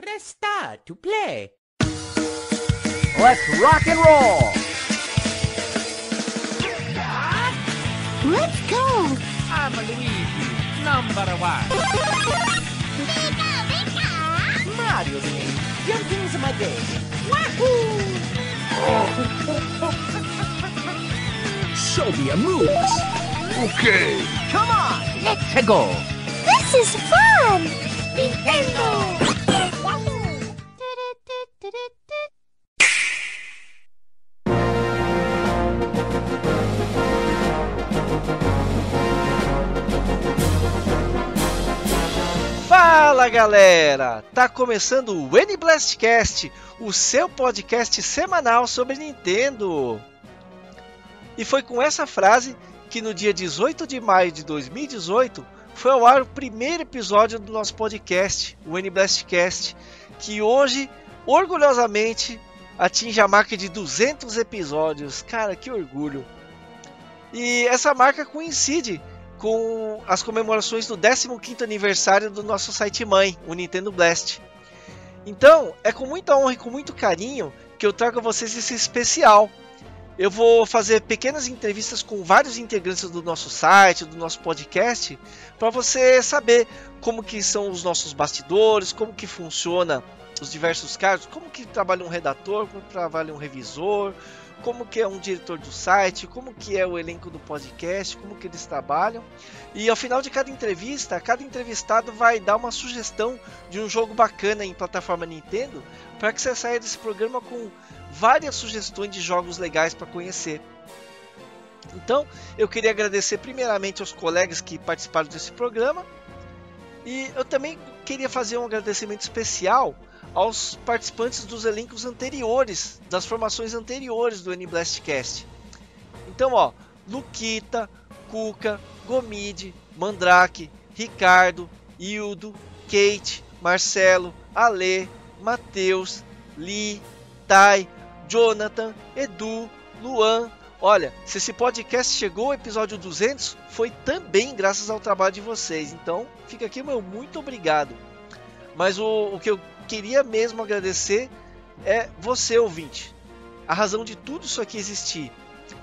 Press star to play. Let's rock and roll! Let's go! I'm Luigi, number one. Bika, bika! Mario's name, jumping's my day. Wahoo! Show me a moves. Okay. Come on, let's go. This is fun! Nintendo! Fala galera! Tá começando o N-Blastcast, o seu podcast semanal sobre Nintendo. E foi com essa frase que no dia 18 de maio de 2018 foi ao ar o primeiro episódio do nosso podcast, o N-Blastcast, que hoje orgulhosamente atinge a marca de 200 episódios. Cara, que orgulho! E essa marca coincide com as comemorações do 15º aniversário do nosso site mãe, o Nintendo Blast. Então, é com muita honra e com muito carinho que eu trago a vocês esse especial. Eu vou fazer pequenas entrevistas com vários integrantes do nosso site, do nosso podcast, para você saber como que são os nossos bastidores, como que funciona os diversos cargos, como que trabalha um redator, como trabalha um revisor, como que é um diretor do site, como que é o elenco do podcast, como que eles trabalham. E ao final de cada entrevista, cada entrevistado vai dar uma sugestão de um jogo bacana em plataforma Nintendo para que você saia desse programa com várias sugestões de jogos legais para conhecer. Então, eu queria agradecer primeiramente aos colegas que participaram desse programa. E eu também queria fazer um agradecimento especial aos participantes dos elencos anteriores, das formações anteriores do Cast. Então, ó, Luquita, Cuca, Gomide, Mandrake, Ricardo, Ildo, Kate, Marcelo, Ale, Matheus, Li, Tai, Jonathan, Edu, Luan. Olha, se esse podcast chegou ao episódio 200, foi também graças ao trabalho de vocês. Então, fica aqui meu muito obrigado. Mas o, o que eu queria mesmo agradecer é você, ouvinte. A razão de tudo isso aqui existir.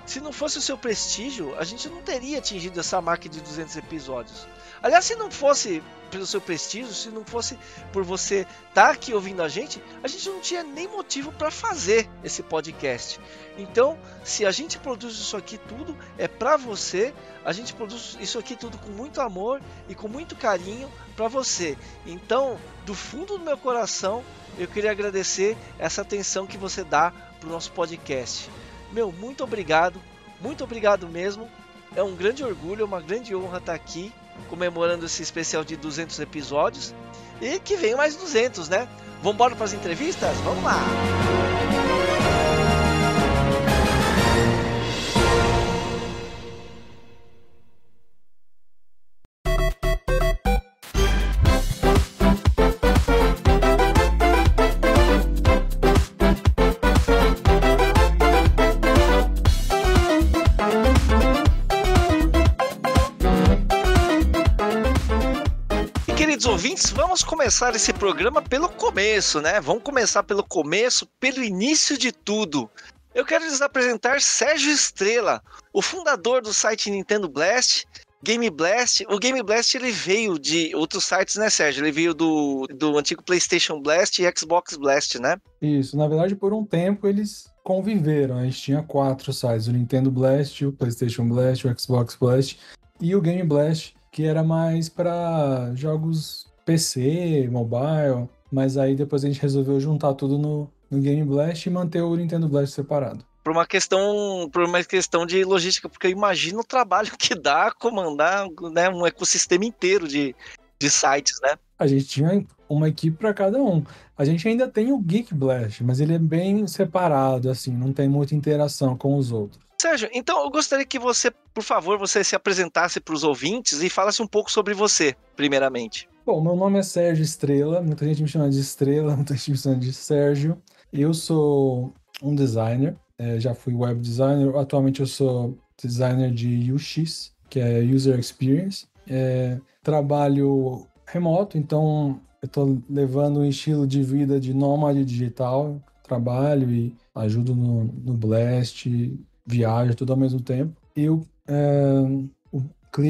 Se não fosse o seu prestígio, a gente não teria atingido essa marca de 200 episódios. Aliás, se não fosse pelo seu prestígio, se não fosse por você estar tá aqui ouvindo a gente, a gente não tinha nem motivo para fazer esse podcast. Então, se a gente produz isso aqui tudo, é para você. A gente produz isso aqui tudo com muito amor e com muito carinho para você. Então, do fundo do meu coração, eu queria agradecer essa atenção que você dá para o nosso podcast. Meu, muito obrigado, muito obrigado mesmo. É um grande orgulho, é uma grande honra estar tá aqui comemorando esse especial de 200 episódios. E que venham mais 200, né? Vamos embora para as entrevistas? Vamos lá! começar esse programa pelo começo, né? Vamos começar pelo começo, pelo início de tudo. Eu quero lhes apresentar Sérgio Estrela, o fundador do site Nintendo Blast, Game Blast. O Game Blast ele veio de outros sites, né, Sérgio? Ele veio do, do antigo PlayStation Blast e Xbox Blast, né? Isso. Na verdade, por um tempo eles conviveram. A gente tinha quatro sites: o Nintendo Blast, o PlayStation Blast, o Xbox Blast e o Game Blast, que era mais para jogos PC, mobile, mas aí depois a gente resolveu juntar tudo no, no Game Blast e manter o Nintendo Blast separado por uma questão por uma questão de logística, porque eu imagino o trabalho que dá comandar né, um ecossistema inteiro de, de sites, né? A gente tinha uma equipe para cada um. A gente ainda tem o Geek Blast, mas ele é bem separado, assim, não tem muita interação com os outros. Sérgio, então eu gostaria que você, por favor, você se apresentasse para os ouvintes e falasse um pouco sobre você, primeiramente. Bom, meu nome é Sérgio Estrela, muita gente me chama de Estrela, muita gente me chama de Sérgio. Eu sou um designer, é, já fui web designer, atualmente eu sou designer de UX, que é User Experience. É, trabalho remoto, então eu estou levando um estilo de vida de nômade digital, trabalho e ajudo no, no Blast, viajo tudo ao mesmo tempo. Eu é,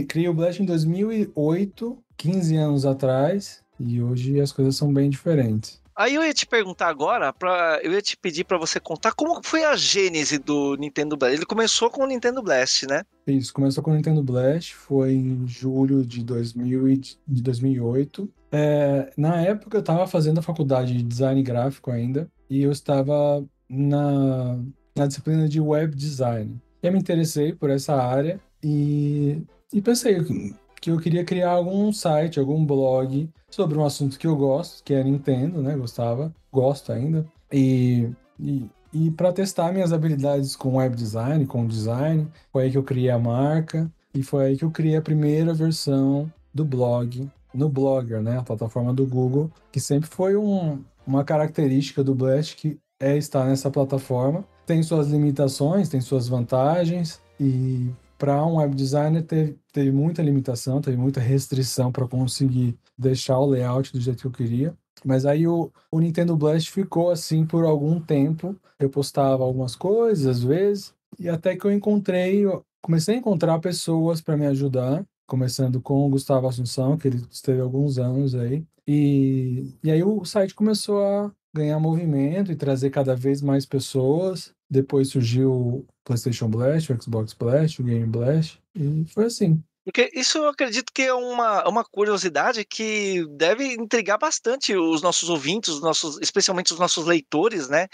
criei o Blast em 2008 15 anos atrás e hoje as coisas são bem diferentes. Aí eu ia te perguntar agora, pra, eu ia te pedir para você contar como foi a gênese do Nintendo Blast. Ele começou com o Nintendo Blast, né? Isso, começou com o Nintendo Blast, foi em julho de, 2000 e, de 2008. É, na época eu estava fazendo a faculdade de design gráfico ainda e eu estava na, na disciplina de web design. Eu me interessei por essa área e, e pensei, que eu queria criar algum site, algum blog sobre um assunto que eu gosto, que é Nintendo, né? Gostava, gosto ainda. E, e, e para testar minhas habilidades com web design, com design, foi aí que eu criei a marca e foi aí que eu criei a primeira versão do blog no Blogger, né? A plataforma do Google, que sempre foi um, uma característica do Blast que é estar nessa plataforma. Tem suas limitações, tem suas vantagens e para um web designer teve, teve muita limitação, teve muita restrição para conseguir deixar o layout do jeito que eu queria. Mas aí o, o, Nintendo Blast ficou assim por algum tempo. Eu postava algumas coisas às vezes, e até que eu encontrei, eu comecei a encontrar pessoas para me ajudar, começando com o Gustavo Assunção, que ele esteve alguns anos aí. E, e aí o site começou a ganhar movimento e trazer cada vez mais pessoas. Depois surgiu o PlayStation Blast, o Xbox Blast, o Game Blast, e foi assim. Porque isso eu acredito que é uma, é uma curiosidade que deve intrigar bastante os nossos ouvintes, os nossos, especialmente os nossos leitores, né?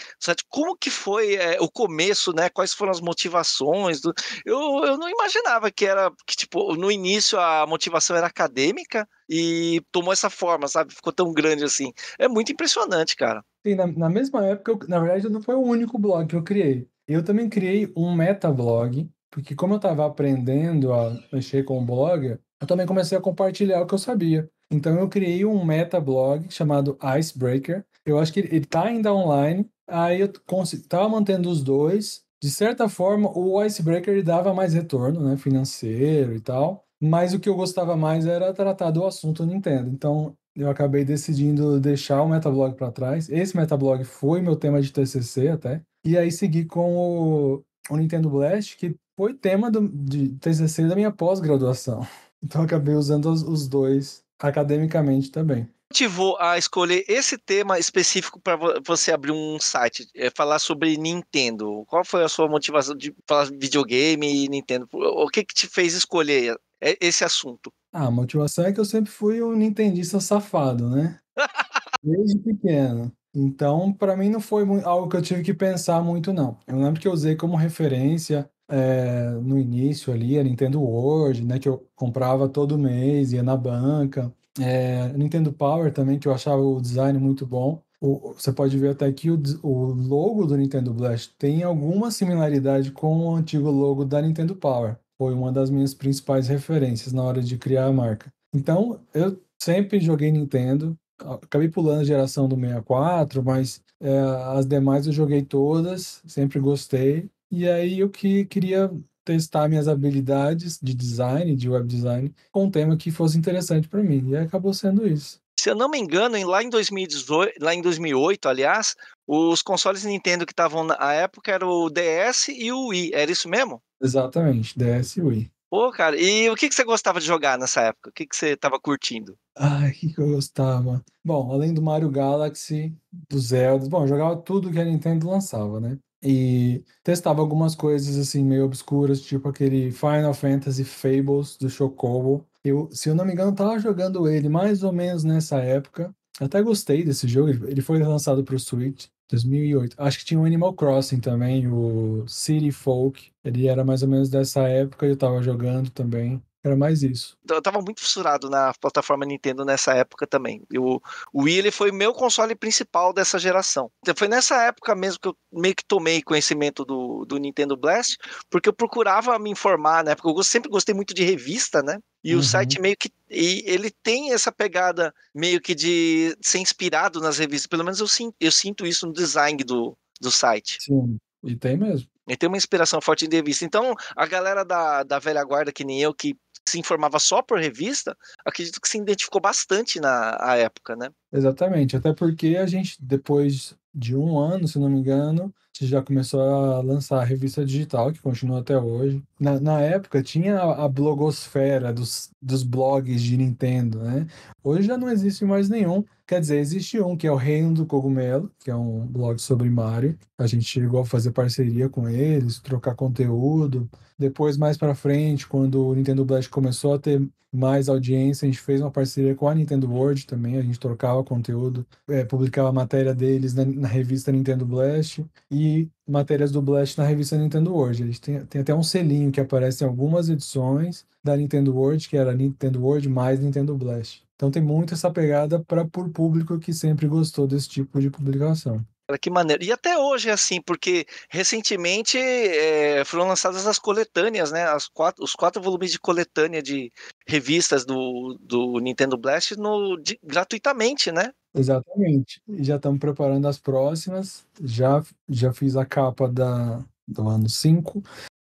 Como que foi é, o começo, né? Quais foram as motivações? Do... Eu, eu não imaginava que era que, tipo, no início a motivação era acadêmica e tomou essa forma, sabe? Ficou tão grande assim. É muito impressionante, cara. Sim, na, na mesma época, eu, na verdade, não foi o único blog que eu criei. Eu também criei um metablog porque como eu estava aprendendo a mexer com o blog, eu também comecei a compartilhar o que eu sabia. Então eu criei um metablog chamado Icebreaker. Eu acho que ele está ainda online. Aí eu estava mantendo os dois. De certa forma, o Icebreaker dava mais retorno, né, financeiro e tal. Mas o que eu gostava mais era tratar do assunto Nintendo. Então eu acabei decidindo deixar o metablog para trás. Esse metablog foi meu tema de TCC até. E aí segui com o, o Nintendo Blast, que foi tema do, de TCC da minha pós-graduação. Então acabei usando os, os dois academicamente também motivou a escolher esse tema específico para você abrir um site, é falar sobre Nintendo? Qual foi a sua motivação de falar videogame e Nintendo? O que que te fez escolher é, esse assunto? Ah, a motivação é que eu sempre fui um nintendista safado, né? Desde pequeno. Então, para mim não foi algo que eu tive que pensar muito não. Eu lembro que eu usei como referência é, no início ali, a Nintendo World, né, que eu comprava todo mês, ia na banca. É, Nintendo Power também, que eu achava o design muito bom. O, você pode ver até que o, o, logo do Nintendo Blast tem alguma similaridade com o antigo logo da Nintendo Power. Foi uma das minhas principais referências na hora de criar a marca. Então, eu sempre joguei Nintendo. Acabei pulando a geração do 64, mas é, as demais eu joguei todas, sempre gostei. E aí eu que queria testar minhas habilidades de design, de web design, com um tema que fosse interessante para mim. E acabou sendo isso. Se eu não me engano, lá em 2018, lá em 2008, aliás, os consoles Nintendo que estavam na época eram o DS e o Wii. Era isso mesmo? Exatamente, DS e Wii. Pô, cara, e o que, que você gostava de jogar nessa época? O que, que você estava curtindo? Ai, o que, que eu gostava? Bom, além do Mario Galaxy, do Zelda, bom, eu jogava tudo que a Nintendo lançava, né? e testava algumas coisas assim meio obscuras, tipo aquele Final Fantasy Fables do Chocobo. Eu, se eu não me engano, tava jogando ele mais ou menos nessa época. Até gostei desse jogo, ele foi lançado para o Switch 2008. Acho que tinha o Animal Crossing também, o City Folk. Ele era mais ou menos dessa época, eu tava jogando também. Era mais isso. Então, eu tava muito fissurado na plataforma Nintendo nessa época também. Eu, o Wii ele foi meu console principal dessa geração. Então, foi nessa época mesmo que eu meio que tomei conhecimento do, do Nintendo Blast, porque eu procurava me informar, né? Porque eu sempre gostei muito de revista, né? E uhum. o site meio que. E ele tem essa pegada meio que de ser inspirado nas revistas. Pelo menos eu, sinto, eu sinto isso no design do, do site. Sim, e tem mesmo. Ele tem uma inspiração forte em revista. Então, a galera da, da velha guarda, que nem eu, que se informava só por revista, acredito que se identificou bastante na época, né? Exatamente, até porque a gente, depois de um ano, se não me engano, gente já começou a lançar a revista digital, que continua até hoje. Na, na época tinha a, blogosfera dos, dos blogs de Nintendo, né? Hoje já não existe mais nenhum. Quer dizer, existe um que é o Reino do Cogumelo, que é um blog sobre Mario. A gente chegou a fazer parceria com eles, trocar conteúdo. Depois, mais para frente, quando o Nintendo Blast começou a ter mais audiência, a gente fez uma parceria com a Nintendo World também. A gente trocava conteúdo, é, publicava matéria deles na, na revista Nintendo Blast. E e matérias do Blast na revista Nintendo World. Eles têm, tem até um selinho que aparece em algumas edições da Nintendo World, que era Nintendo World mais Nintendo Blast. Então tem muito essa pegada para por público que sempre gostou desse tipo de publicação que maneira E até hoje é assim, porque recentemente é, foram lançadas as coletâneas, né? As quatro, os quatro volumes de coletânea de revistas do, do Nintendo Blast no, de, gratuitamente, né? Exatamente. Já estamos preparando as próximas. Já, já fiz a capa da, do ano 5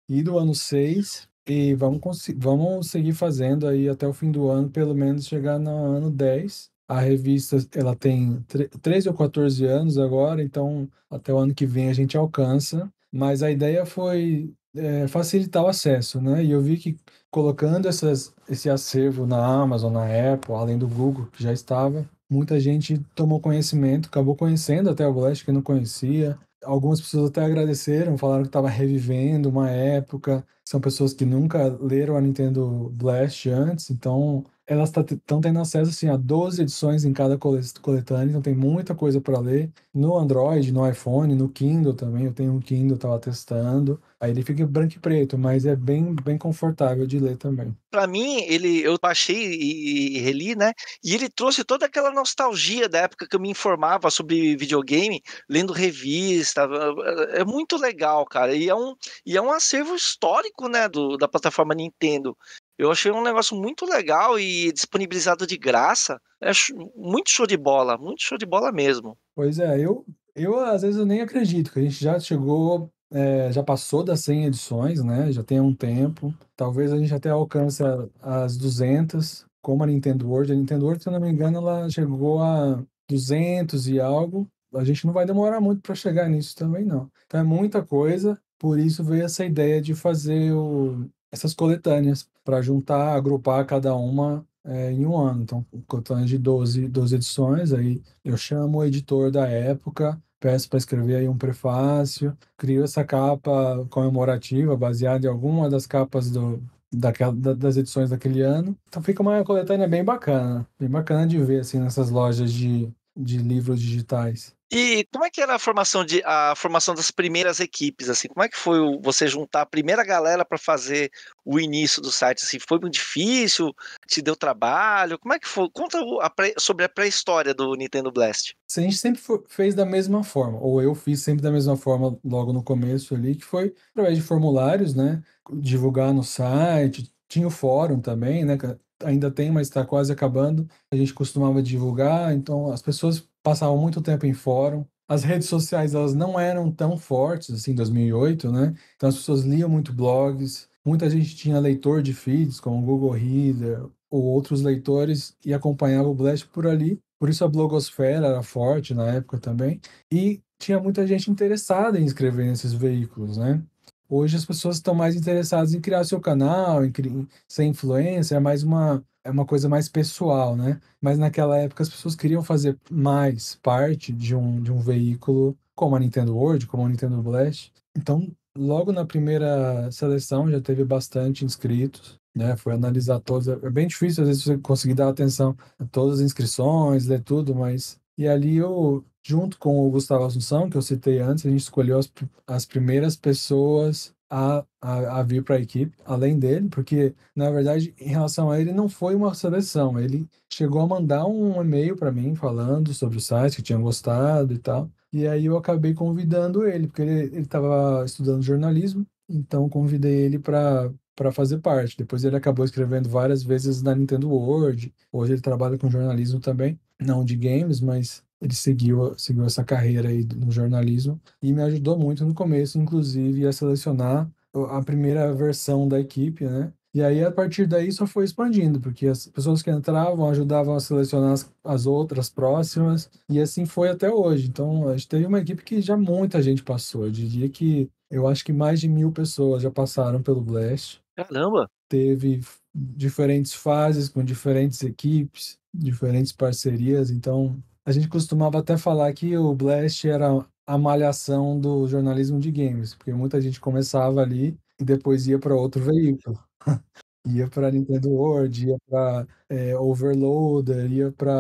e do ano 6. E vamos, vamos seguir fazendo aí até o fim do ano, pelo menos chegar no ano 10 a revista ela tem 13 ou 14 anos agora, então até o ano que vem a gente alcança. Mas a ideia foi é, facilitar o acesso, né? E eu vi que colocando essas, esse acervo na Amazon, na Apple, além do Google, que já estava, muita gente tomou conhecimento, acabou conhecendo até o Blast, que não conhecia. Algumas pessoas até agradeceram, falaram que estava revivendo uma época. São pessoas que nunca leram a Nintendo Blast antes, então elas tá estão tendo acesso assim, a 12 edições em cada coletânea, então tem muita coisa para ler. No Android, no iPhone, no Kindle também, eu tenho um Kindle, estava testando. Aí ele fica branco e preto, mas é bem, bem confortável de ler também. Para mim, ele eu baixei e, reli, né? E ele trouxe toda aquela nostalgia da época que eu me informava sobre videogame, lendo revista. Ah, é, é muito legal, cara. E é um, e é um acervo histórico, né, do, da plataforma Nintendo. Eu achei um negócio muito legal e disponibilizado de graça. É muito show de bola, muito show de bola mesmo. Pois é, eu, eu às vezes eu nem acredito que a gente já chegou, é, já passou das 100 edições, né? Já tem um tempo. Talvez a gente até alcance as 200, como a Nintendo World. A Nintendo World, se eu não me engano, ela chegou a 200 e algo. A gente não vai demorar muito para chegar nisso também, não. Então é muita coisa. Por isso veio essa ideia de fazer o, essas coletâneas para juntar, agrupar cada uma é, em um ano. Então, coletânea de 12, 12 edições, aí eu chamo o editor da época, peço para escrever aí um prefácio, crio essa capa comemorativa baseada em alguma das capas do, daquela, das edições daquele ano. Então fica uma coletânea bem bacana, bem bacana de ver assim nessas lojas de, de livros digitais. E como é que era a formação de a formação das primeiras equipes assim? Como é que foi você juntar a primeira galera para fazer o início do site assim? Foi muito difícil? Te deu trabalho? Como é que foi? Conta a pré, sobre a pré-história do Nintendo Blast. A gente sempre foi, fez da mesma forma, ou eu fiz sempre da mesma forma logo no começo ali, que foi através de formulários, né? Divulgar no site, tinha o fórum também, né? Ainda tem, mas está quase acabando. A gente costumava divulgar, então as pessoas passavam muito tempo em fórum. As redes sociais elas não eram tão fortes assim em 2008, né? Então as pessoas liam muito blogs, muita gente tinha leitor de feeds como o Google Reader ou outros leitores e acompanhava o Blast por ali. Por isso a blogosfera era forte na época também e tinha muita gente interessada em escrever nesses veículos, né? Hoje as pessoas estão mais interessadas em criar seu canal, em, em ser influencer, é mais uma é uma coisa mais pessoal, né? Mas naquela época as pessoas queriam fazer mais parte de um, de um veículo como a Nintendo World, como a Nintendo Blast. Então, logo na primeira seleção já teve bastante inscritos. Né, foi analisar todos. É, é bem difícil, às vezes, você conseguir dar atenção a todas as inscrições, ler tudo, mas. E ali eu, junto com o Gustavo Assunção, que eu citei antes, a gente escolheu as, as primeiras pessoas a, a, a vir para a equipe, além dele, porque, na verdade, em relação a ele, não foi uma seleção. Ele chegou a mandar um e-mail para mim falando sobre o site, que tinha gostado e tal. E aí eu acabei convidando ele, porque ele estava estudando jornalismo, então convidei ele para para fazer parte. Depois ele acabou escrevendo várias vezes na Nintendo World. Hoje ele trabalha com jornalismo também, não de games, mas ele seguiu, seguiu essa carreira aí no jornalismo e me ajudou muito no começo, inclusive, a selecionar a primeira versão da equipe, né? E aí, a partir daí, só foi expandindo, porque as pessoas que entravam ajudavam a selecionar as, as outras próximas, e assim foi até hoje. Então, a gente teve uma equipe que já muita gente passou. Eu diria que eu acho que mais de mil pessoas já passaram pelo Blast. Caramba! Teve diferentes fases, com diferentes equipes, diferentes parcerias, então a gente costumava até falar que o Blast era a malhação do jornalismo de games, porque muita gente começava ali e depois ia para outro veículo. ia para Nintendo World, ia para é, Overloader, ia para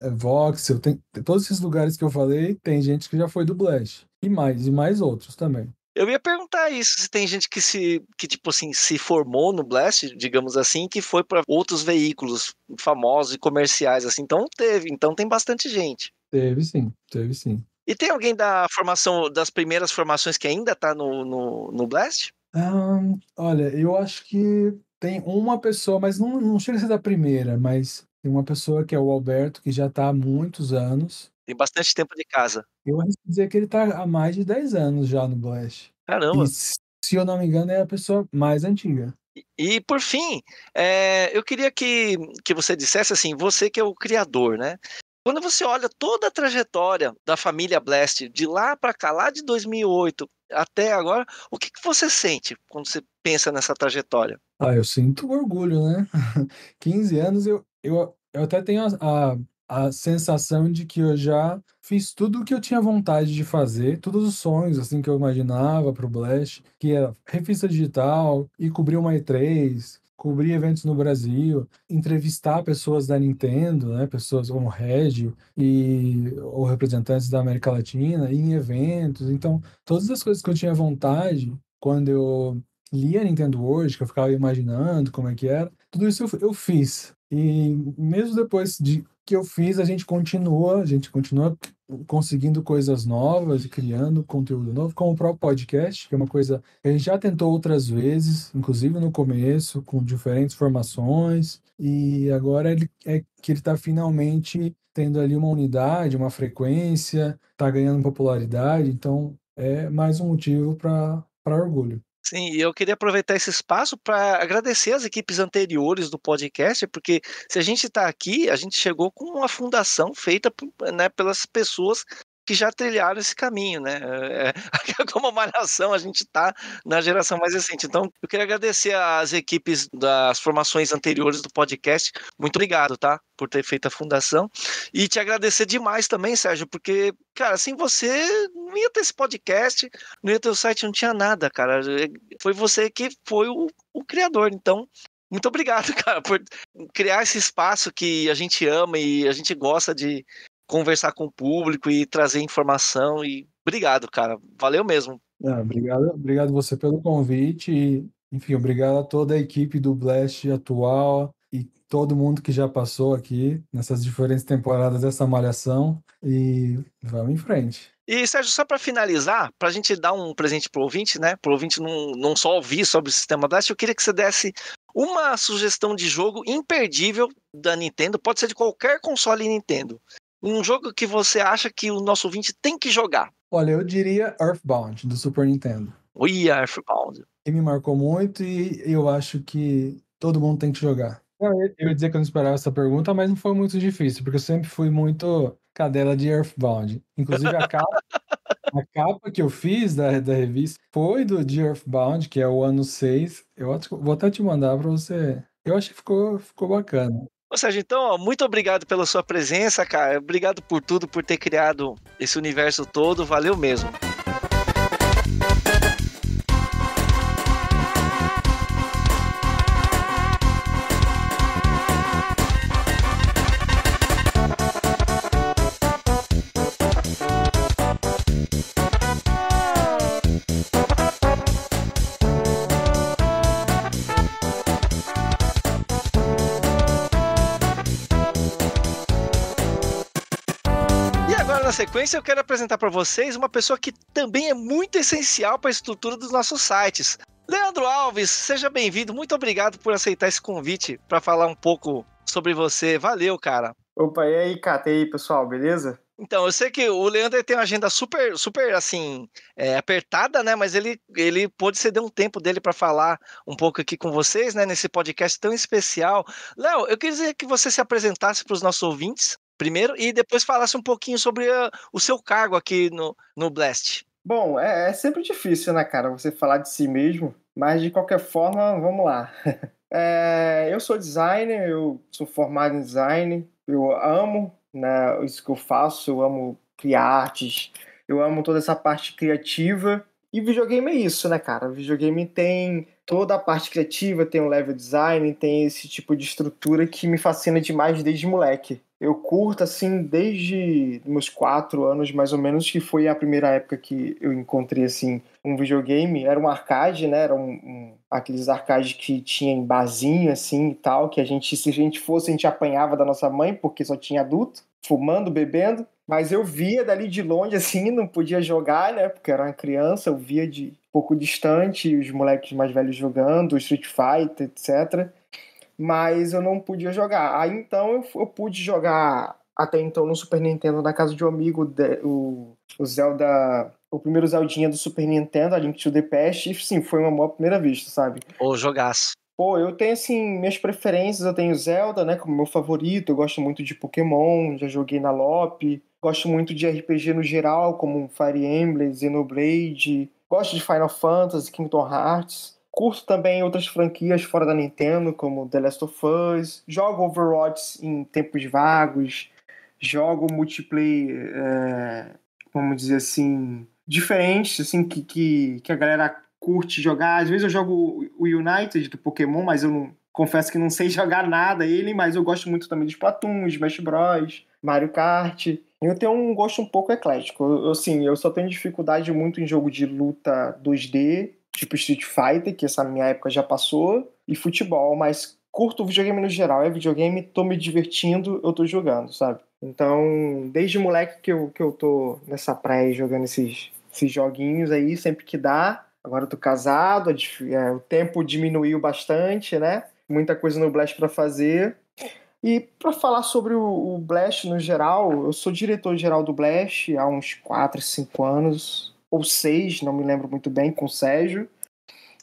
é, Voxel, tem, todos esses lugares que eu falei, tem gente que já foi do Blast. E mais, e mais outros também. Eu ia perguntar isso, se tem gente que se que tipo assim, se formou no Blast, digamos assim, que foi para outros veículos famosos e comerciais assim. Então teve, então tem bastante gente. Teve sim, teve sim. E tem alguém da formação das primeiras formações que ainda tá no, no, no Blast? Um, olha, eu acho que tem uma pessoa, mas não, não chega a ser da primeira, mas tem uma pessoa que é o Alberto, que já está há muitos anos. Tem bastante tempo de casa. Eu acho que dizer que ele tá há mais de 10 anos já no Blast. Caramba! E, se eu não me engano, é a pessoa mais antiga. E, e por fim, é, eu queria que, que você dissesse assim, você que é o criador, né? Quando você olha toda a trajetória da família Blast, de lá para cá, lá de 2008 até agora, o que, que você sente quando você pensa nessa trajetória? Ah, eu sinto orgulho, né? 15 anos, eu, eu, eu até tenho a, a a sensação de que eu já fiz tudo o que eu tinha vontade de fazer, todos os sonhos assim que eu imaginava para o Blast, que era revista digital e cobrir uma E3, cobrir eventos no Brasil, entrevistar pessoas da Nintendo, né, pessoas como o Regio e ou representantes da América Latina em eventos. Então, todas as coisas que eu tinha vontade quando eu lia Nintendo hoje, que eu ficava imaginando como é que era, tudo isso eu, eu fiz. E mesmo depois de que eu fiz, a gente continua, a gente continua conseguindo coisas novas e criando conteúdo novo, como o próprio podcast, que é uma coisa que a gente já tentou outras vezes, inclusive no começo, com diferentes formações, e agora ele, é que ele está finalmente tendo ali uma unidade, uma frequência, está ganhando popularidade, então é mais um motivo para orgulho. Sim, e eu queria aproveitar esse espaço para agradecer as equipes anteriores do podcast, porque se a gente está aqui, a gente chegou com uma fundação feita né, pelas pessoas que já trilharam esse caminho, né? É, é, é como malhação, a gente está na geração mais recente. Então, eu queria agradecer às equipes das formações anteriores do podcast. Muito obrigado, tá? Por ter feito a fundação. E te agradecer demais também, Sérgio, porque, cara, sem você não ia ter esse podcast, não ia ter o site, não tinha nada, cara. Foi você que foi o, o criador. Então, muito obrigado, cara, por criar esse espaço que a gente ama e a gente gosta de, conversar com o público e trazer informação. E obrigado, cara. Valeu mesmo. É, obrigado, obrigado você pelo convite. E, enfim, obrigado a toda a equipe do Blast atual e todo mundo que já passou aqui nessas diferentes temporadas dessa malhação. E vamos em frente. E, Sérgio, só para finalizar, para a gente dar um presente para o ouvinte, né? Para o ouvinte não, não só ouvir sobre o sistema Blast, eu queria que você desse uma sugestão de jogo imperdível da Nintendo, pode ser de qualquer console Nintendo, um jogo que você acha que o nosso ouvinte tem que jogar? Olha, eu diria Earthbound, do Super Nintendo. Oi, Earthbound. E me marcou muito e eu acho que todo mundo tem que jogar. Eu ia dizer que eu não esperava essa pergunta, mas não foi muito difícil, porque eu sempre fui muito cadela de Earthbound. Inclusive, a capa, a capa que eu fiz da, da revista foi do de Earthbound, que é o ano 6. Eu vou até te mandar para você. Eu acho que ficou, ficou bacana. Ô Sérgio, então, ó, muito obrigado pela sua presença, cara. Obrigado por tudo, por ter criado esse universo todo. Valeu mesmo. sequência, eu quero apresentar para vocês uma pessoa que também é muito essencial para a estrutura dos nossos sites. Leandro Alves, seja bem-vindo. Muito obrigado por aceitar esse convite para falar um pouco sobre você. Valeu, cara. Opa, e aí, Cata? E aí, pessoal, beleza? Então, eu sei que o Leandro tem uma agenda super, super assim, é, apertada, né? Mas ele, ele pôde ceder um tempo dele para falar um pouco aqui com vocês, né? Nesse podcast tão especial. Léo, eu queria que você se apresentasse para os nossos ouvintes primeiro e depois falasse um pouquinho sobre ah, o seu cargo aqui no, no Blast. Bom, é, é, sempre difícil, né, cara, você falar de si mesmo, mas de qualquer forma, vamos lá. é, eu sou designer, eu sou formado em design, eu amo né, isso que eu faço, eu amo criar artes, eu amo toda essa parte criativa. E videogame é isso, né, cara? Videogame tem toda a parte criativa, tem o level design, tem esse tipo de estrutura que me fascina demais desde moleque eu curto assim desde meus quatro anos mais ou menos que foi a primeira época que eu encontrei assim um videogame era um arcade né era um, um aqueles arcades que tinha em barzinho assim e tal que a gente se a gente fosse a gente apanhava da nossa mãe porque só tinha adulto fumando bebendo mas eu via dali de longe assim não podia jogar né porque era uma criança eu via de pouco distante os moleques mais velhos jogando Street Fighter etc mas eu não podia jogar. Aí então eu, eu pude jogar até então no Super Nintendo na casa de um amigo, de, o, o Zelda o primeiro Zeldinha do Super Nintendo, a Link to the Past, e sim, foi uma boa primeira vista, sabe? Ou jogasse? Pô, eu tenho assim, minhas preferências, eu tenho Zelda, né, como meu favorito, eu gosto muito de Pokémon, já joguei na Lope, gosto muito de RPG no geral, como Fire Emblem, Xenoblade, gosto de Final Fantasy, Kingdom Hearts. Curso também outras franquias fora da Nintendo, como The Last of Us. Jogo Overwatch em tempos vagos. Jogo multiplayer, é, vamos dizer assim, diferentes, assim, que, que, que a galera curte jogar. Às vezes eu jogo o United do Pokémon, mas eu não, confesso que não sei jogar nada ele, mas eu gosto muito também de Platoon, Smash Bros, Mario Kart. Eu tenho um gosto um pouco eclético. Eu, assim, eu só tenho dificuldade muito em jogo de luta 2D tipo Street Fighter, que essa minha época já passou, e futebol, mas curto videogame no geral, é videogame, tô me divertindo, eu tô jogando, sabe? Então, desde moleque que eu, que eu tô nessa praia jogando esses, esses joguinhos aí, sempre que dá. Agora eu tô casado, é, o tempo diminuiu bastante, né? Muita coisa no Blast para fazer. E para falar sobre o, o Blast no geral, eu sou diretor-geral do Blast há uns 4, 5 anos ou seis, não me lembro muito bem, com o Sérgio.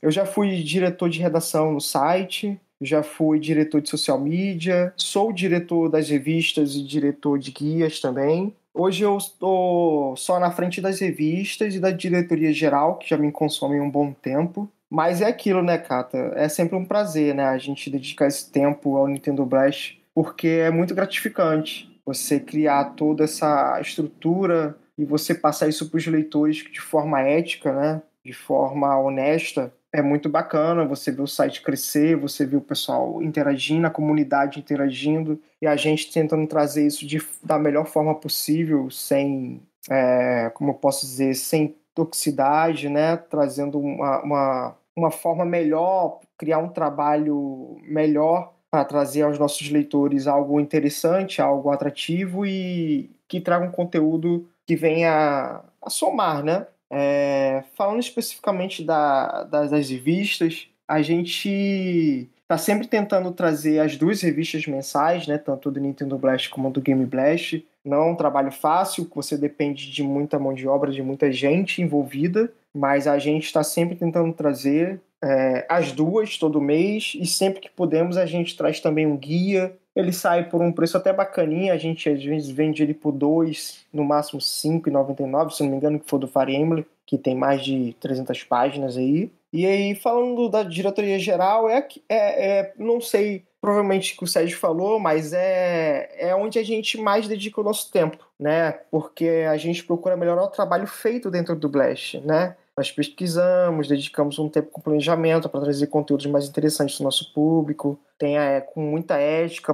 Eu já fui diretor de redação no site, já fui diretor de social media, sou diretor das revistas e diretor de guias também. Hoje eu estou só na frente das revistas e da diretoria geral, que já me consome um bom tempo. Mas é aquilo, né, Cata? É sempre um prazer, né, a gente dedicar esse tempo ao Nintendo Blast, porque é muito gratificante você criar toda essa estrutura e você passar isso para os leitores de forma ética, né? de forma honesta, é muito bacana. Você vê o site crescer, você vê o pessoal interagindo, a comunidade interagindo e a gente tentando trazer isso de, da melhor forma possível, sem, é, como eu posso dizer, sem toxicidade, né? trazendo uma, uma, uma forma melhor, criar um trabalho melhor para trazer aos nossos leitores algo interessante, algo atrativo e que traga um conteúdo que vem a, a somar, né? É, falando especificamente da, das, das revistas, a gente está sempre tentando trazer as duas revistas mensais, né, tanto do Nintendo Blast como do Game Blast. Não é um trabalho fácil, você depende de muita mão de obra, de muita gente envolvida, mas a gente está sempre tentando trazer é, as duas todo mês e sempre que podemos a gente traz também um guia ele sai por um preço até bacaninha, a gente às vezes vende ele por dois, no máximo 5,99, se não me engano, que for do Fire Emblem, que tem mais de 300 páginas aí. E aí, falando da diretoria geral, é, é, é não sei, provavelmente que o Sérgio falou, mas é, é onde a gente mais dedica o nosso tempo, né? Porque a gente procura melhorar o trabalho feito dentro do Blast, né? Nós pesquisamos, dedicamos um tempo com planejamento para trazer conteúdos mais interessantes para o nosso público, tem é, com muita ética,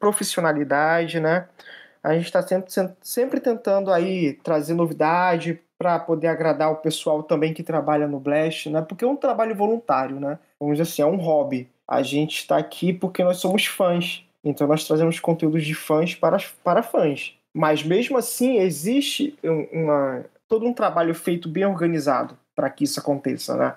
profissionalidade, né? A gente está sempre, sempre tentando aí trazer novidade para poder agradar o pessoal também que trabalha no Blast, né? Porque é um trabalho voluntário, né? Vamos dizer assim, é um hobby. A gente está aqui porque nós somos fãs. Então nós trazemos conteúdos de fãs para, para fãs. Mas mesmo assim existe uma, todo um trabalho feito bem organizado para que isso aconteça, né?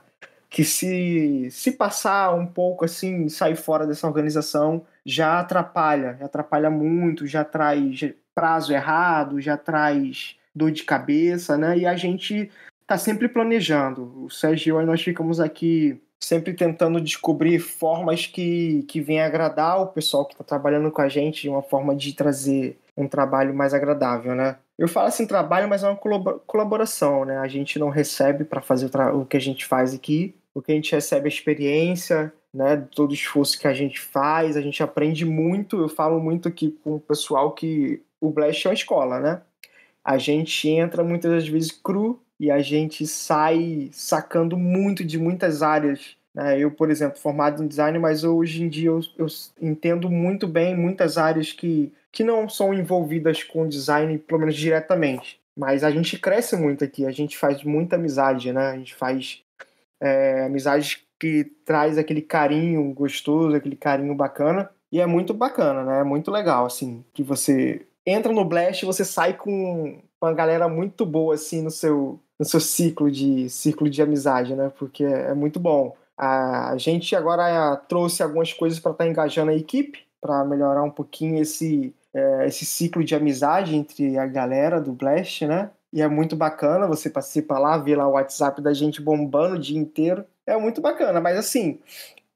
Que se, se passar um pouco assim, sair fora dessa organização, já atrapalha, já atrapalha muito, já traz prazo errado, já traz dor de cabeça, né? E a gente tá sempre planejando. O Sérgio e nós ficamos aqui sempre tentando descobrir formas que, que venham agradar o pessoal que está trabalhando com a gente, uma forma de trazer um trabalho mais agradável, né? Eu falo assim trabalho, mas é uma colaboração, né? A gente não recebe para fazer o, que a gente faz aqui, o que a gente recebe é experiência, né? Todo esforço que a gente faz, a gente aprende muito. Eu falo muito aqui com o pessoal que o Blast é uma escola, né? A gente entra muitas das vezes cru e a gente sai sacando muito de muitas áreas né? Eu, por exemplo, formado em design, mas hoje em dia eu, eu, entendo muito bem muitas áreas que, que não são envolvidas com design, pelo menos diretamente. Mas a gente cresce muito aqui, a gente faz muita amizade, né? A gente faz é, amizades que traz aquele carinho gostoso, aquele carinho bacana. E é muito bacana, né? É muito legal, assim, que você entra no Blast e você sai com uma galera muito boa, assim, no seu, no seu ciclo de ciclo de amizade, né? Porque é, é muito bom a gente agora é, trouxe algumas coisas para estar tá engajando a equipe, para melhorar um pouquinho esse, é, esse ciclo de amizade entre a galera do Blast, né? E é muito bacana, você participa lá, vê lá o WhatsApp da gente bombando o dia inteiro. É muito bacana, mas assim,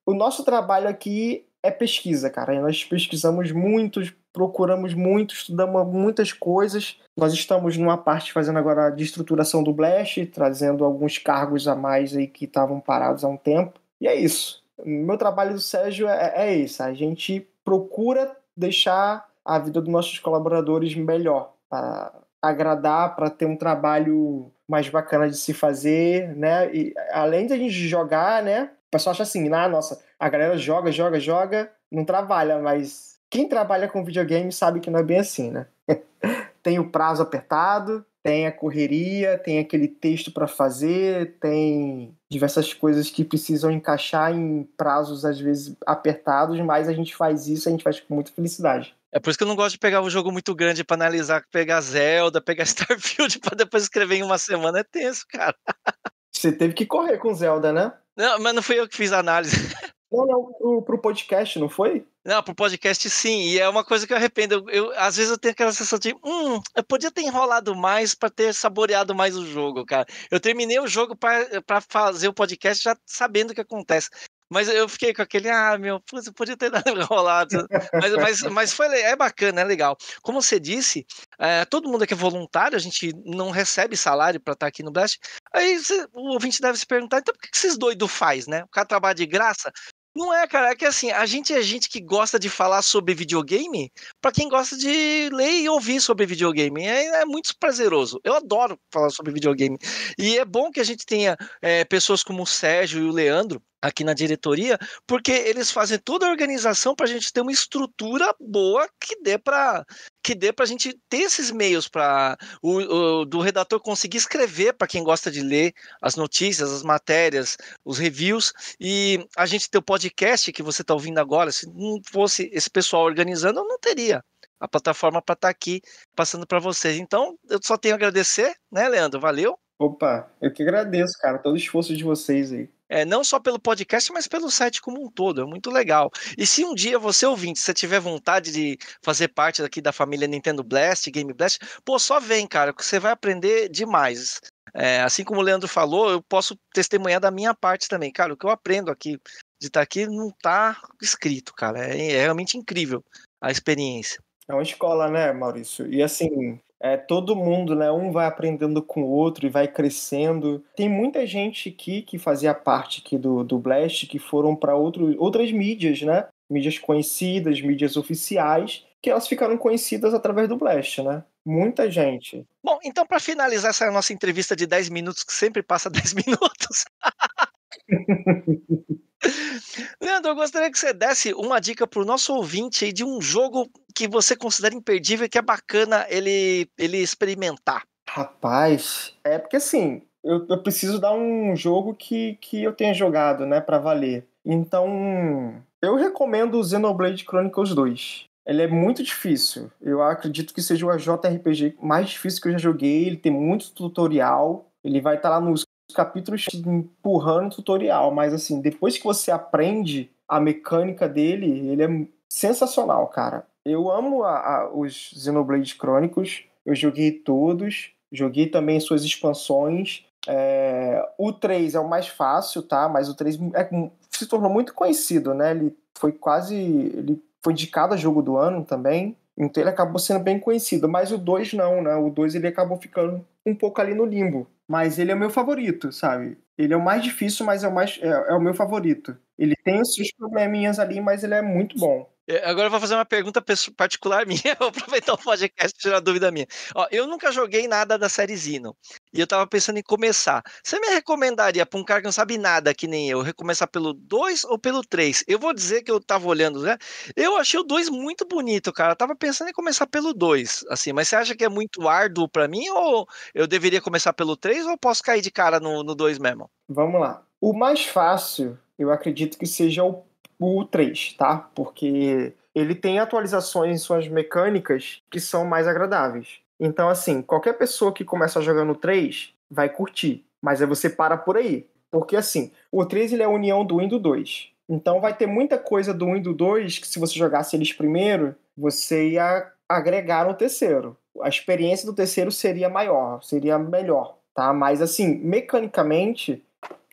o nosso trabalho aqui é pesquisa, cara. E nós pesquisamos muitos procuramos muito, estudamos muitas coisas. Nós estamos numa parte fazendo agora a de estruturação do Blast, trazendo alguns cargos a mais aí que estavam parados há um tempo. E é isso. O meu trabalho do Sérgio é, é esse. A gente procura deixar a vida dos nossos colaboradores melhor, para agradar, para ter um trabalho mais bacana de se fazer, né? E além de a gente jogar, né? O pessoal acha assim, ah, nossa, a galera joga, joga, joga, não trabalha, mas quem trabalha com videogame sabe que não é bem assim, né? tem o prazo apertado, tem a correria, tem aquele texto para fazer, tem diversas coisas que precisam encaixar em prazos às vezes apertados, mas a gente faz isso, a gente faz com muita felicidade. É por isso que eu não gosto de pegar um jogo muito grande para analisar, pegar Zelda, pegar Starfield para depois escrever em uma semana é tenso, cara. Você teve que correr com Zelda, né? Não, mas não fui eu que fiz a análise para o pro, podcast, não foi? Não, pro podcast sim, e é uma coisa que eu arrependo. Eu, eu às vezes eu tenho aquela sensação de, hum, eu podia ter enrolado mais para ter saboreado mais o jogo, cara. Eu terminei o jogo para fazer o podcast já sabendo o que acontece. Mas eu fiquei com aquele, ah, meu, putz, eu podia ter dado enrolado. mas, mas, mas foi, é bacana, é legal. Como você disse, é, todo mundo aqui é voluntário, a gente não recebe salário para estar tá aqui no Blast. Aí você, o ouvinte deve se perguntar, então por que, que esses doidos faz, né? O cara trabalha de graça? Não é, cara. É que assim, a gente é gente que gosta de falar sobre videogame para quem gosta de ler e ouvir sobre videogame. É, é, muito prazeroso. Eu adoro falar sobre videogame. E é bom que a gente tenha é, pessoas como o Sérgio e o Leandro aqui na diretoria, porque eles fazem toda a organização para a gente ter uma estrutura boa que dê para que dê para a gente ter esses meios para o, o, do redator conseguir escrever para quem gosta de ler as notícias, as matérias, os reviews e a gente ter o podcast que você está ouvindo agora. Se não fosse esse pessoal organizando, eu não teria a plataforma para estar tá aqui passando para vocês. Então, eu só tenho a agradecer, né, Leandro? Valeu. Opa, eu que agradeço, cara, todo o esforço de vocês aí é, não só pelo podcast, mas pelo site como um todo. É muito legal. E se um dia você ouvinte, se tiver vontade de fazer parte aqui da família Nintendo Blast, Game Blast, pô, só vem, cara, que você vai aprender demais. É, assim como o Leandro falou, eu posso testemunhar da minha parte também. Cara, o que eu aprendo aqui de estar aqui não está escrito, cara. É, é realmente incrível a experiência. É uma escola, né, Maurício? E assim, é, todo mundo, né? Um vai aprendendo com o outro e vai crescendo. Tem muita gente aqui que fazia parte aqui do, do Blast que foram para outras mídias, né? Mídias conhecidas, mídias oficiais, que elas ficaram conhecidas através do Blast, né? Muita gente. Bom, então para finalizar essa nossa entrevista de 10 minutos, que sempre passa 10 minutos, Leandro, eu gostaria que você desse uma dica para o nosso ouvinte aí de um jogo que você considera imperdível e que é bacana ele, ele experimentar. Rapaz, é porque assim, eu, eu preciso dar um jogo que, que eu tenha jogado, né, para valer. Então, eu recomendo o Xenoblade Chronicles 2. Ele é muito difícil. Eu acredito que seja o JRPG mais difícil que eu já joguei. Ele tem muito tutorial. Ele vai estar tá lá nos capítulos empurrando tutorial, mas assim, depois que você aprende a mecânica dele, ele é sensacional, cara. Eu amo a, a, os Xenoblade Crônicos, eu joguei todos, joguei também suas expansões. É, o 3 é o mais fácil, tá? Mas o 3 é, se tornou muito conhecido, né? Ele foi quase. Ele foi indicado a jogo do ano também. Então ele acabou sendo bem conhecido, mas o 2 não, né? O 2 ele acabou ficando um pouco ali no limbo. Mas ele é o meu favorito, sabe? Ele é o mais difícil, mas é o, mais, é, é o meu favorito. Ele tem os seus probleminhas ali, mas ele é muito bom. É, agora eu vou fazer uma pergunta particular minha, vou aproveitar o podcast para tirar dúvida minha. Ó, eu nunca joguei nada da série Zino e eu estava pensando em começar. Você me recomendaria para um cara que não sabe nada, que nem eu, recomeçar pelo 2 ou pelo 3? Eu vou dizer que eu estava olhando, né? Eu achei o 2 muito bonito, cara. Eu tava pensando em começar pelo 2, assim, mas você acha que é muito árduo para mim, ou eu deveria começar pelo 3, ou posso cair de cara no 2 mesmo? Vamos lá. O mais fácil, eu acredito que seja o o 3, tá? Porque ele tem atualizações em suas mecânicas que são mais agradáveis. Então, assim, qualquer pessoa que começa jogando 3 vai curtir, mas aí você para por aí. Porque, assim, o 3 ele é a união do 1 e do 2. Então, vai ter muita coisa do 1 e do 2 que, se você jogasse eles primeiro, você ia agregar no terceiro. A experiência do terceiro seria maior, seria melhor, tá? Mas, assim, mecanicamente,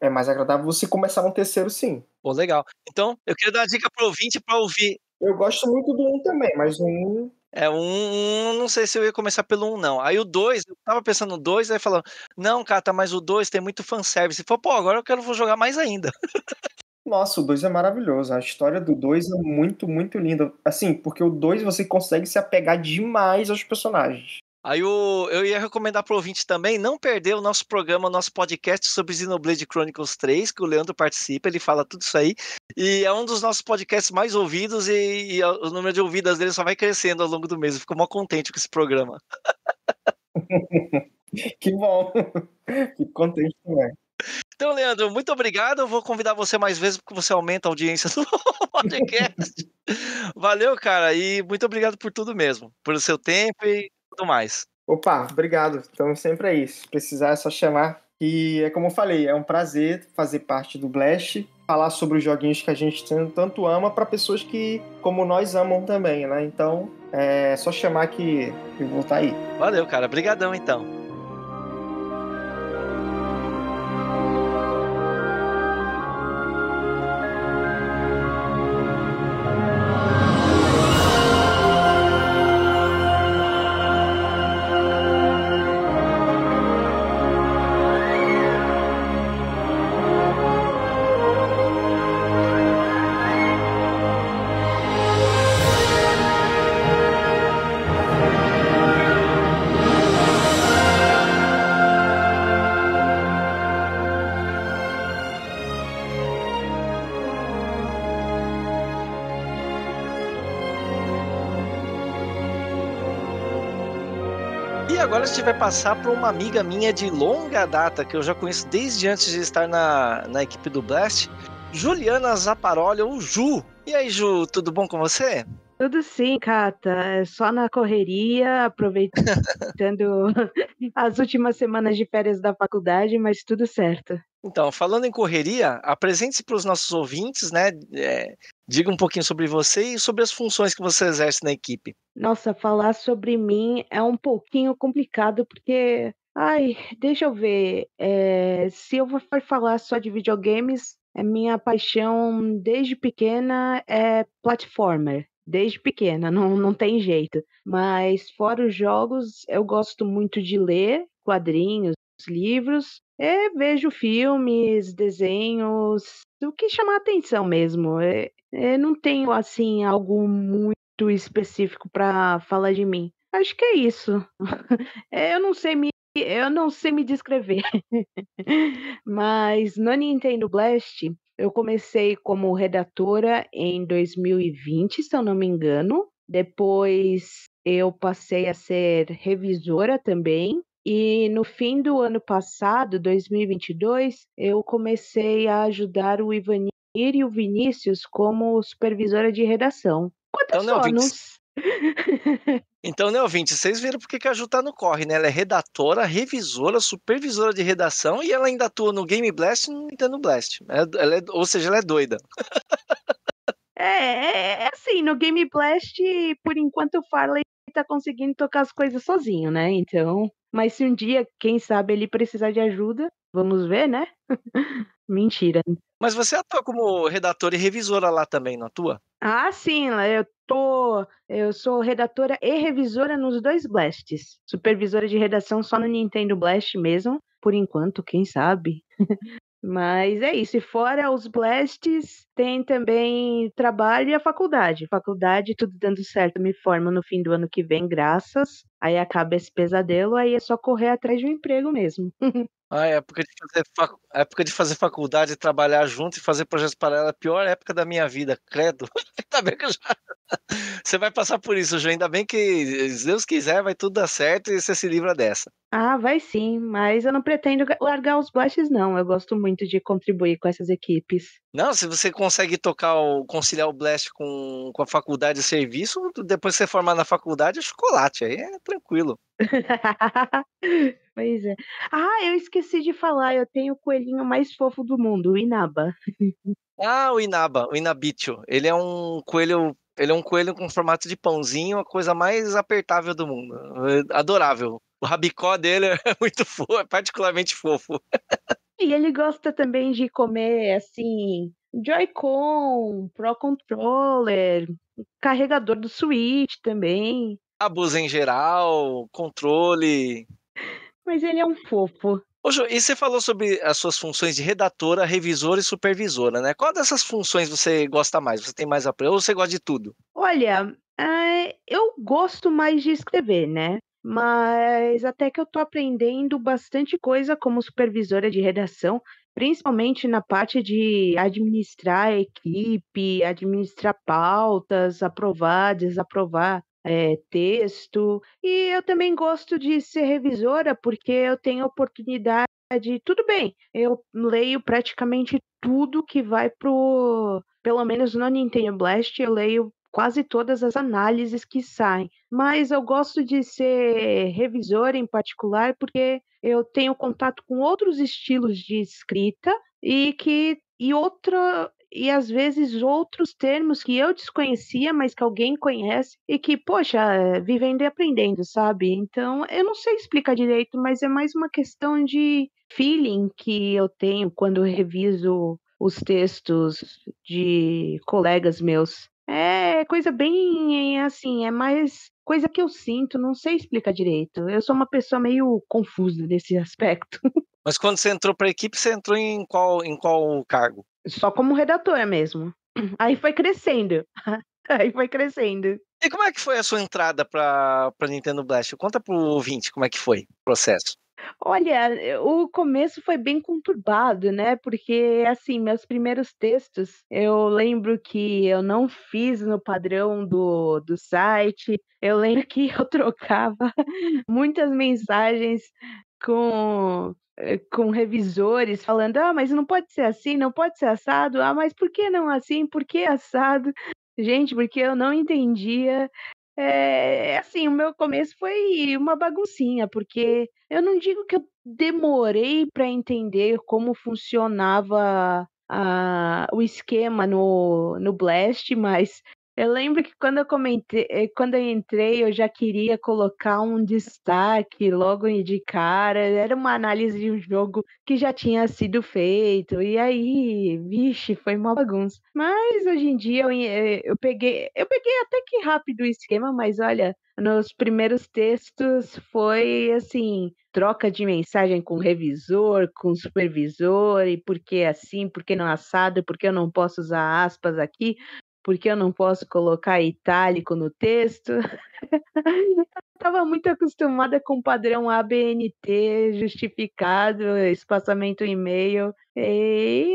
é mais agradável você começar no terceiro, sim. Pô, legal. Então, eu queria dar uma dica pro ouvinte para ouvir. Eu gosto muito do 1 um também, mas um é, um, um, não sei se eu ia começar pelo um, não. Aí o dois, eu tava pensando no dois, aí falando, não, Cata, mas o dois tem muito fanservice. Falei, pô, agora eu quero vou jogar mais ainda. Nossa, o dois é maravilhoso. A história do dois é muito, muito linda. Assim, porque o dois você consegue se apegar demais aos personagens. Aí o, eu ia recomendar para o ouvinte também não perder o nosso programa, o nosso podcast sobre Xenoblade Chronicles 3, que o Leandro participa, ele fala tudo isso aí. E é um dos nossos podcasts mais ouvidos e, e o número de ouvidas dele só vai crescendo ao longo do mês. Eu fico mó contente com esse programa. que bom. Fico contente também. Então, Leandro, muito obrigado. Eu vou convidar você mais vezes porque você aumenta a audiência do podcast. Valeu, cara, e muito obrigado por tudo mesmo, pelo seu tempo e tudo mais. Opa, obrigado. Então sempre é isso. Se precisar é só chamar. E é como eu falei, é um prazer fazer parte do Blast, falar sobre os joguinhos que a gente tanto ama para pessoas que, como nós, amam também, né? Então é só chamar que eu vou estar tá aí. Valeu, cara. Obrigadão então. E agora a gente vai passar para uma amiga minha de longa data, que eu já conheço desde antes de estar na, na equipe do Blast, Juliana Zaparolha, ou Ju. E aí, Ju, tudo bom com você? Tudo sim, Cata. É só na correria, aproveitando as últimas semanas de férias da faculdade, mas tudo certo. Então, falando em correria, apresente-se para os nossos ouvintes, né? É, diga um pouquinho sobre você e sobre as funções que você exerce na equipe. Nossa, falar sobre mim é um pouquinho complicado, porque. Ai, deixa eu ver. É, se eu for falar só de videogames, é minha paixão desde pequena é platformer. Desde pequena, não, não tem jeito. Mas fora os jogos, eu gosto muito de ler quadrinhos, livros e é, vejo filmes, desenhos, o que chama atenção mesmo. Eu, é, é, não tenho, assim, algo muito específico para falar de mim. Acho que é isso. eu não sei me eu não sei me descrever. Mas no Nintendo Blast, eu comecei como redatora em 2020, se eu não me engano. Depois eu passei a ser revisora também. E no fim do ano passado, 2022, eu comecei a ajudar o Ivanir e o Vinícius como supervisora de redação. Quantos então, anos? Então, né, ouvinte, então, né, vocês viram porque que a Ju tá no corre, né? Ela é redatora, revisora, supervisora de redação e ela ainda atua no Game Blast e no Nintendo Blast. É, ela é, ou seja, ela é doida. É, é, é, é assim, no Game Blast, por enquanto o Farley tá conseguindo tocar as coisas sozinho, né? Então, mas se um dia, quem sabe, ele precisar de ajuda, vamos ver, né? Mentira. Mas você atua como redatora e revisora lá também, não atua? Ah, sim, eu tô, eu sou redatora e revisora nos dois Blasts. Supervisora de redação só no Nintendo Blast mesmo, por enquanto, quem sabe. Mas é isso. E fora os blasts, tem também trabalho e a faculdade. Faculdade, tudo dando certo, me formo no fim do ano que vem, graças. Aí acaba esse pesadelo, aí é só correr atrás de um emprego mesmo. A época, de fazer fac... a época de fazer faculdade, trabalhar junto e fazer projetos paralelos, é a pior época da minha vida, credo. Ainda bem que eu já. Você vai passar por isso, Ju. Ainda bem que, se Deus quiser, vai tudo dar certo e você se livra dessa. Ah, vai sim, mas eu não pretendo largar os blashes, não. Eu gosto muito de contribuir com essas equipes. Não, se você consegue tocar, o... conciliar o blast com, com a faculdade e serviço, depois que você formar na faculdade, é chocolate, aí é tranquilo. Pois é. Ah, eu esqueci de falar, eu tenho o coelhinho mais fofo do mundo, o Inaba. Ah, o Inaba, o Inabicho. Ele é um coelho, ele é um coelho com formato de pãozinho, a coisa mais apertável do mundo. É adorável. O rabicó dele é muito fofo, é particularmente fofo. E ele gosta também de comer assim, Joy-Con, Pro Controller, carregador do Switch também abuso em geral, controle. Mas ele é um fofo. Ô, Ju, e você falou sobre as suas funções de redatora, revisora e supervisora, né? Qual dessas funções você gosta mais? Você tem mais apoio ou você gosta de tudo? Olha, é, eu gosto mais de escrever, né? Mas até que eu tô aprendendo bastante coisa como supervisora de redação, principalmente na parte de administrar a equipe, administrar pautas, aprovar, desaprovar é, texto. E eu também gosto de ser revisora, porque eu tenho oportunidade. Tudo bem, eu leio praticamente tudo que vai pro. Pelo menos no Nintendo Blast, eu leio quase todas as análises que saem. Mas eu gosto de ser revisora em particular, porque eu tenho contato com outros estilos de escrita e que e outra, e às vezes outros termos que eu desconhecia, mas que alguém conhece e que, poxa, eh, vivendo e aprendendo, sabe? Então, eu não sei explicar direito, mas é mais uma questão de feeling que eu tenho quando eu reviso os textos de colegas meus. É coisa bem é assim, é mais coisa que eu sinto, não sei explicar direito. Eu sou uma pessoa meio confusa nesse aspecto. Mas quando você entrou para a equipe, você entrou em qual, em qual cargo? só como redatora mesmo. Aí foi crescendo. Aí foi crescendo. E como é que foi a sua entrada para Nintendo Blast? Conta pro ouvinte como é que foi o processo. Olha, eh, o começo foi bem conturbado, né? Porque, assim, meus primeiros textos, eu lembro que eu não fiz no padrão do, do site, eu lembro que eu trocava muitas mensagens com eh, com revisores falando: ah, mas não pode ser assim, não pode ser assado, ah, mas por que não assim, por que assado? Gente, porque eu não entendia. É, assim, o meu começo foi uma baguncinha, porque eu não digo que eu demorei para entender como funcionava a, o esquema no, no Blast, mas eu lembro que quando eu comentei, eh, quando eu entrei, eu já queria colocar um destaque logo de cara. Era uma análise de um jogo que já tinha sido feito. E aí, vixe, foi uma bagunça. Mas hoje em dia eu, eh, eu peguei, eu peguei até que rápido o esquema, mas olha, nos primeiros textos foi assim, troca de mensagem com o revisor, com o supervisor, e por que assim, por que não assado, por que eu não posso usar aspas aqui porque eu não posso colocar itálico no texto. estava muito acostumada com o padrão ABNT, justificado, espaçamento e-mail. E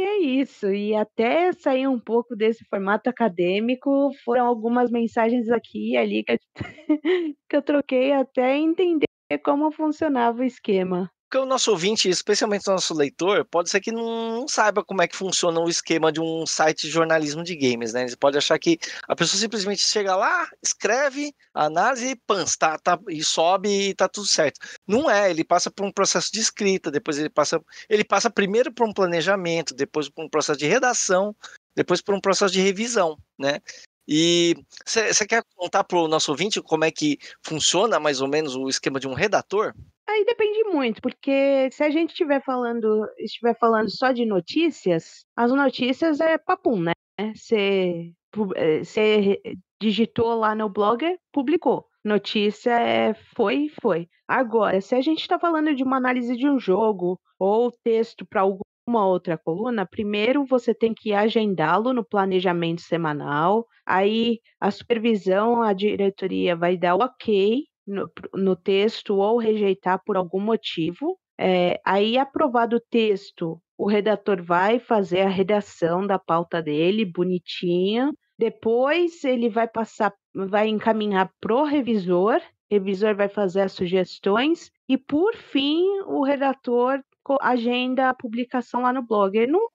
é isso. E até sair um pouco desse formato acadêmico, foram algumas mensagens aqui e ali que que eu troquei até entender como funcionava o esquema. Porque o nosso ouvinte, especialmente o nosso leitor, pode ser que não saiba como é que funciona o esquema de um site de jornalismo de games, né? Ele pode achar que a pessoa simplesmente chega lá, escreve, análise, pans, tá, tá, e sobe e tá tudo certo. Não é, ele passa por um processo de escrita, depois ele passa, ele passa primeiro por um planejamento, depois por um processo de redação, depois por um processo de revisão, né? E você quer contar para o nosso ouvinte como é que funciona mais ou menos o esquema de um redator? Aí depende muito, porque se a gente estiver falando, estiver falando só de notícias, as notícias é papum, né? Você eh, digitou lá no blogger, publicou. Notícia é foi, foi. Agora, se a gente está falando de uma análise de um jogo ou texto para algum uma outra coluna, primeiro você tem que agendá-lo no planejamento semanal, aí a supervisão, a diretoria vai dar o ok no, no texto ou rejeitar por algum motivo. É, aí, aprovado o texto, o redator vai fazer a redação da pauta dele, bonitinha. Depois ele vai passar, vai encaminhar pro revisor, revisor vai fazer as sugestões e por fim o redator agenda a publicação lá no blog. No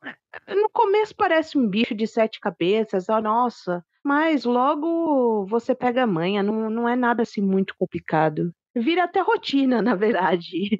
no começo parece um bicho de sete cabeças, oh, nossa, mas logo você pega a manha, não, não é nada assim muito complicado. Vira até rotina, na verdade.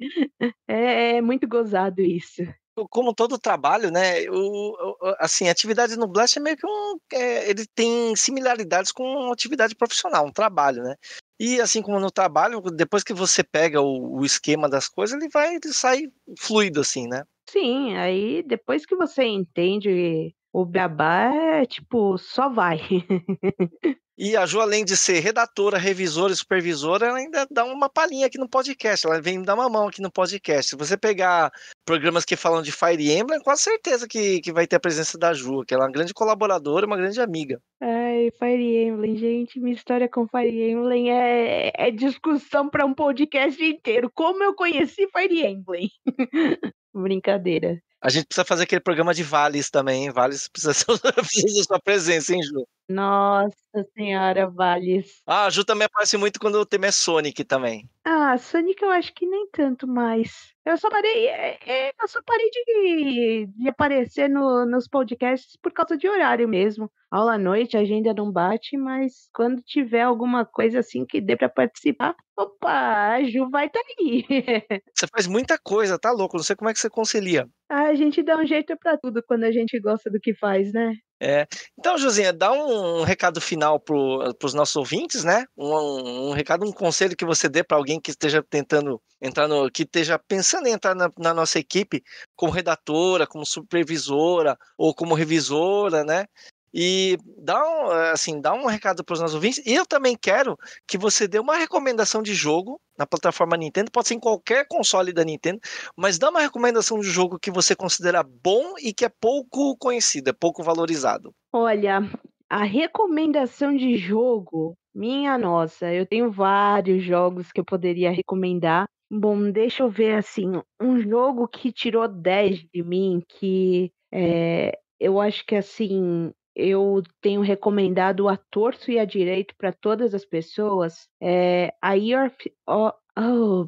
é, é muito gozado isso como todo trabalho, né? O, assim, atividade no Blast é meio que um. É, ele tem similaridades com atividade profissional, um trabalho, né? E assim como no trabalho, depois que você pega o, o esquema das coisas, ele vai ele sai fluido, assim, né? Sim, aí depois que você entende o beabá, é tipo, só vai. E a Ju, além de ser redatora, revisora e supervisora, ela ainda dá uma palhinha aqui no podcast. Ela vem me dar uma mão aqui no podcast. Se você pegar programas que falam de Fire Emblem, com certeza que, que vai ter a presença da Ju, que ela é uma grande colaboradora, uma grande amiga. Ai, Fire Emblem, gente, minha história com Fire Emblem é, é discussão para um podcast inteiro. Como eu conheci Fire Emblem? Brincadeira. A gente precisa fazer aquele programa de vales também, hein? Vales precisa, precisa sua presença, hein, Ju? Nossa senhora, Vales. Ah, a Ju também aparece muito quando o tema é Sonic também. Ah, Sonic eu acho que nem tanto mais. Eu só parei, é, é, eu só parei de, de aparecer no, nos podcasts por causa de horário mesmo. Aula à noite, agenda não bate, mas quando tiver alguma coisa assim que dê para participar, opa, a Ju vai estar tá aí. Você faz muita coisa, tá louco? Não sei como é que você concilia. Ah, a gente dá um jeito para tudo quando a gente gosta do que faz, né? É. Então, Josinha, dá um recado final para os nossos ouvintes, né? Um, um, recado, um conselho que você dê para alguém que esteja tentando entrar no, que esteja pensando em entrar na, na, nossa equipe como redatora, como supervisora ou como revisora, né? E dá um, eh, assim, dá um recado para os nossos ouvintes. E eu também quero que você dê uma recomendação de jogo na plataforma Nintendo, pode ser em qualquer console da Nintendo, mas dá uma recomendação de jogo que você considera bom e que é pouco conhecido, é pouco valorizado. Olha, a recomendação de jogo, minha nossa, eu tenho vários jogos que eu poderia recomendar. Bom, deixa eu ver assim, um jogo que tirou 10 de mim, que é, eu acho que assim eu tenho recomendado a torto e a direito para todas as pessoas é a Year, oh, oh,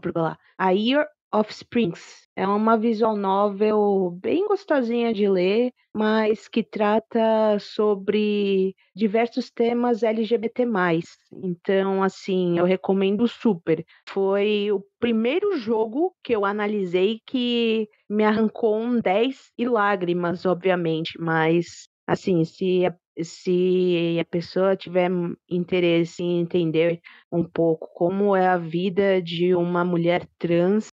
a Year of Springs. É uma visual novel bem gostosinha de ler, mas que trata sobre diversos temas LGBT+. Então, assim, eu recomendo super. Foi o primeiro jogo que eu analisei que me arrancou um 10 e lágrimas, obviamente, mas Assim, se a, se a pessoa tiver interesse em entender um pouco como é a vida de uma mulher trans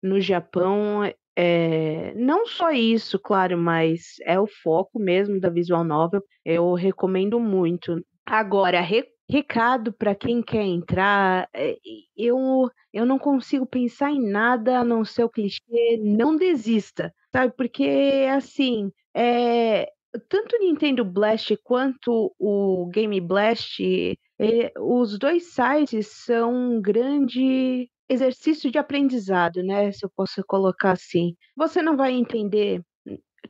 no Japão, é, não só isso, claro, mas é o foco mesmo da visual novel. Eu recomendo muito. Agora, recado para quem quer entrar, eh, eu eu não consigo pensar em nada a não ser o clichê não desista, sabe? Porque assim, é, tanto o Nintendo Blast quanto o Game Blast, eh, os dois sites são um grande exercício de aprendizado, né? Se eu posso colocar assim. Você não vai entender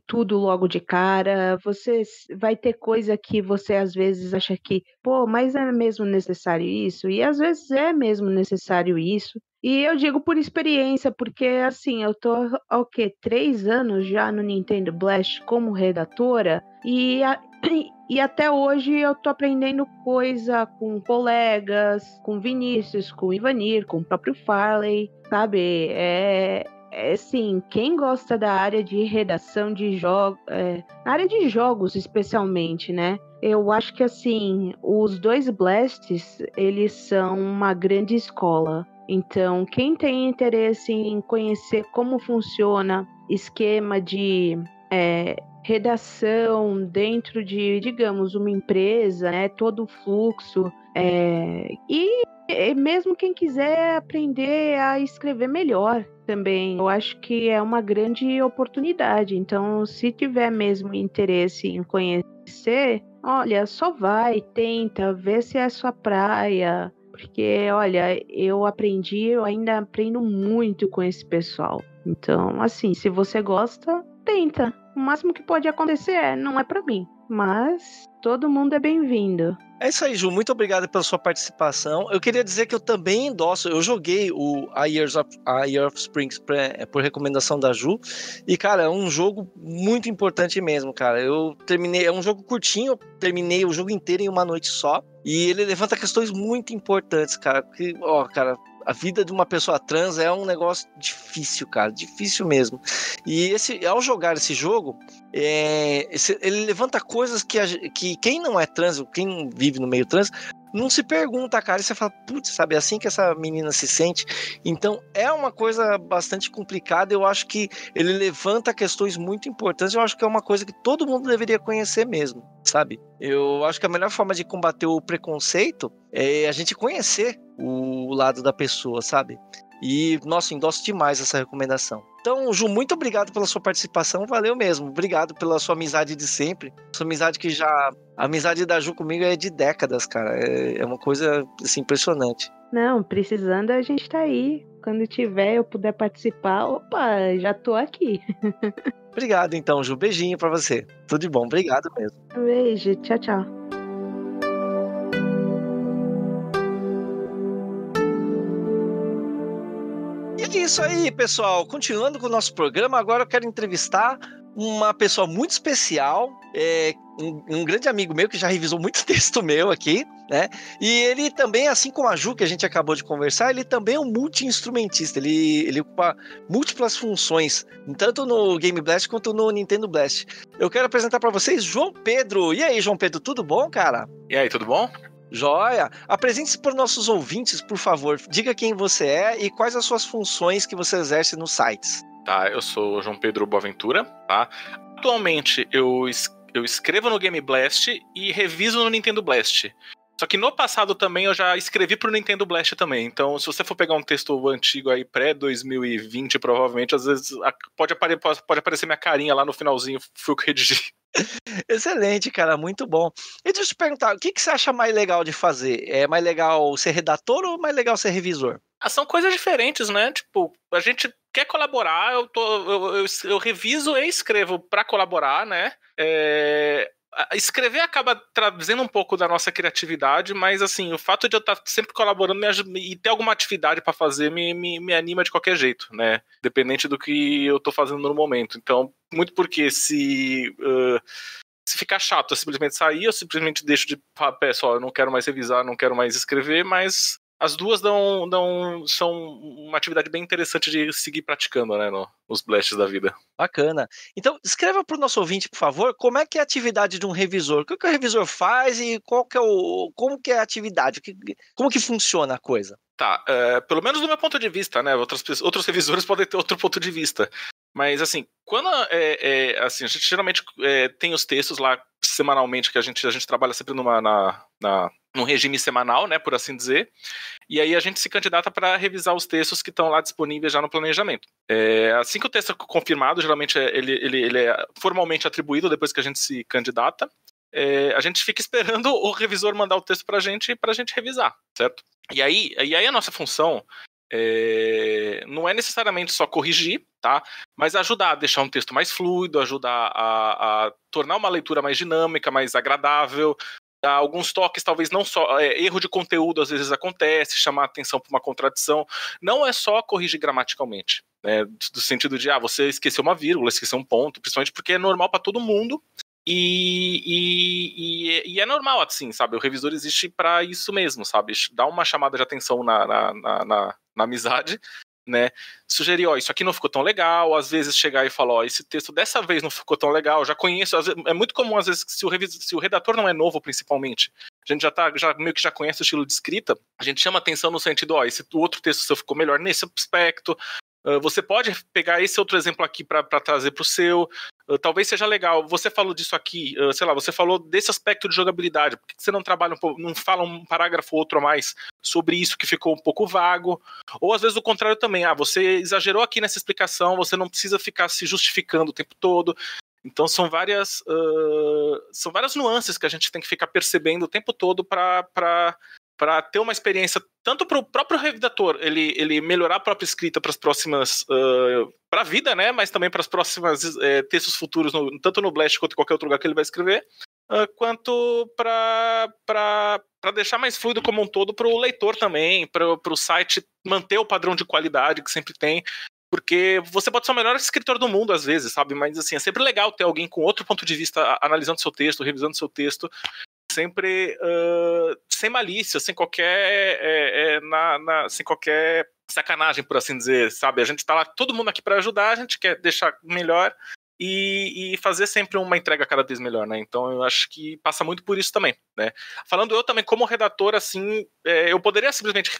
tudo logo de cara, você vai ter coisa que você às vezes acha que, pô, mas é mesmo necessário isso? E às vezes é mesmo necessário isso. E eu digo por experiência, porque assim, eu tô há o quê? Três anos já no Nintendo Blast como redatora e, a, e até hoje eu tô aprendendo coisa com colegas, com Vinícius, com Ivanir, com o próprio Farley, sabe? É, é assim, quem gosta da área de redação de jogos, é, área de jogos especialmente, né? Eu acho que assim, os dois Blasts, eles são uma grande escola então, quem tem interesse em conhecer como funciona esquema de é, redação dentro de, digamos, uma empresa, né, todo o fluxo, é, e, e mesmo quem quiser aprender a escrever melhor também, eu acho que é uma grande oportunidade. Então, se tiver mesmo interesse em conhecer, olha, só vai, tenta, vê se é a sua praia. Porque, olha, eu aprendi, eu ainda aprendo muito com esse pessoal. Então, assim, se você gosta, tenta. O máximo que pode acontecer é, não é para mim. Mas todo mundo é bem-vindo. É isso aí, Ju. Muito obrigado pela sua participação. Eu queria dizer que eu também endosso. Eu joguei o A, Years of, A Year of Springs é, por recomendação da Ju. E, cara, é um jogo muito importante mesmo, cara. Eu terminei. É um jogo curtinho, eu terminei o jogo inteiro em uma noite só. E ele levanta questões muito importantes, cara. Que, ó, cara, a vida de uma pessoa trans é um negócio difícil, cara, difícil mesmo. E esse, ao jogar esse jogo, é, esse, ele levanta coisas que, a, que quem não é trans, quem vive no meio trans, não se pergunta, cara, e você fala, putz, sabe, é assim que essa menina se sente. Então é uma coisa bastante complicada. Eu acho que ele levanta questões muito importantes. Eu acho que é uma coisa que todo mundo deveria conhecer mesmo, sabe? Eu acho que a melhor forma de combater o preconceito é a gente conhecer o o lado da pessoa, sabe? E, nossa, endosso demais essa recomendação. Então, Ju, muito obrigado pela sua participação, valeu mesmo. Obrigado pela sua amizade de sempre. Sua amizade que já. A amizade da Ju comigo é de décadas, cara. É, é uma coisa assim, impressionante. Não, precisando a gente tá aí. Quando tiver, eu puder participar, opa, já tô aqui. obrigado então, Ju. Beijinho para você. Tudo de bom, obrigado mesmo. Beijo, tchau, tchau. isso aí, pessoal. Continuando com o nosso programa, agora eu quero entrevistar uma pessoa muito especial, é, um, um, grande amigo meu que já revisou muito texto meu aqui, né? E ele também, assim como a Ju, que a gente acabou de conversar, ele também é um multi-instrumentista. Ele, ele ocupa múltiplas funções, tanto no Game Blast quanto no Nintendo Blast. Eu quero apresentar para vocês João Pedro. E aí, João Pedro, tudo bom, cara? E aí, tudo bom? Joia! Apresente-se para nossos ouvintes, por favor. Diga quem você é e quais as suas funções que você exerce nos sites. Tá, eu sou João Pedro Boaventura, tá? Atualmente eu, es eu escrevo no Game Blast e reviso no Nintendo Blast. Só que no passado também eu já escrevi pro Nintendo Blast também. Então, se você for pegar um texto antigo aí, pré-2020, provavelmente, às vezes pode, apare pode aparecer minha carinha lá no finalzinho, fui o que redigi. Excelente, cara, muito bom. E deixa eu te perguntar, o que, que você acha mais legal de fazer? É mais legal ser redator ou mais legal ser revisor? Ah, são coisas diferentes, né? Tipo, a gente quer colaborar, eu, tô, eu, eu, eu reviso e escrevo para colaborar, né? É, escrever acaba trazendo um pouco da nossa criatividade, mas assim, o fato de eu estar tá sempre colaborando e ter alguma atividade para fazer me, me, me, anima de qualquer jeito, né? Dependente do que eu estou fazendo no momento. Então, muito porque se. Uh, se ficar chato eu simplesmente sair, eu simplesmente deixo de. Ah, pessoal, eu não quero mais revisar, não quero mais escrever, mas as duas dão, dão, são uma atividade bem interessante de seguir praticando, né, no, nos blasts da vida. Bacana. Então, escreva para o nosso ouvinte, por favor, como é que é a atividade de um revisor? O que, que o revisor faz e qual que é o, como que é a atividade? Como que funciona a coisa? Tá, é, pelo menos do meu ponto de vista, né? Outras, outros revisores podem ter outro ponto de vista. Mas assim, quando é, é, assim, a gente geralmente é, tem os textos lá semanalmente que a gente a gente trabalha sempre numa na, na num regime semanal, né, por assim dizer. E aí a gente se candidata para revisar os textos que estão lá disponíveis já no planejamento. É, assim que o texto é confirmado, geralmente é, ele, ele, ele é formalmente atribuído depois que a gente se candidata. É, a gente fica esperando o revisor mandar o texto para a gente para a gente revisar, certo? E aí, e aí a nossa função é, não é necessariamente só corrigir, tá? Mas ajudar a deixar um texto mais fluido, ajudar a, a tornar uma leitura mais dinâmica, mais agradável. Dar alguns toques, talvez não só. É, erro de conteúdo às vezes acontece, chamar atenção para uma contradição. Não é só corrigir gramaticalmente, né? Do sentido de, ah, você esqueceu uma vírgula, esqueceu um ponto, principalmente porque é normal para todo mundo. E, e, e, é normal, assim, sabe? O revisor existe para isso mesmo, sabe? Dá uma chamada de atenção na, na, na na amizade, né? Sugerir, ó, isso aqui não ficou tão legal, às vezes chegar e falar, ó, esse texto dessa vez não ficou tão legal, já conheço, vezes, é muito comum às vezes se o, se o redator não é novo, principalmente, a gente já tá, já meio que já conhece o estilo de escrita, a gente chama atenção no sentido, ó, esse outro texto seu ficou melhor nesse aspecto, ah, você pode pegar esse outro exemplo aqui para trazer para o seu. Uh, talvez seja legal. Você falou disso aqui, uh, sei lá, você falou desse aspecto de jogabilidade. Por que, você não trabalha, um, não fala um parágrafo ou outro a mais sobre isso que ficou um pouco vago? Ou às vezes o contrário também. Ah, você exagerou aqui nessa explicação, você não precisa ficar se justificando o tempo todo. Então são várias são várias nuances que a gente tem que ficar percebendo o tempo todo para para ter uma experiência tanto para o próprio redator, ele, ele melhorar a própria escrita para as próximas uh, para a vida, né? Mas também para os próximos uh, eh, textos futuros, no, tanto no Blast quanto em qualquer outro lugar que ele vai escrever, uh, quanto para para deixar mais fluido como um todo para o leitor também, para o site manter o padrão de qualidade que sempre tem. Porque você pode ser o melhor escritor do mundo, às vezes, sabe? Mas, assim, é sempre legal ter alguém com outro ponto de vista analisando seu texto, revisando seu texto, sempre uh, sem malícia, sem qualquer é, é, na, na, sem qualquer sacanagem, por assim dizer, sabe? A gente tá lá, todo mundo aqui para ajudar, a gente quer deixar melhor, e, e, fazer sempre uma entrega cada vez melhor, né? Então eu acho que passa muito por isso também, né? Falando eu também como redator, assim, é, eu poderia simplesmente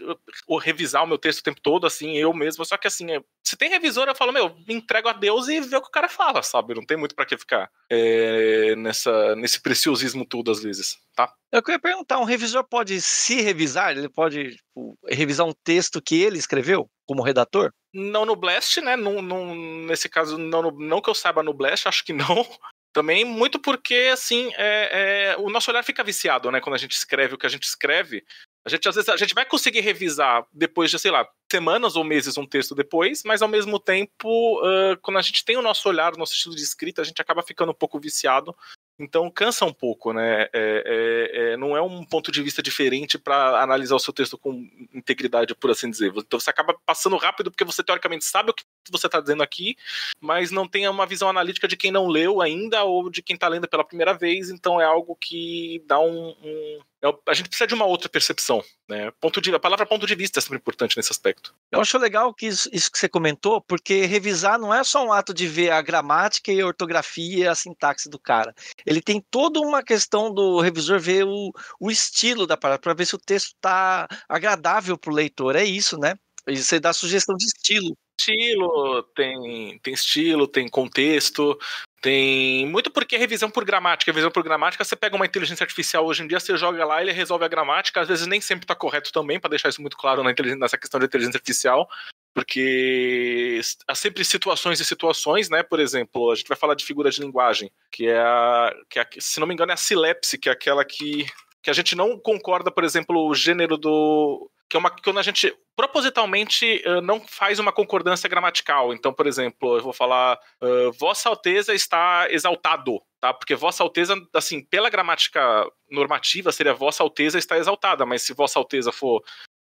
revisar o meu texto o tempo todo, assim, eu mesmo, só que assim, é, se tem revisor, eu falo, meu, entrego a Deus e vê o que o cara fala, sabe? Não tem muito para que ficar é, nessa, nesse preciosismo tudo às vezes, tá? Eu queria perguntar, um revisor pode se revisar? Ele pode tipo, revisar um texto que ele escreveu como redator? Não no Blast, né? Não, não, nesse caso, não, não que eu saiba no Blast, acho que não. Também muito porque, assim, é, é, o nosso olhar fica viciado, né? Quando a gente escreve o que a gente escreve. A gente, às vezes, a gente vai conseguir revisar depois de, sei lá, semanas ou meses um texto depois, mas ao mesmo tempo, uh, quando a gente tem o nosso olhar, o nosso estilo de escrita, a gente acaba ficando um pouco viciado então cansa um pouco, né? É, é, é, não é um ponto de vista diferente para analisar o seu texto com integridade, por assim dizer. Então você acaba passando rápido porque você teoricamente sabe o que você está dizendo aqui, mas não tem uma visão analítica de quem não leu ainda ou de quem está lendo pela primeira vez. Então é algo que dá um, um é a gente precisa de uma outra percepção. Né? Ponto de, a palavra ponto de vista é sempre importante nesse aspecto. Eu acho legal que isso, isso, que você comentou, porque revisar não é só um ato de ver a gramática e a ortografia e a sintaxe do cara. Ele tem toda uma questão do revisor ver o, o estilo da palavra, para ver se o texto está agradável para o leitor. É isso, né? E você dá sugestão de estilo estilo, tem, tem estilo, tem contexto, tem muito porque revisão por gramática. Revisão por gramática, você pega uma inteligência artificial hoje em dia, você joga lá, ele resolve a gramática. Às vezes nem sempre está correto também, para deixar isso muito claro na nessa questão da inteligência artificial. Porque há sempre situações e situações, né? Por exemplo, a gente vai falar de figura de linguagem, que é a, que é, se não me engano, é a silepse, que é aquela que, que a gente não concorda, por exemplo, o gênero do, que é uma quando a gente propositalmente uh, não faz uma concordância gramatical. Então, por exemplo, eu vou falar uh, Vossa Alteza está exaltado, tá? Porque Vossa Alteza, assim, pela gramática normativa, seria Vossa Alteza está exaltada, mas se Vossa Alteza for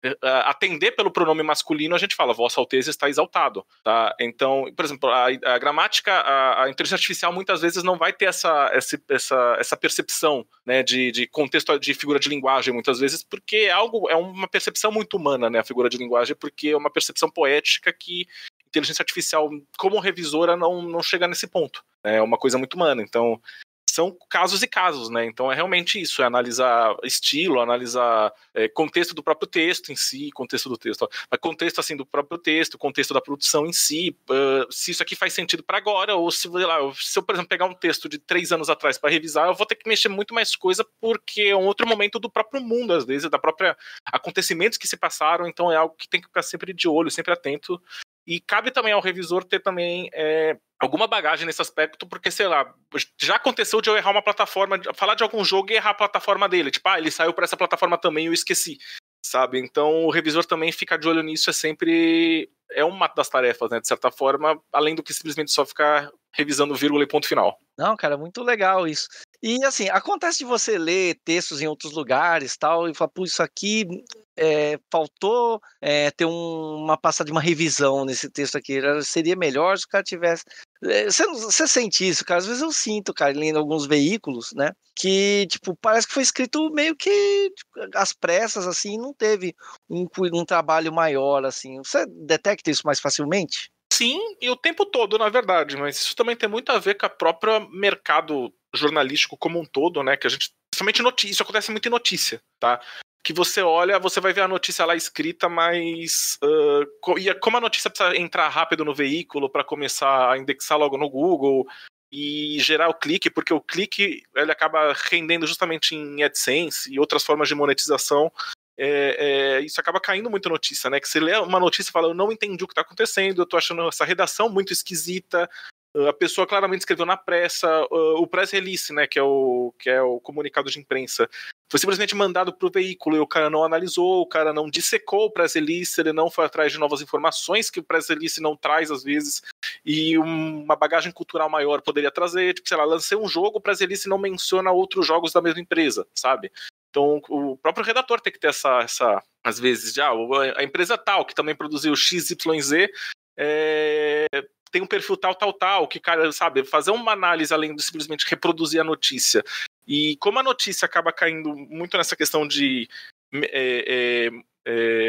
eh, atender pelo pronome masculino, a gente fala Vossa Alteza está exaltado. Tá? Então, por exemplo, a, a gramática, a, a, inteligência artificial muitas vezes não vai ter essa, essa, essa, essa percepção né, de, de contexto de figura de linguagem, muitas vezes, porque é algo, é uma percepção muito humana, né, a figura de linguagem, porque é uma percepção poética que inteligência artificial como revisora não, não chega nesse ponto. Né? É uma coisa muito humana. Então, são casos e casos, né? Então é realmente isso, é analisar estilo, analisar é, contexto do próprio texto em si, contexto do texto, mas contexto assim do próprio texto, contexto da produção em si, uh, se isso aqui faz sentido para agora ou se, lá, se eu por exemplo pegar um texto de três anos atrás para revisar, eu vou ter que mexer muito mais coisa porque é um outro momento do próprio mundo às vezes, da própria acontecimentos que se passaram, então é algo que tem que ficar sempre de olho, sempre atento e cabe também ao revisor ter também é, alguma bagagem nesse aspecto, porque, sei lá, já aconteceu de eu errar uma plataforma, falar de algum jogo e errar a plataforma dele. Tipo, ah, ele saiu para essa plataforma também e eu esqueci, sabe? Então o revisor também ficar de olho nisso é sempre. É uma das tarefas, né? De certa forma, além do que simplesmente só ficar revisando vírgula e ponto final. Não, cara, é muito legal isso. E assim, acontece de você ler textos em outros lugares tal, e falar, pô, isso aqui é, faltou é, ter um, uma passada de uma revisão nesse texto aqui. Seria melhor se o cara tivesse é, você, você sente isso, cara? Às vezes eu sinto, cara, lendo alguns veículos, né? Que, tipo, parece que foi escrito meio que tipo, às pressas, assim, não teve um, um trabalho maior, assim. Você detecta isso mais facilmente? Sim, e o tempo todo, na verdade, mas isso também tem muito a ver com a própria mercado jornalístico como um todo, né? Que a gente. Principalmente notícia, isso acontece muito em notícia, tá? que você olha, você vai ver a notícia lá escrita, mas uh, e como a notícia precisa entrar rápido no veículo para começar a indexar logo no Google e gerar o clique, porque o clique ele acaba rendendo justamente em AdSense e outras formas de monetização. É, é, isso acaba caindo muito notícia, né? Que você lê uma notícia e fala, eu não entendi o que está acontecendo, eu estou achando essa redação muito esquisita, a pessoa claramente escreveu na pressa, o press release, né, que é o, que é o comunicado de imprensa, foi simplesmente mandado para o veículo e o cara não analisou, o cara não dissecou o press release, ele não foi atrás de novas informações que o press release não traz às vezes, e uma bagagem cultural maior poderia trazer, tipo, sei lá, lancei um jogo, o press release não menciona outros jogos da mesma empresa, sabe? Então, o próprio redator tem que ter essa, essa às vezes, já, ah, a empresa tal, que também produziu XYZ, é, tem um perfil tal, tal, tal, que, cara, sabe, fazer uma análise além de simplesmente reproduzir a notícia. E como a notícia acaba caindo muito nessa questão de é, é,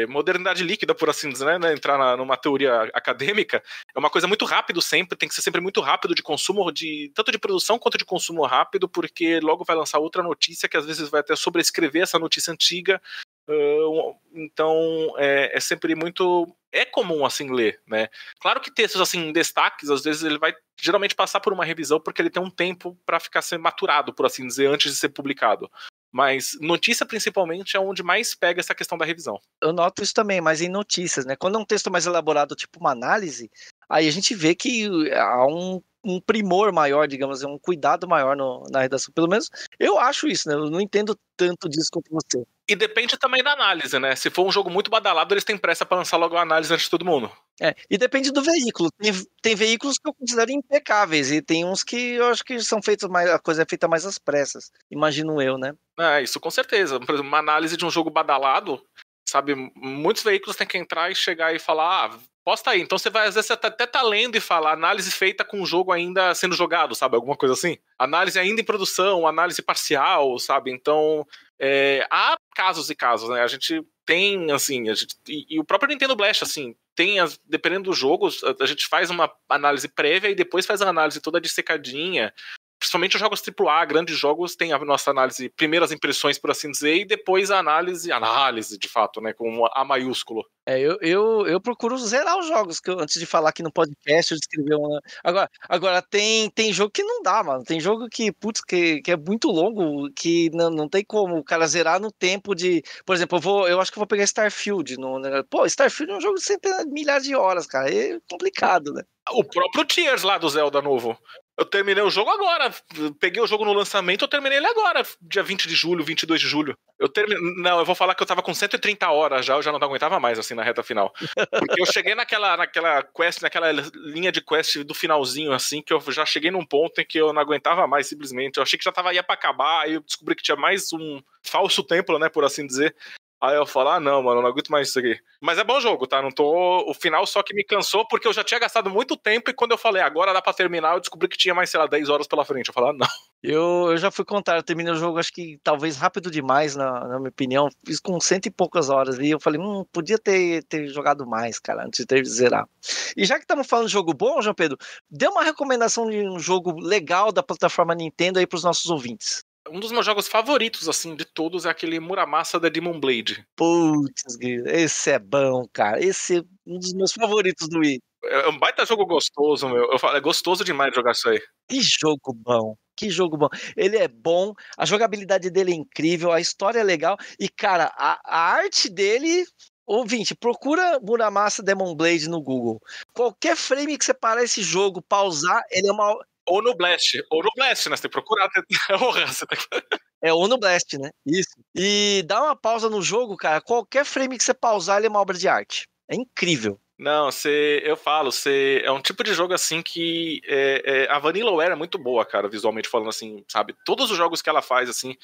é, modernidade líquida, por assim dizer, né? entrar na, numa teoria acadêmica, é uma coisa muito rápido sempre, tem que ser sempre muito rápido de consumo, de tanto de produção quanto de consumo rápido, porque logo vai lançar outra notícia que às vezes vai até sobrescrever essa notícia antiga. Uh, então é, é sempre muito é comum assim ler, né? Claro que textos assim destaques, às vezes ele vai geralmente passar por uma revisão porque ele tem um tempo para ficar sendo maturado, por assim dizer, antes de ser publicado. Mas notícia principalmente é onde mais pega essa questão da revisão. Eu noto isso também, mas em notícias, né? Quando é um texto mais elaborado, tipo uma análise, aí a gente vê que eh, há um, um primor maior, digamos, um cuidado maior no, na redação. Pelo menos eu acho isso, né? Eu não entendo tanto disso quanto você. E depende também da análise, né? Se for um jogo muito badalado, eles têm pressa para lançar logo a análise antes de todo mundo. É, e depende do veículo. Tem, tem, veículos que eu considero impecáveis e tem uns que eu acho que são feitos mais, a coisa é feita mais às pressas, imagino eu, né? É, isso com certeza. Por exemplo, uma análise de um jogo badalado, sabe? Muitos veículos têm que entrar e chegar e falar, ah, resposta aí. Então você vai, às vezes, você tá, até tá lendo e fala análise feita com o jogo ainda sendo jogado, sabe? Alguma coisa assim. Análise ainda em produção, análise parcial, sabe? Então, é, há casos e casos, né? A gente tem, assim, a gente, e, e o próprio Nintendo Blast, assim, tem, as, dependendo dos jogos, a, a, gente faz uma análise prévia e depois faz a análise toda dissecadinha principalmente os jogos AAA, grandes jogos, tem a nossa análise, primeiras impressões, por assim dizer, e depois a análise, análise de fato, né, com A maiúsculo. É, eu, eu, eu procuro zerar os jogos que eu, antes de falar aqui no podcast, eu escrever uma... Agora, agora tem, tem jogo que não dá, mano. Tem jogo que, putz, que, que é muito longo, que não, não tem como o cara zerar no tempo de. Por exemplo, eu, vou, eu acho que eu vou pegar Starfield. No, né, Pô, Starfield é um jogo de centenas, milhares de horas, cara. É complicado, né? O próprio Tears lá do Zelda novo. Eu terminei o jogo agora. Peguei o jogo no lançamento, eu terminei ele agora, dia 20 de julho, 22 de julho. Eu terminei. Não, eu vou falar que eu tava com 130 horas já, eu já não aguentava mais, assim, na reta final. Porque eu cheguei naquela, naquela quest, naquela linha de quest do finalzinho, assim, que eu já cheguei num ponto em que eu não aguentava mais, simplesmente. Eu achei que já tava, ia pra acabar, aí eu descobri que tinha mais um falso templo, né, por assim dizer. Aí eu falo, ah, não, mano, não aguento mais isso aqui. Mas é bom jogo, tá? Não tô. O final só que me cansou, porque eu já tinha gastado muito tempo e quando eu falei, agora dá pra terminar, eu descobri que tinha mais, sei lá, 10 horas pela frente. Eu falei, ah, não. Eu, eu já fui contar, eu terminei o jogo, acho que talvez rápido demais, na, na minha opinião. Fiz com cento e poucas horas. E eu falei, hum, podia ter, ter jogado mais, cara, antes de zerar. E já que estamos falando de jogo bom, João Pedro, dê uma recomendação de um jogo legal da plataforma Nintendo aí pros nossos ouvintes. Um dos meus jogos favoritos, assim, de todos é aquele Muramasa da Demon Blade. Putz, esse é bom, cara. Esse é um dos meus favoritos do Wii. É, é um baita jogo gostoso, meu. Eu falo, é gostoso demais jogar isso aí. Que jogo bom. Que jogo bom. Ele é bom, a jogabilidade dele é incrível, a história é legal. E, cara, a, a arte dele ouvinte, procura Muramasa Demon Blade no Google. Qualquer frame que você parar esse jogo, pausar, ele é uma, ou no Blast. Ou no Blast, né? Você tem que procurar. Tem... é ou no Blast, né? Isso. E dá uma pausa no jogo, cara. Qualquer frame que você pausar, ele é uma obra de arte. É incrível. Não, você, eu falo, você é um tipo de jogo assim que é, é, a Vanillaware é muito boa, cara, visualmente falando assim, sabe? Todos os jogos que ela faz assim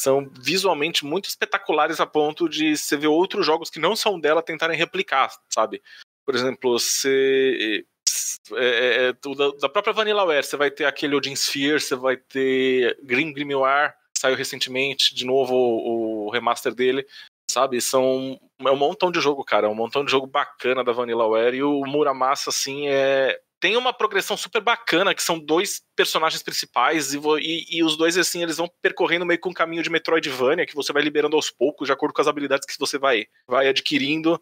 são visualmente muito espetaculares a ponto de você ver outros jogos que não são dela tentarem replicar, sabe? Por exemplo, você é, é, é da própria Vanillaware, você vai ter aquele Odin Sphere, você vai ter Grim Grimoire, saiu recentemente, de novo o, o, remaster dele, sabe? São é um montão de jogo, cara, é um montão de jogo bacana da Vanillaware e o Muramasa assim é tem uma progressão super bacana, que são dois personagens principais, e, e, e os dois, assim, eles vão percorrendo meio que um caminho de Metroidvania, que você vai liberando aos poucos, de acordo com as habilidades que você vai, vai adquirindo.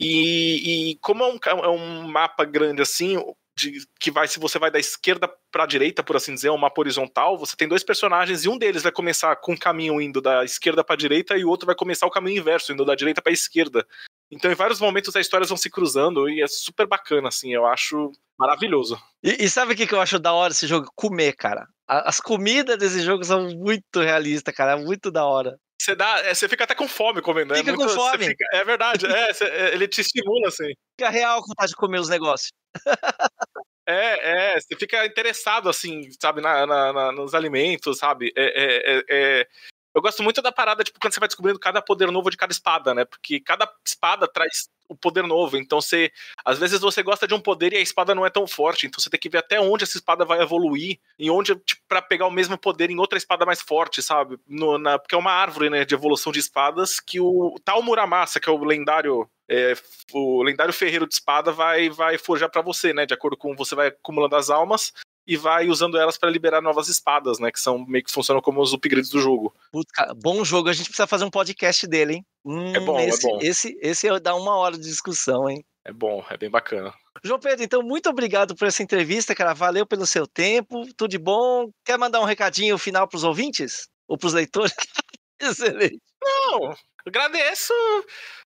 E, e como é um, é um mapa grande assim, de, que vai se você vai da esquerda para a direita, por assim dizer, é um mapa horizontal, você tem dois personagens e um deles vai começar com o um caminho indo da esquerda para a direita e o outro vai começar o caminho inverso, indo da direita para a esquerda. Então, em vários momentos, as histórias vão se cruzando e é super bacana, assim, eu acho maravilhoso. E, e sabe o que, que eu acho da hora desse jogo? Comer, cara. as comidas desse jogo são muito realistas, cara, é muito da hora. Você dá, é, você fica até com fome comendo. Né? Fica é muito, com fome. Fica, é verdade, é, você, é, ele te estimula assim. Fica real com vontade de comer os negócios. É, é, você fica interessado, assim, sabe, na, na, na nos alimentos, sabe? É, é, é, é, eu gosto muito da parada, tipo, quando você vai descobrindo cada poder novo de cada espada, né? Porque cada espada traz o poder novo. Então você. Às vezes você gosta de um poder e a espada não é tão forte. Então você tem que ver até onde essa espada vai evoluir. E onde, tipo, pra pegar o mesmo poder em outra espada mais forte, sabe? No, na, porque é uma árvore, né, de evolução de espadas que o tal Muramasa, que é o lendário é, o lendário ferreiro de espada vai vai forjar para você, né? De acordo com você vai acumulando as almas e vai usando elas para liberar novas espadas, né? Que são meio que funcionam como os upgrades do jogo. Puta, bom jogo, a gente precisa fazer um podcast dele, hein? Hum, é bom, é esse, é bom. Esse, esse dá uma hora de discussão, hein? É bom, é bem bacana. João Pedro, então, muito obrigado por essa entrevista, cara. Valeu pelo seu tempo, tudo de bom. Quer mandar um recadinho final para os ouvintes? Ou para os leitores? Excelente. Não, agradeço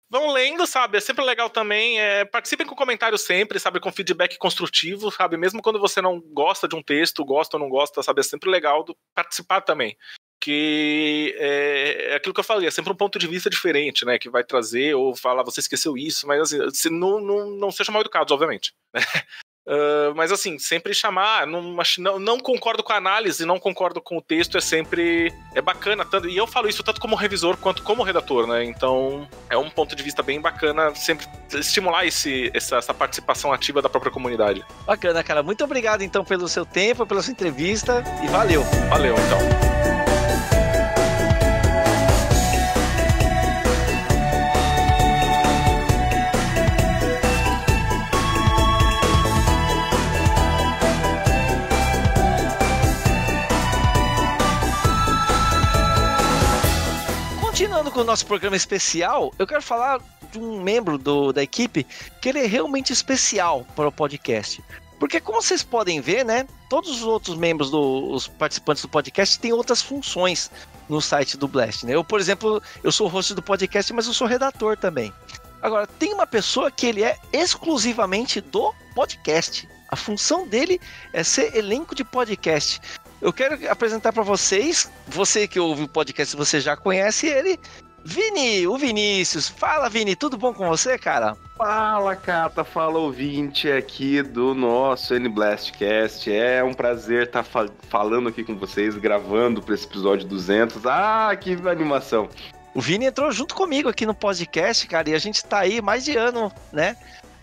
vão lendo, sabe? É sempre legal também. É, participem com comentários sempre, sabe? Com feedback construtivo, sabe? Mesmo quando você não gosta de um texto, gosta ou não gosta, sabe? É sempre legal do, participar também. Que é, é, aquilo que eu falei, é sempre um ponto de vista diferente, né? Que vai trazer ou falar, você esqueceu isso, mas assim, se não, não, não seja mal educado, obviamente. Né? Ah, mas assim, sempre chamar, ah, não, não, não, concordo com a análise, não concordo com o texto, é sempre é bacana. Tanto, e eu falo isso tanto como revisor quanto como redator, né? Então é um ponto de vista bem bacana sempre estimular esse, essa, essa participação ativa da própria comunidade. Bacana, cara. Muito obrigado então pelo seu tempo, pela sua entrevista e valeu. Valeu, então. com o nosso programa especial, eu quero falar de um membro do, da equipe que ele é realmente especial para o podcast. Porque como vocês podem ver, né, todos os outros membros dos do, participantes do podcast têm outras funções no site do Blast, né? Eu, por exemplo, eu sou host do podcast, mas eu sou redator também. Agora, tem uma pessoa que ele é exclusivamente do podcast. A função dele é ser elenco de podcast. Eu quero apresentar para vocês, você que ouve o podcast, você já conhece ele, Vini, o Vinícius. Fala, Vini, tudo bom com você, cara? Fala, Cata, fala ouvinte aqui do nosso N-Blastcast. É um prazer estar tá falando aqui com vocês, gravando para esse episódio 200. Ah, que animação! O Vini entrou junto comigo aqui no podcast, cara, e a gente está aí mais de ano, né?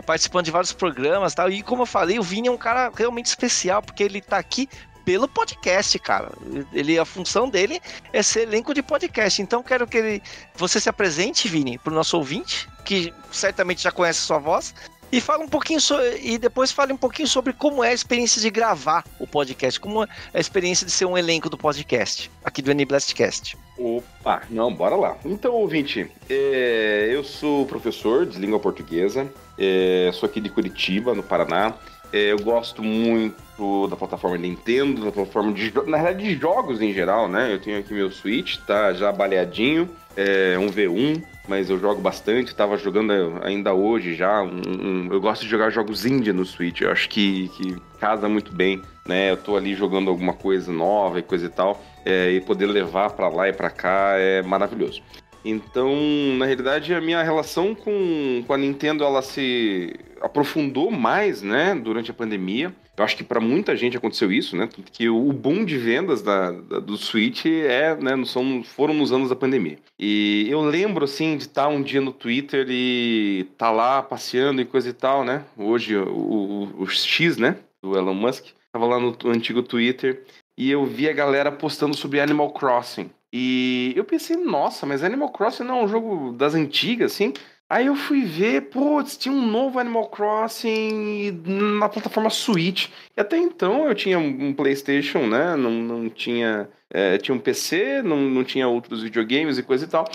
Participando de vários programas e tal. E como eu falei, o Vini é um cara realmente especial, porque ele está aqui pelo podcast, cara. Ele, a função dele é ser elenco de podcast. Então quero que ele, você se apresente, Vini, para o nosso ouvinte, que certamente já conhece sua voz, e fala um pouquinho so, e depois fale um pouquinho sobre como é a experiência de gravar o podcast, como é a experiência de ser um elenco do podcast, aqui do NBlastcast. Opa, não, bora lá. Então, ouvinte, é, eu sou professor de língua portuguesa, é, sou aqui de Curitiba, no Paraná. É, eu gosto muito da plataforma Nintendo, da plataforma de, na realidade de jogos em geral, né? Eu tenho aqui meu Switch, tá já baleadinho, é um V1, mas eu jogo bastante, tava jogando ainda hoje já. Um, um, eu gosto de jogar jogos indie no Switch, eu acho que, que casa muito bem, né? Eu tô ali jogando alguma coisa nova e coisa e tal, é, e poder levar para lá e para cá é maravilhoso. Então, na realidade, a minha relação com, com a Nintendo, ela se aprofundou mais, né, durante a pandemia. Eu acho que para muita gente aconteceu isso, né? que o boom de vendas da, da, do Switch é, né, são, foram nos anos da pandemia. E eu lembro, assim, de estar tá um dia no Twitter e tá lá passeando e coisa e tal, né? Hoje, o, o, o X, né, do Elon Musk, tava lá no antigo Twitter e eu vi a galera postando sobre Animal Crossing. E eu pensei, nossa, mas Animal Crossing não é um jogo das antigas, assim? Aí eu fui ver, putz, tinha um novo Animal Crossing na plataforma Switch. E até então eu tinha um PlayStation, né? Não, não tinha. É, tinha um PC, não, não tinha outros videogames e coisa e tal.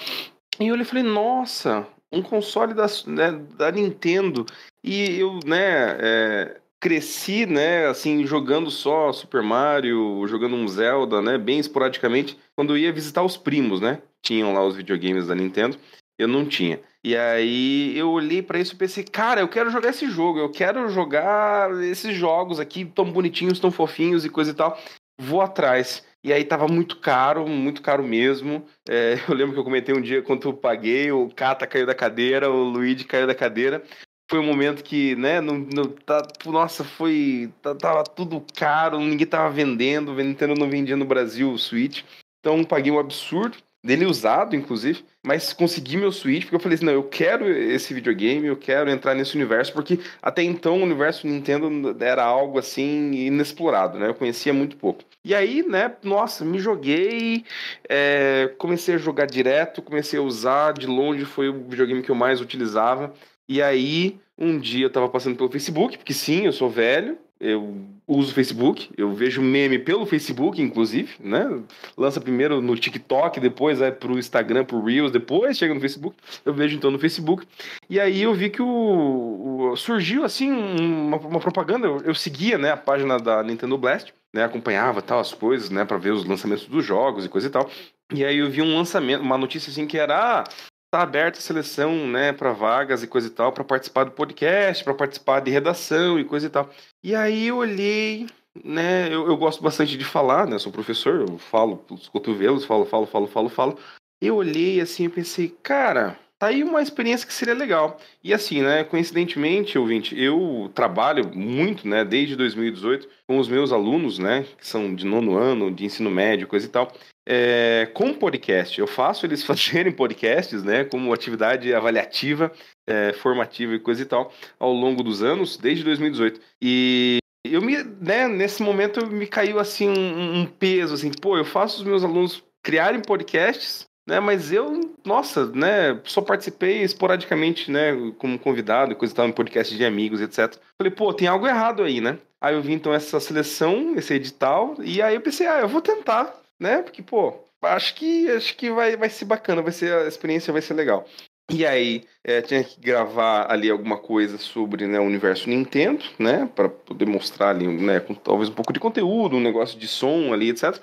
E eu olhei e falei, nossa, um console da, né, da Nintendo. E eu, né, é, cresci, né, assim, jogando só Super Mario, jogando um Zelda, né, bem esporadicamente, quando eu ia visitar os primos, né? Tinham lá os videogames da Nintendo, eu não tinha. E aí eu olhei para isso e pensei, cara, eu quero jogar esse jogo, eu quero jogar esses jogos aqui tão bonitinhos, tão fofinhos e coisa e tal. Vou atrás. E aí tava muito caro, muito caro mesmo. É, eu lembro que eu comentei um dia quanto eu paguei, o Kata caiu da cadeira, o Luigi caiu da cadeira. Foi um momento que, né, não, tá, nossa, foi. Tá, tava tudo caro, ninguém tava vendendo, Nintendo não vendia no Brasil o Switch. Então paguei um absurdo dele usado, inclusive, mas consegui meu Switch, porque eu falei assim, não, eu quero esse videogame, eu quero entrar nesse universo, porque até então o universo Nintendo era algo assim inexplorado, né? Eu conhecia muito pouco. E aí, né, nossa, me joguei, é, comecei a jogar direto, comecei a usar, de longe foi o videogame que eu mais utilizava. E aí, um dia eu tava passando pelo Facebook, porque sim, eu sou velho, eu uso o Facebook, eu vejo meme pelo Facebook, inclusive, né? Lança primeiro no TikTok, depois vai pro Instagram, pro Reels, depois chega no Facebook. Eu vejo então no Facebook. E aí eu vi que o, o surgiu assim uma, uma propaganda. Eu, eu, seguia, né, a página da Nintendo Blast, né? Acompanhava tal as coisas, né, para ver os lançamentos dos jogos e coisa e tal. E aí eu vi um lançamento, uma notícia assim que era ah, tá aberta a seleção, né, para vagas e coisa e tal, para participar do podcast, para participar de redação e coisa e tal. E aí eu olhei, né, eu, eu gosto bastante de falar, né, sou professor, eu falo pelos cotovelos, falo, falo, falo, falo, falo. Eu olhei assim e pensei, cara, tá aí uma experiência que seria legal. E assim, né, coincidentemente, ouvinte, eu trabalho muito, né, desde 2018 com os meus alunos, né, que são de nono ano, de ensino médio, coisa e tal é, com podcast. Eu faço eles fazerem podcasts, né, como atividade avaliativa, é, formativa e coisa e tal, ao longo dos anos, desde 2018. E eu me, né, nesse momento me caiu assim um, um peso, assim, pô, eu faço os meus alunos criarem podcasts, né, mas eu, nossa, né, só participei esporadicamente, né, como convidado, coisa e tal, em podcast de amigos, etc. Falei, pô, tem algo errado aí, né? Aí eu vi então essa seleção, esse edital, e aí eu pensei, ah, eu vou tentar né? Porque, pô, acho que acho que vai, vai ser bacana, vai ser, a experiência vai ser legal. E aí, é, tinha que gravar ali alguma coisa sobre né, o universo Nintendo, né? Para poder mostrar ali, né? Com, talvez um pouco de conteúdo, um negócio de som ali, etc.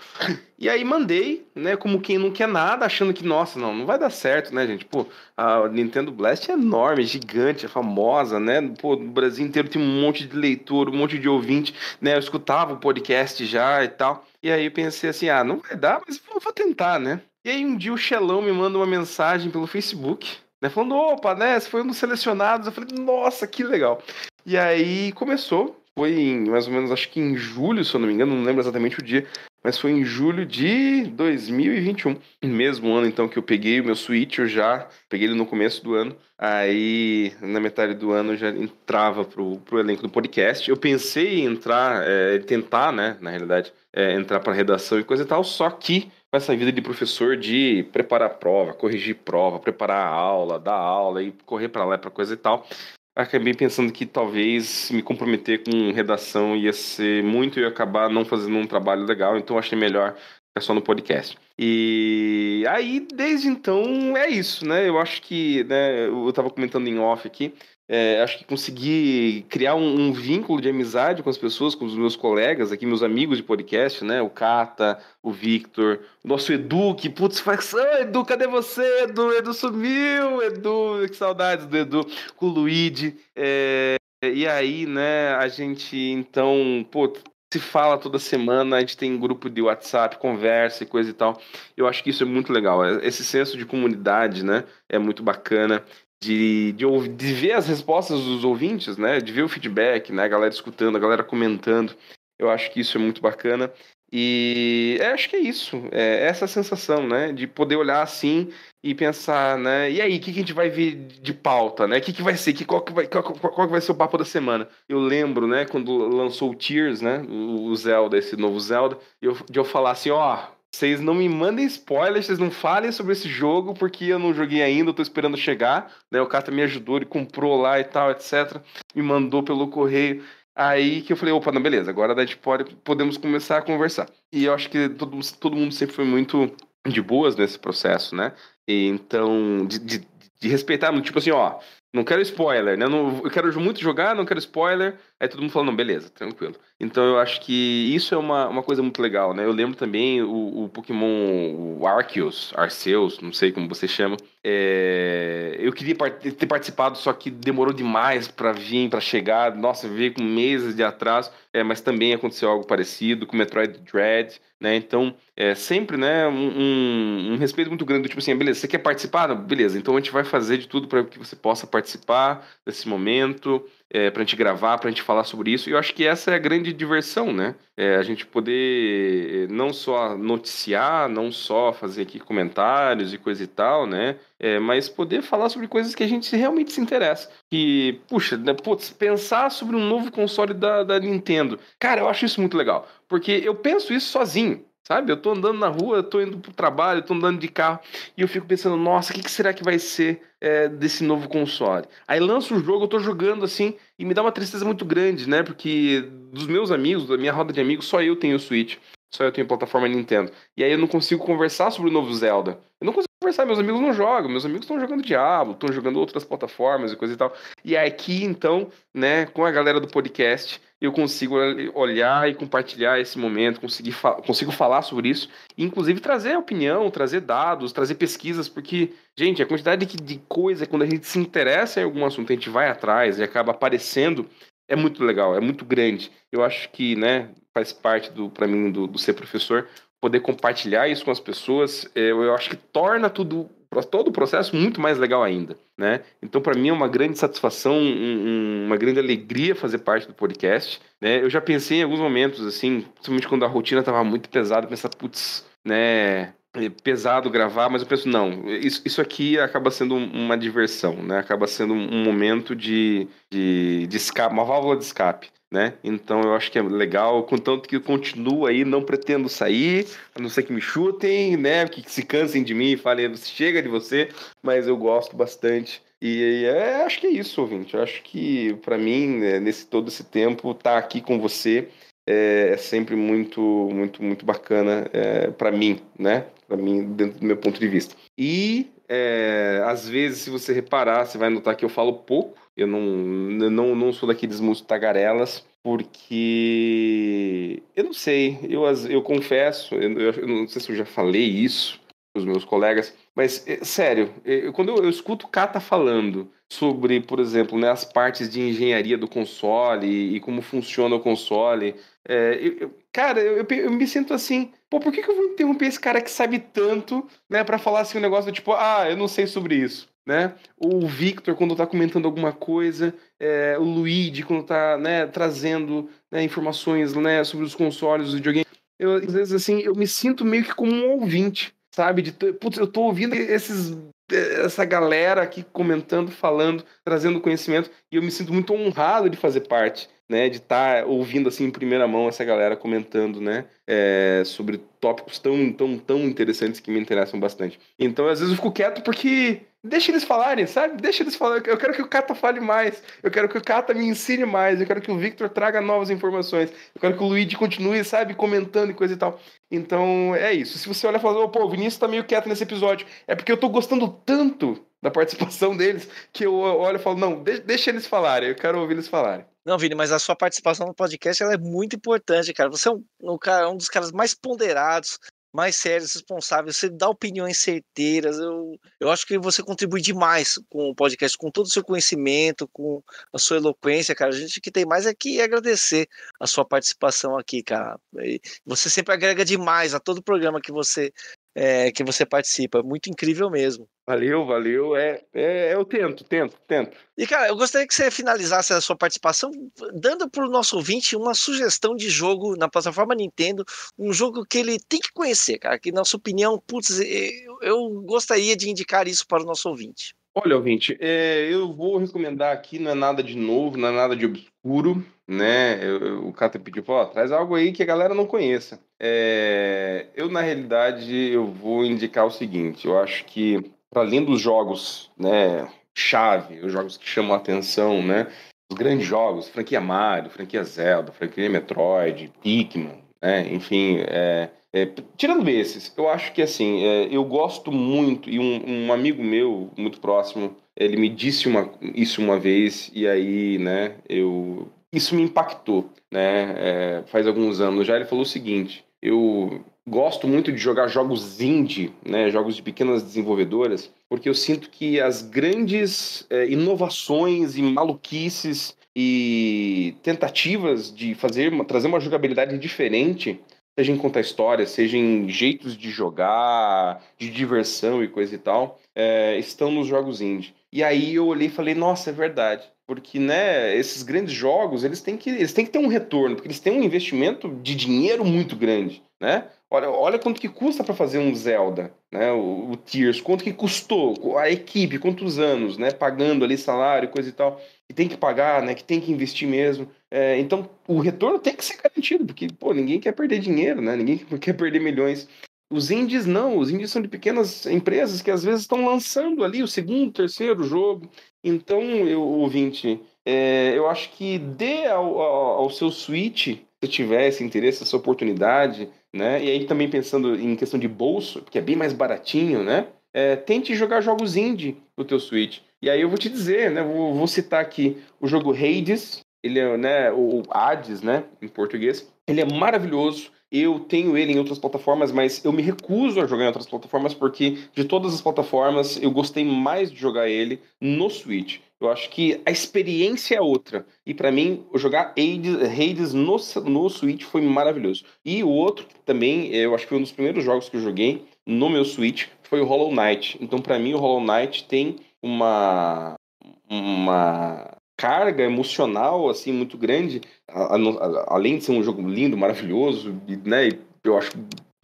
E aí mandei, né? Como quem não quer nada, achando que, nossa, não, não vai dar certo, né, gente? Pô, a Nintendo Blast é enorme, é gigante, é famosa, né? Pô, no Brasil inteiro tem um monte de leitor, um monte de ouvinte, né? Eu escutava o podcast já e tal. E aí eu pensei assim, ah, não vai dar, mas vou tentar, né? E aí um dia o Xelão me manda uma mensagem pelo Facebook, né? Falando, opa, né? Você foi um dos selecionados. Eu falei, nossa, que legal. E aí começou. Foi em, mais ou menos, acho que em julho, se eu não me engano, não lembro exatamente o dia, mas foi em julho de 2021, mesmo ano então que eu peguei o meu Switch, eu já peguei ele no começo do ano, aí na metade do ano eu já entrava pro, pro elenco do podcast. Eu pensei em entrar, é, tentar, né, na realidade, é, entrar para redação e coisa e tal, só que com essa vida de professor de preparar prova, corrigir prova, preparar aula, dar aula e correr para lá para coisa e tal, acabei pensando que talvez me comprometer com redação ia ser muito e acabar não fazendo um trabalho legal, então achei melhor é só no podcast. E aí, desde então, é isso, né? Eu acho que, né, eu estava comentando em off aqui, é, acho que consegui criar um, um, vínculo de amizade com as pessoas, com os meus colegas aqui, meus amigos de podcast, né? O Cata, o Victor, o nosso Edu, que putz, faz. Ah, Edu, cadê você, Edu? Edu sumiu, Edu, que saudades do Edu, com o Luigi. É, e aí, né, a gente então, pô, se fala toda semana, a gente tem um grupo de WhatsApp, conversa e coisa e tal. Eu acho que isso é muito legal. É, esse senso de comunidade, né? É muito bacana de, de, de, ver as respostas dos ouvintes, né? De ver o feedback, né? A galera escutando, a galera comentando. Eu acho que isso é muito bacana. E é, acho que é isso. É, é essa sensação, né? De poder olhar assim e pensar, né? E aí, o que, que, a gente vai ver de pauta, né? O que, que vai ser? Que, qual, que vai, qual, qual, vai ser o papo da semana? Eu lembro, né? Quando lançou o Tears, né? O, o Zelda, esse novo Zelda. Eu, de eu falar assim, ó... Oh, vocês não me mandem spoilers, vocês não falem sobre esse jogo, porque eu não joguei ainda, eu tô esperando chegar. Daí né? o Cata me ajudou, ele comprou lá e tal, etc. Me mandou pelo correio. Aí que eu falei, opa, não, beleza, agora a gente pode, podemos começar a conversar. E eu acho que todo, todo mundo sempre foi muito de boas nesse processo, né? E então, de, de, de respeitar, tipo assim, ó, não quero spoiler, né? Eu, não, eu quero muito jogar, não quero spoiler, Aí todo mundo falou, não, beleza, tranquilo. Então eu acho que isso é uma, uma coisa muito legal, né? Eu lembro também o, o Pokémon o Arceus, Arceus, não sei como você chama. É... Eu queria part ter participado, só que demorou demais para vir, para chegar. Nossa, veio com meses de atraso. É, mas também aconteceu algo parecido com Metroid Dread, né? Então, é sempre, né, um, um, um respeito muito grande, do tipo assim, ah, beleza, você quer participar? Beleza, então a gente vai fazer de tudo para que você possa participar desse momento é, para a gente gravar, para a gente falar sobre isso. E eu acho que essa é a grande diversão, né? É, a gente poder é, não só noticiar, não só fazer aqui comentários e coisa e tal, né? É, mas poder falar sobre coisas que a gente realmente se interessa. E, puxa, né, putz, pensar sobre um novo console da, da Nintendo. Cara, eu acho isso muito legal. Porque eu penso isso sozinho. Sabe? Eu tô andando na rua, tô indo pro trabalho, tô andando de carro e eu fico pensando, nossa, o que, que, será que vai ser é, desse novo console? Aí lança o jogo, eu tô jogando assim, e me dá uma tristeza muito grande, né? Porque dos meus amigos, da minha roda de amigos, só eu tenho o Switch. Só eu tenho plataforma Nintendo. E aí eu não consigo conversar sobre o novo Zelda. Eu não consigo conversar, meus amigos não jogam, meus amigos estão jogando Diablo, estão jogando outras plataformas e coisa e tal. E é aqui, então, né, com a galera do podcast, eu consigo olhar e compartilhar esse momento, conseguir fa consigo falar sobre isso, e, inclusive trazer opinião, trazer dados, trazer pesquisas, porque, gente, a quantidade de, de coisa, quando a gente se interessa em algum assunto, a gente vai atrás e acaba aparecendo, é muito legal, é muito grande. Eu acho que, né, faz parte do para mim do, do, ser professor poder compartilhar isso com as pessoas é, eu, eu acho que torna tudo todo o processo muito mais legal ainda né então para mim é uma grande satisfação um, uma grande alegria fazer parte do podcast né eu já pensei em alguns momentos assim principalmente quando a rotina estava muito pesada pensar putz né é, pesado gravar, mas eu penso, não, isso, isso aqui acaba sendo uma diversão, né? Acaba sendo um momento de, de, de escape, uma válvula de escape. Né? Então eu acho que é legal, contanto que eu continuo aí, não pretendo sair, a não ser que me chutem, né? Que se cansem de mim e falem, chega de você, mas eu gosto bastante. E, é, acho que é isso, ouvinte. Eu acho que para mim, né, nesse todo esse tempo, estar tá aqui com você é, é, sempre muito, muito, muito bacana é, para mim, né? Para mim, dentro do meu ponto de vista. E é, às vezes, se você reparar, você vai notar que eu falo pouco. Eu não, eu não, não sou daqueles músicos tagarelas, porque eu não sei, eu, eu confesso, eu, eu não sei se eu já falei isso para os meus colegas, mas é, sério, é, quando eu, eu escuto o Kata falando sobre, por exemplo, né, as partes de engenharia do console e, e como funciona o console, é, eu, eu, cara, eu, eu, me sinto assim, pô, por que, que eu vou interromper esse cara que sabe tanto, né, para falar assim um negócio tipo, ah, eu não sei sobre isso, né? Ou o Victor quando tá comentando alguma coisa, é, o Luigi quando tá, né, trazendo né, informações, né, sobre os consoles, os videogames. Eu, às vezes, assim, eu me sinto meio que como um ouvinte, sabe? De, putz, eu tô ouvindo esses é, essa galera aqui comentando, falando, trazendo conhecimento, e eu me sinto muito honrado de fazer parte né, de estar tá ouvindo assim em primeira mão essa galera comentando, né, é, sobre tópicos tão, tão, tão interessantes que me interessam bastante. Então, às vezes eu fico quieto porque deixa eles falarem, sabe? Deixa eles falarem. Eu quero que o Cata fale mais, eu quero que o Cata me ensine mais, eu quero que o Victor traga novas informações, eu quero que o Luigi continue, sabe, comentando e coisa e tal. Então, é isso. Se você olha e fala, oh, pô, o Vinícius tá meio quieto nesse episódio, é porque eu tô gostando tanto da participação deles, que eu olho e falo, não, deixa eles falarem, eu quero ouvir eles falarem. Não, Vini, mas a sua participação no podcast ela é muito importante, cara. Você é um, um, cara, é um dos caras mais ponderados, mais sérios, responsáveis, você dá opiniões certeiras. Eu, eu acho que você contribui demais com o podcast, com todo o seu conhecimento, com a sua eloquência, cara. A gente que tem mais é que agradecer a sua participação aqui, cara. você sempre agrega demais a todo programa que você é, que você participa. Muito incrível mesmo. Valeu, valeu. É, é, eu tento, tento, tento. E, cara, eu gostaria que você finalizasse a sua participação dando para o nosso ouvinte uma sugestão de jogo na plataforma Nintendo, um jogo que ele tem que conhecer, cara, que, na sua opinião, putz, eu gostaria de indicar isso para o nosso ouvinte. Olha, ouvinte, é, eu vou recomendar aqui, não é nada de novo, não é nada de obscuro, né? Eu, eu, o Cata pediu, ó, traz algo aí que a galera não conheça. É, eu, na realidade, eu vou indicar o seguinte, eu acho que, para além dos jogos, né, chave, os jogos que chamam a atenção, né, os grandes jogos, franquia Mario, franquia Zelda, franquia Metroid, Pikmin, né, enfim, é, é, tirando esses, eu acho que assim, é, eu gosto muito, e um, um, amigo meu muito próximo, ele me disse uma, isso uma vez, e aí, né, eu. Isso me impactou, né? É, faz alguns anos já. Ele falou o seguinte: eu gosto muito de jogar jogos indie, né, jogos de pequenas desenvolvedoras, porque eu sinto que as grandes é, inovações e maluquices e tentativas de fazer trazer uma jogabilidade diferente seja em contar histórias, seja em jeitos de jogar, de diversão e coisa e tal, é, estão nos jogos indie. E aí eu olhei e falei, nossa, é verdade. Porque, né, esses grandes jogos, eles têm que, eles têm que ter um retorno, porque eles têm um investimento de dinheiro muito grande, né? Olha, olha quanto que custa para fazer um Zelda, né? O, o Tears, quanto que custou, a equipe, quantos anos, né? Pagando ali salário, coisa e tal, que tem que pagar, né? Que tem que investir mesmo. É, então, o retorno tem que ser garantido, porque, pô, ninguém quer perder dinheiro, né? Ninguém quer perder milhões. Os indies não, os indies são de pequenas empresas que às vezes estão lançando ali o segundo, terceiro jogo. Então, eu, ouvinte, é, eu acho que dê ao, ao, ao seu Switch, se tiver esse interesse, essa oportunidade, né? E aí também pensando em questão de bolso, porque é bem mais baratinho, né? É, tente jogar jogos indie no teu Switch. E aí eu vou te dizer, né? Vou, vou citar aqui o jogo Hades, ele é, né, o Hades, né, em português. Ele é maravilhoso. Eu tenho ele em outras plataformas, mas eu me recuso a jogar em outras plataformas porque de todas as plataformas eu gostei mais de jogar ele no Switch. Eu acho que a experiência é outra. E para mim, jogar Hades no, no Switch foi maravilhoso. E o outro também, eu acho que foi um dos primeiros jogos que eu joguei no meu Switch, foi o Hollow Knight. Então, para mim, o Hollow Knight tem uma, uma carga emocional assim muito grande, a, a, a, além de ser um jogo lindo, maravilhoso, e, né? Eu acho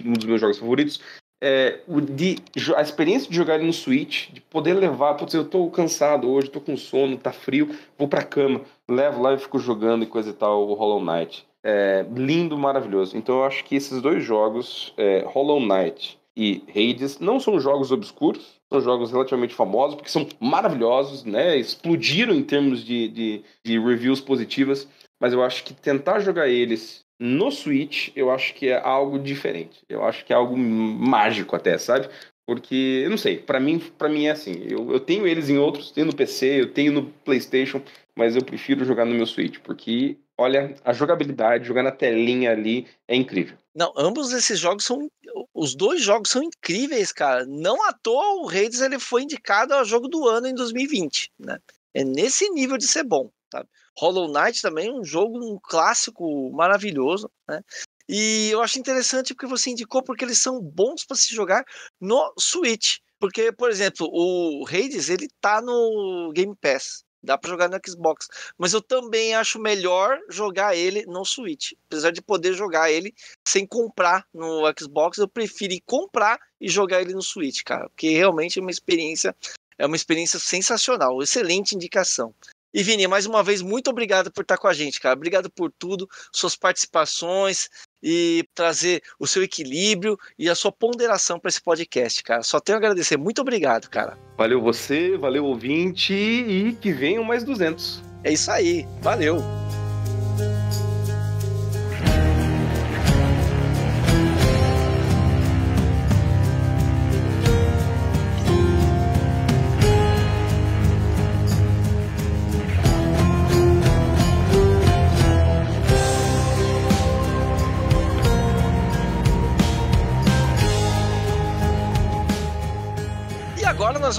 um dos meus jogos favoritos é, o de, a experiência de jogar ele no Switch, de poder levar, putz, eu tô cansado hoje, tô com sono, tá frio, vou pra cama, levo lá e fico jogando e coisa e tal, o Hollow Knight. É, lindo, maravilhoso. Então eu acho que esses dois jogos, é, Hollow Knight e Hades, não são jogos obscuros, são jogos relativamente famosos, porque são maravilhosos, né? Explodiram em termos de, de, de reviews positivas, mas eu acho que tentar jogar eles no Switch, eu acho que é algo diferente. Eu acho que é algo mágico até, sabe? Porque, eu não sei, para mim, para mim é assim. Eu, eu tenho eles em outros, tenho no PC, eu tenho no PlayStation, mas eu prefiro jogar no meu Switch, porque olha, a jogabilidade, jogar na telinha ali é incrível. Não, ambos esses jogos são. Os dois jogos são incríveis, cara. Não à toa o Raiders, ele foi indicado ao jogo do ano em 2020, né? É nesse nível de ser bom, sabe? Hollow Knight também, é um jogo, um clássico maravilhoso, né? E eu acho interessante porque você indicou, porque eles são bons para se jogar no Switch. Porque, por exemplo, o Hades, ele tá no Game Pass. Dá para jogar no Xbox. Mas eu também acho melhor jogar ele no Switch. Apesar de poder jogar ele sem comprar no Xbox, eu prefiro comprar e jogar ele no Switch, cara. Porque realmente é uma experiência. É uma experiência sensacional, excelente indicação. E Vini, mais uma vez, muito obrigado por estar com a gente, cara. Obrigado por tudo, suas participações e trazer o seu equilíbrio e a sua ponderação para esse podcast, cara. Só tenho a agradecer. Muito obrigado, cara. Valeu você, valeu ouvinte e que venham mais 200. É isso aí. Valeu.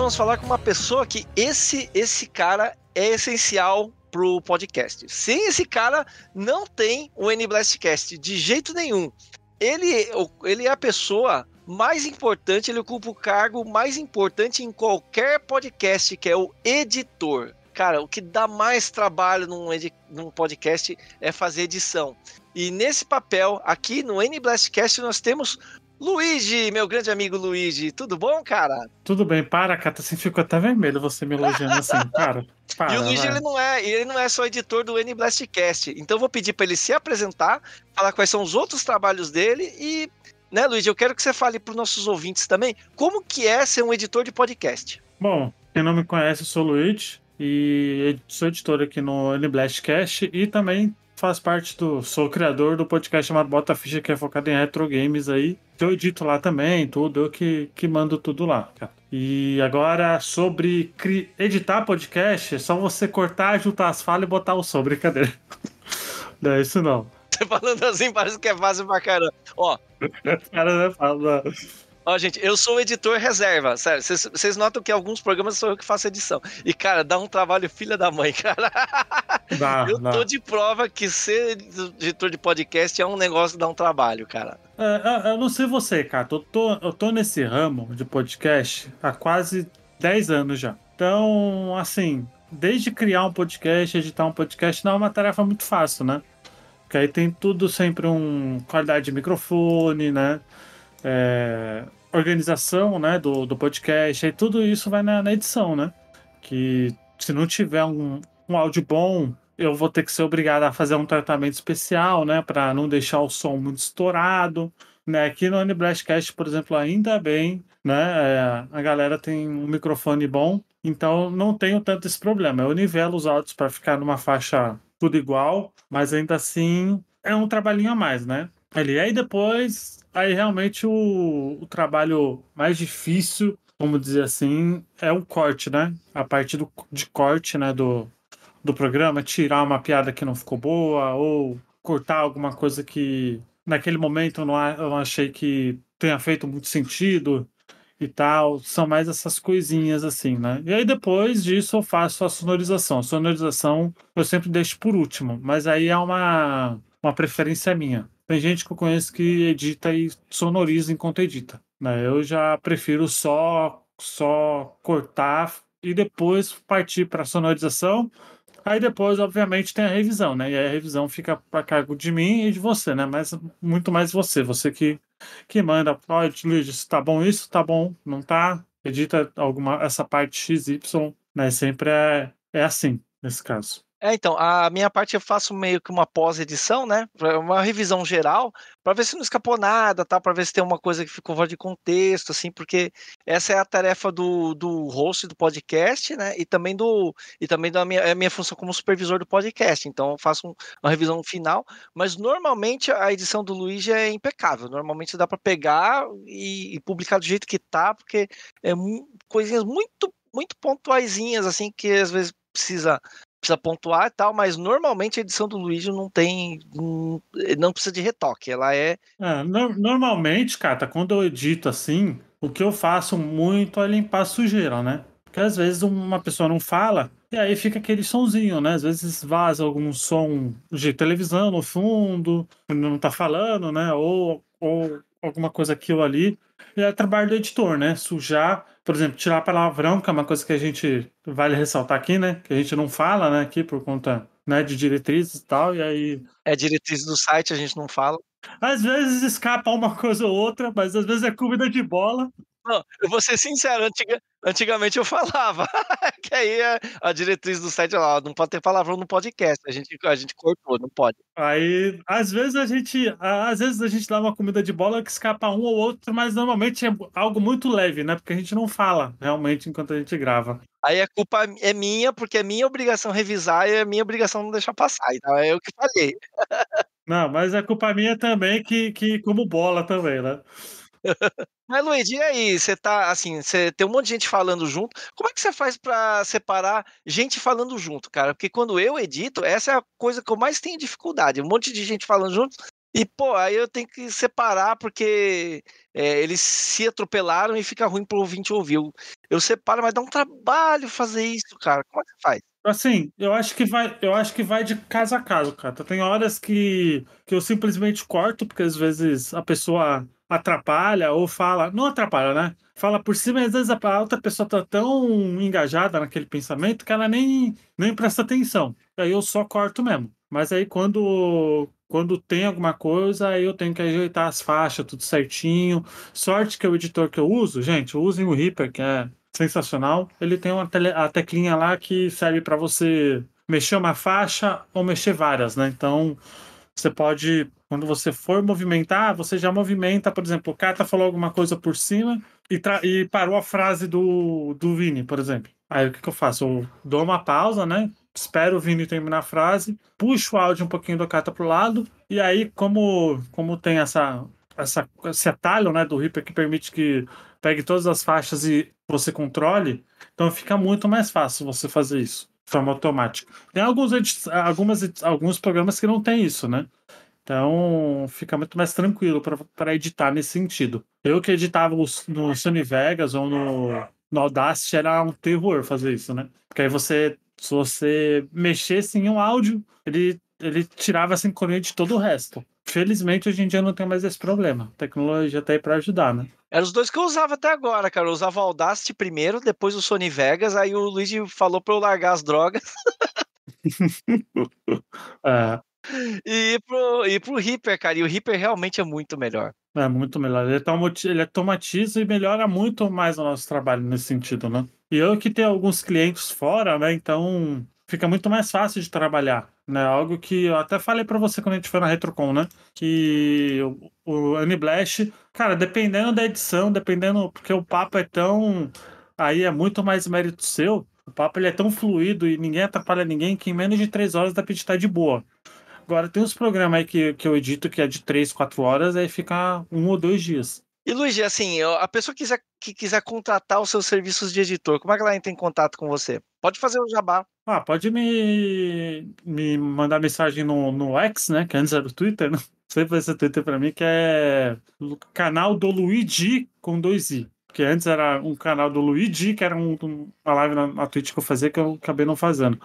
vamos falar com uma pessoa que esse esse cara é essencial pro podcast. Sem esse cara, não tem o N-Blastcast, de jeito nenhum. Ele, ele é a pessoa mais importante, ele ocupa o cargo mais importante em qualquer podcast, que é o editor. Cara, o que dá mais trabalho num, num podcast é fazer edição. E nesse papel, aqui no N-Blastcast, nós temos Luigi, meu grande amigo Luigi, tudo bom, cara? Tudo bem, para, Cata, você tá ficou até vermelho você me elogiando assim, para. para e o Luigi, ele não, é, ele não é só editor do N-Blastcast, então vou pedir para ele se apresentar, falar quais são os outros trabalhos dele e, né, Luigi, eu quero que você fale para os nossos ouvintes também como que é ser um editor de podcast. Bom, quem não me conhece, eu sou o Luigi e sou editor aqui no N-Blastcast e também faz parte do. Sou criador do podcast chamado Bota Ficha, que é focado em retro games aí eu edito lá também, tudo, eu que, que mando tudo lá. E agora sobre editar podcast, é só você cortar, juntar as falas e botar o som, brincadeira. Não é isso não. Você falando assim parece que é fácil pra caramba. Ó. Os caras não né, falam. Ó, gente, eu sou editor reserva, sério. Vocês notam que alguns programas sou eu que faço edição. E, cara, dá um trabalho filha da mãe, cara. Dá, eu dá. tô de prova que ser editor de podcast é um negócio que dá um trabalho, cara. É, é eu não sei você, cara. Eu tô, eu tô nesse ramo de podcast há quase 10 anos já. Então, assim, desde criar um podcast, editar um podcast, não é uma tarefa muito fácil, né? Porque aí tem tudo sempre um qualidade de microfone, né? é, organização né, do, do podcast, aí tudo isso vai na, na edição, né? Que se não tiver um, um áudio bom, eu vou ter que ser obrigado a fazer um tratamento especial, né? Para não deixar o som muito estourado. Né? Aqui no Aniblastcast, por exemplo, ainda bem, né? É, a galera tem um microfone bom, então não tenho tanto esse problema. Eu nivelo os áudios para ficar numa faixa tudo igual, mas ainda assim é um trabalhinho a mais, né? ali. Aí depois, aí realmente o, o trabalho mais difícil, vamos dizer assim, é o corte, né? A parte do, de corte, né, do, do programa, tirar uma piada que não ficou boa, ou cortar alguma coisa que naquele momento eu não, eu não achei que tenha feito muito sentido e tal. São mais essas coisinhas assim, né? E aí depois disso eu faço a sonorização. A sonorização eu sempre deixo por último, mas aí é uma, uma preferência minha. Tem gente que eu conheço que edita e sonoriza enquanto edita. Né? Eu já prefiro só, só cortar e depois partir para sonorização. Aí depois, obviamente, tem a revisão, né? E aí a revisão fica a cargo de mim e de você, né? Mas muito mais você, você que, que manda. Olha, Luiz, tá bom isso? Tá bom, não tá? Edita alguma essa parte XY, né? Sempre é, é assim nesse caso. É, então, a minha parte eu faço meio que uma pós-edição, né? Uma revisão geral, para ver se não escapou nada, tá? Para ver se tem uma coisa que ficou fora de contexto, assim, porque essa é a tarefa do, do host do podcast, né? E também do e também da minha, é minha função como supervisor do podcast. Então, eu faço um, uma revisão final, mas normalmente a edição do Luigi é impecável. Normalmente dá para pegar e, e publicar do jeito que tá, porque é coisinhas muito muito pontuaisinhas assim que às vezes precisa precisa pontuar e tal, mas normalmente a edição do Luigi não tem. Hum, não precisa de retoque, ela é. é no, normalmente, Cata, quando eu edito assim, o que eu faço muito é limpar sujeira, né? Porque às vezes uma pessoa não fala e aí fica aquele sonzinho, né? Às vezes vaza algum som de televisão no fundo, não tá falando, né? Ou, ou alguma coisa aquilo ali. E é trabalho do editor, né? Sujar por exemplo, tirar palavrão, que é uma coisa que a gente vale ressaltar aqui, né? Que a gente não fala, né, aqui por conta né, de diretrizes e tal, e aí. É diretriz do site, a gente não fala. Às vezes escapa uma coisa ou outra, mas às vezes é comida de bola. Não, eu vou ser sincero, antiga, antigamente eu falava, que aí a, a, diretriz do site lá, não pode ter palavrão no podcast, a gente, a gente cortou, não pode. Aí, às vezes a gente, às vezes a gente dá uma comida de bola que escapa um ou outro, mas normalmente é algo muito leve, né? Porque a gente não fala realmente enquanto a gente grava. Aí a culpa é minha, porque é minha obrigação revisar e é minha obrigação não deixar passar, então é eu que falei. Não, mas é culpa minha também, que, que como bola também, né? Mas, Luigi, e aí? Você tá assim, você tem um monte de gente falando junto. Como é que você faz para separar gente falando junto, cara? Porque quando eu edito, essa é a coisa que eu mais tenho dificuldade. Um monte de gente falando junto. E, pô, aí eu tenho que separar porque é, eles se atropelaram e fica ruim pro ouvinte ouvir. Eu, separo, mas dá um trabalho fazer isso, cara. Como é que você faz? Assim, eu acho que vai, eu acho que vai de casa a casa cara. Tem horas que, que eu simplesmente corto, porque às vezes a pessoa atrapalha ou fala, não atrapalha, né? Fala por cima, às vezes a outra pessoa tá tão engajada naquele pensamento que ela nem, nem presta atenção. Aí eu só corto mesmo. Mas aí quando quando tem alguma coisa, aí eu tenho que ajeitar as faixas, tudo certinho. Sorte que o editor que eu uso, gente, usem o Reaper, que é sensacional. Ele tem uma tele, a teclinha lá que serve para você mexer uma faixa ou mexer várias, né? Então, você pode quando você for movimentar, você já movimenta, por exemplo, o Kata falou alguma coisa por cima e, e parou a frase do, do Vini, por exemplo. Aí o que, que eu faço? Eu dou uma pausa, né? espero o Vini terminar a frase, puxo o áudio um pouquinho do Kata pro lado, e aí, como, como tem essa, essa, esse atalho né, do Reaper que permite que pegue todas as faixas e você controle, então fica muito mais fácil você fazer isso de forma automática. Tem alguns, algumas, alguns programas que não tem isso, né? Então fica muito mais tranquilo para editar nesse sentido. Eu que editava no Sony Vegas ou no, no Audacity era um terror fazer isso, né? Porque aí você, se você mexesse em um áudio, ele, ele tirava a sincronia de todo o resto. Felizmente, hoje em dia não tem mais esse problema. A tecnologia tá aí pra ajudar, né? Eram os dois que eu usava até agora, cara. Eu usava o Audacity primeiro, depois o Sony Vegas. Aí o Luigi falou pra eu largar as drogas. é, e ir pro, ir pro Reaper, cara. E o Reaper realmente é muito melhor. É muito melhor. Ele, tá, ele automatiza é e melhora muito mais o nosso trabalho nesse sentido, né? E eu que tenho alguns clientes fora, né? Então fica muito mais fácil de trabalhar, né? Algo que eu até falei para você quando a gente foi na Retrocon, né? Que o, o cara, dependendo da edição, dependendo porque o papo é tão aí é muito mais mérito seu. O papo ele é tão fluido e ninguém atrapalha ninguém que em menos de três horas dá pra estar de boa. Agora tem uns programas aí que, que eu edito que é de 3, 4 horas, aí fica um ou dois dias. E Luigi assim, a pessoa que quiser, que quiser contratar os seus serviços de editor, como é que ela entra em contato com você? Pode fazer o jabá. Ah, pode me, me mandar mensagem no, no X, né? Que antes era o Twitter, né? Sempre vai ser Twitter pra mim, que é o canal do Luigi com dois I. Porque antes era um canal do Luigi, que era um, uma live na, na Twitch que eu fazia, que eu acabei não fazendo.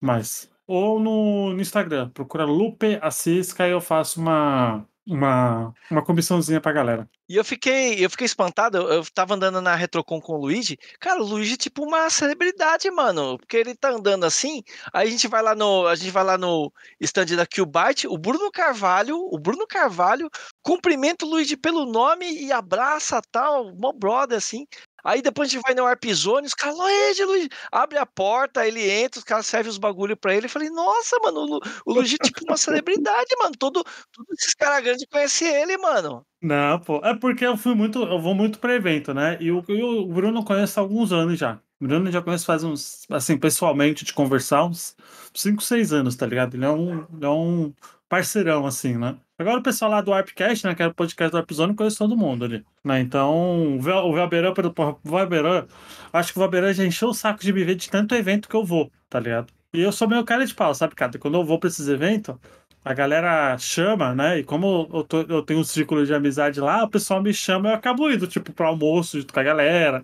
Mas ou no, no Instagram. Procura Lupe Assis, que aí eu faço uma, uma, uma comissãozinha pra galera. E eu fiquei, eu fiquei espantado, eu, eu tava andando na Retrocon com o Luigi. Cara, o Luigi é tipo uma celebridade, mano. Porque ele tá andando assim, aí a gente vai lá no, a gente vai lá no stand da Qbyte, o Bruno Carvalho, o Bruno Carvalho cumprimenta o Luigi pelo nome e abraça tal, mó brother assim. Aí depois a gente vai no Arpzone, os caras, Luigi, Luigi, abre a porta, ele entra, os caras servem os bagulho pra ele. Eu falei, nossa, mano, o, o Luigi é tipo uma celebridade, mano. Todo, todos esses caras grandes conhecem ele, mano. Não, pô. É porque eu fui muito, eu vou muito pra evento, né? E o, o Bruno conhece há alguns anos já. O Bruno já conhece faz uns, assim, pessoalmente, de conversar, uns 5, 6 anos, tá ligado? Ele é um, ele é um parceirão, assim, né? Agora o pessoal lá do Warpcast, né? Que era é o podcast do Warpzone, conhece todo mundo ali. Né? Então, o Valbeirão, pelo Valbeirão, acho que o Valbeirão já encheu o saco de me ver de tanto evento que eu vou, tá ligado? E eu sou meio cara de pau, sabe, cara? Quando eu vou pra esses eventos, a galera chama, né? E como eu, tô, eu tenho um círculo de amizade lá, o pessoal me chama e eu acabo indo, tipo, pro almoço junto com a galera.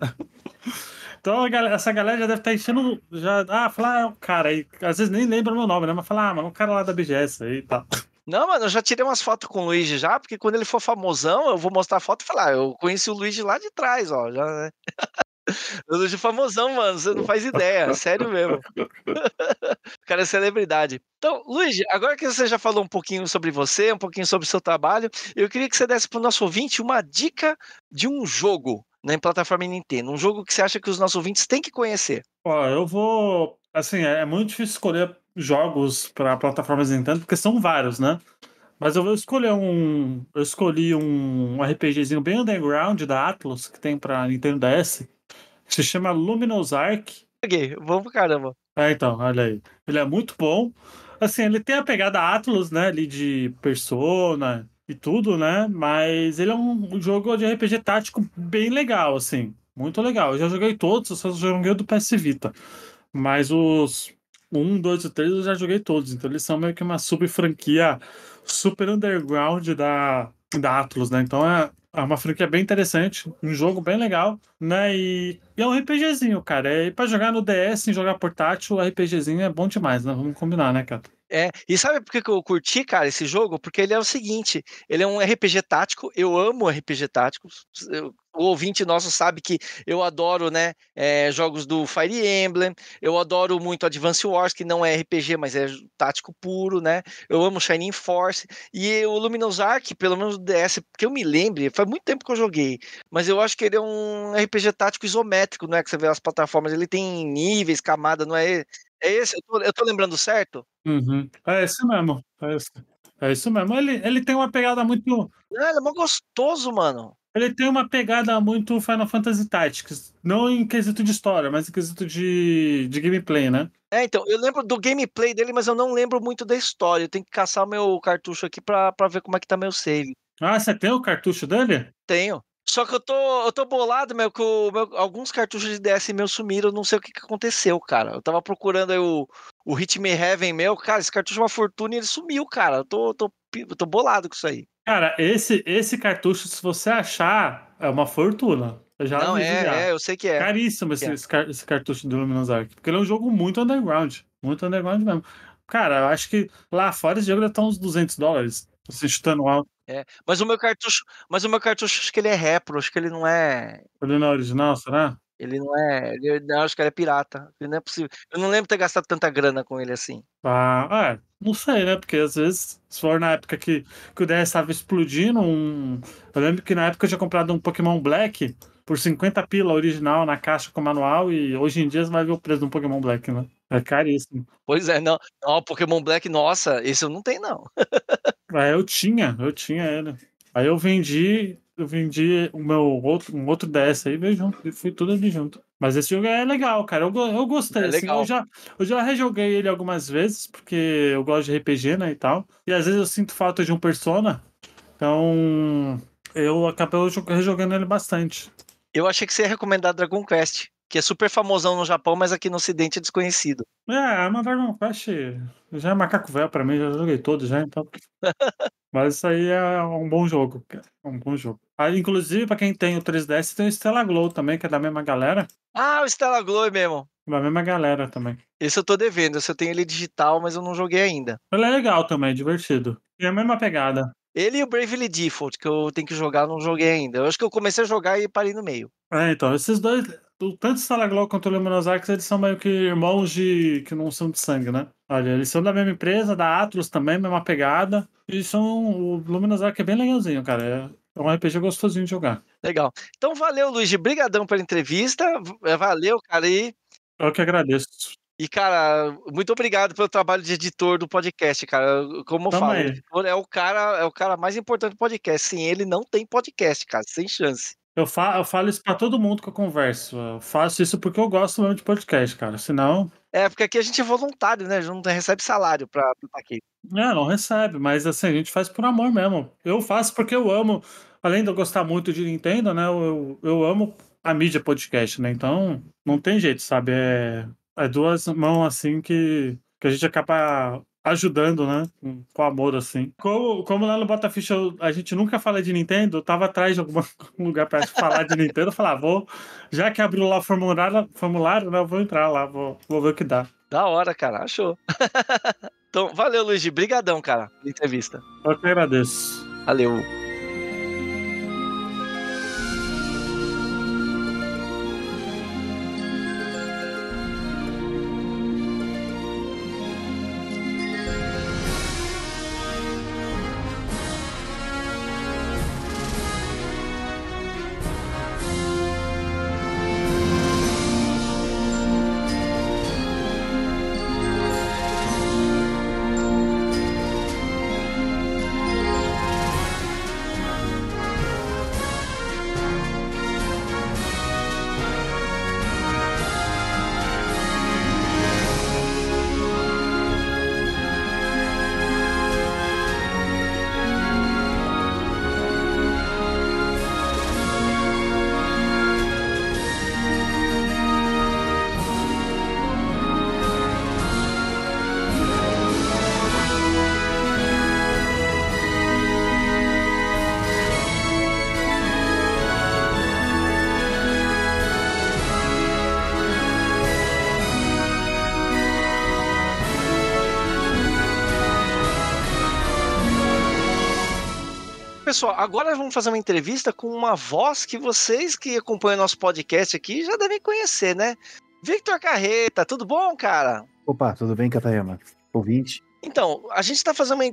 Então galera, essa galera já deve estar tá enchendo. Já, ah, falar, ah, um cara aí. Às vezes nem lembra o meu nome, né? Mas falar, ah, mano, um cara lá da BGS aí e tá. tal. Não, mano, eu já tirei umas fotos com o Luigi já, porque quando ele for famosão, eu vou mostrar a foto e falar, ah, eu conheci o Luigi lá de trás, ó. Já, né? O Luigi famosão, mano, você não faz ideia, sério mesmo. o cara é celebridade. Então, Luigi, agora que você já falou um pouquinho sobre você, um pouquinho sobre o seu trabalho, eu queria que você desse para o nosso ouvinte uma dica de um jogo na né, plataforma Nintendo? Um jogo que você acha que os nossos ouvintes têm que conhecer? Ó, eu vou. Assim, é, é muito difícil escolher jogos para plataformas Nintendo, porque são vários, né? Mas eu vou escolher um. Eu escolhi um RPGzinho bem underground da Atlus, que tem pra Nintendo DS, se chama Luminous Arc. Peguei, vamos pro caramba. É, então, olha aí. Ele é muito bom. Assim, ele tem a pegada Atlus, né? Ali de Persona, e tudo, né? Mas ele é um jogo de RPG tático bem legal, assim. Muito legal. Eu já joguei todos, só joguei o do PS Vita. Mas os 1, 2 e 3 eu já joguei todos. Então eles são meio que uma sub-franquia super underground da, da Atlus, né? Então é, é uma franquia bem interessante, um jogo bem legal, né? E, e é um RPGzinho, cara. É, e pra jogar no DS e jogar portátil, RPGzinho é bom demais, né? Vamos combinar, né, Cato? É, e sabe por que eu curti, cara, esse jogo? Porque ele é o seguinte: ele é um RPG tático, eu amo RPG táticos. o ouvinte nosso sabe que eu adoro, né, é, jogos do Fire Emblem, eu adoro muito Advance Wars, que não é RPG, mas é tático puro, né, eu amo Shining Force, e o Luminous Ark, pelo menos o DS, que eu me lembre, faz muito tempo que eu joguei, mas eu acho que ele é um RPG tático isométrico, não é, que você vê as plataformas, ele tem níveis, camada, não é é esse? Eu tô, eu tô lembrando certo? Uhum. É esse mesmo. É, esse. é isso mesmo. Ele, ele tem uma pegada muito. Ah, ele é mó gostoso, mano. Ele tem uma pegada muito Final Fantasy Tactics. Não em quesito de história, mas em quesito de, de gameplay, né? É, então, eu lembro do gameplay dele, mas eu não lembro muito da história. Eu tenho que caçar o meu cartucho aqui pra, pra ver como é que tá meu save. Ah, você tem o cartucho dele? Tenho. Só que eu tô, eu tô bolado, meu, que o, meu, alguns cartuchos de DS meus sumiram, não sei o que, que aconteceu, cara. Eu tava procurando aí o, o Hitman Heaven meu, cara, esse cartucho é uma fortuna e ele sumiu, cara. Eu tô, tô, tô bolado com isso aí. Cara, esse, esse cartucho, se você achar, é uma fortuna. Eu já não, é, é, eu sei que é. Caríssimo esse, é. esse cartucho do Luminous Arc, porque ele é um jogo muito underground, muito underground mesmo. Cara, eu acho que lá fora esse jogo deve estar uns 200 dólares, você chutando alto. É, mas o meu cartucho, mas o meu cartucho acho que ele é repro, acho que ele não é. Ele não é original, será? Ele não é. Ele, não, acho que ele é pirata. Ele não é possível. Eu não lembro ter gastado tanta grana com ele assim. Ah, é, não sei, né? Porque às vezes, se for na época que, que o DS estava explodindo, um... eu lembro que na época eu tinha comprado um Pokémon Black por 50 pila original na caixa com manual e hoje em dia você vai ver o preço de um Pokémon Black, né? É caríssimo. Pois é, não. Não, Pokémon Black, nossa, esse eu não tenho, não. Ah, eu tinha, eu tinha ele. Aí eu vendi, eu vendi o meu outro, um outro DS aí, veio junto, e fui tudo ali junto. Mas esse jogo é legal, cara. Eu, eu gostei. É assim, eu, já, eu já rejoguei ele algumas vezes, porque eu gosto de RPG, né? E tal. E às vezes eu sinto falta de um persona. Então eu acabei rejogando ele bastante. Eu achei que você ia recomendar Dragon Quest que é super famosão no Japão, mas aqui no Ocidente é desconhecido. É, é uma Dragon Quest já é macaco velho pra mim, já joguei todos já, então. mas isso aí é um bom jogo, cara. É um bom jogo. Aí, inclusive, pra quem tem o 3DS, tem o Stella Glow também, que é da mesma galera. Ah, o Stella Glow é mesmo. Da mesma galera também. Esse eu tô devendo, esse eu tenho ele digital, mas eu não joguei ainda. Ele é legal também, é divertido. É a mesma pegada. Ele e o Bravely Default, que eu tenho que jogar, não joguei ainda. Eu acho que eu comecei a jogar e parei no meio. É, então, esses dois tanto Salaglow quanto o Luminous Arc eles são meio que irmãos de que não são de sangue, né? Olha, eles são da mesma empresa, da Atlas também, mesma pegada. E são. O Luminous Arc é bem legalzinho, cara. É... é um RPG gostosinho de jogar. Legal. Então valeu, Luiz. Obrigadão pela entrevista. É, valeu, cara. E... Eu que agradeço. E, cara, muito obrigado pelo trabalho de editor do podcast, cara. Como eu falo, é o cara, é o cara mais importante do podcast. Sem ele não tem podcast, cara, sem chance. Eu falo, eu falo isso para todo mundo que eu converso. Eu faço isso porque eu gosto mesmo de podcast, cara. Senão. É, porque aqui a gente é voluntário, né? A gente não recebe salário para estar tá aqui. É, não recebe, mas assim, a gente faz por amor mesmo. Eu faço porque eu amo. Além de eu gostar muito de Nintendo, né? Eu, eu amo a mídia podcast, né? Então, não tem jeito, sabe? É, é duas mãos assim que, que a gente acaba ajudando, né? Com, com amor, assim. Como, como lá no Botaficha a gente nunca fala de Nintendo, eu tava atrás de algum lugar pra falar de Nintendo. Eu falava, ah, vou. Já que abriu lá o formulário, formulário né? Eu vou entrar lá, vou, vou ver o que dá. Da hora, cara. Achou. então, valeu, Luigi. Brigadão, cara, pela entrevista. Eu que agradeço. Valeu. agora vamos fazer uma entrevista com uma voz que vocês que acompanham nosso podcast aqui já devem conhecer, né? Victor Carreta, tudo bom, cara? Opa, tudo bem, Catayama? Ouvinte. Então, a gente está fazendo,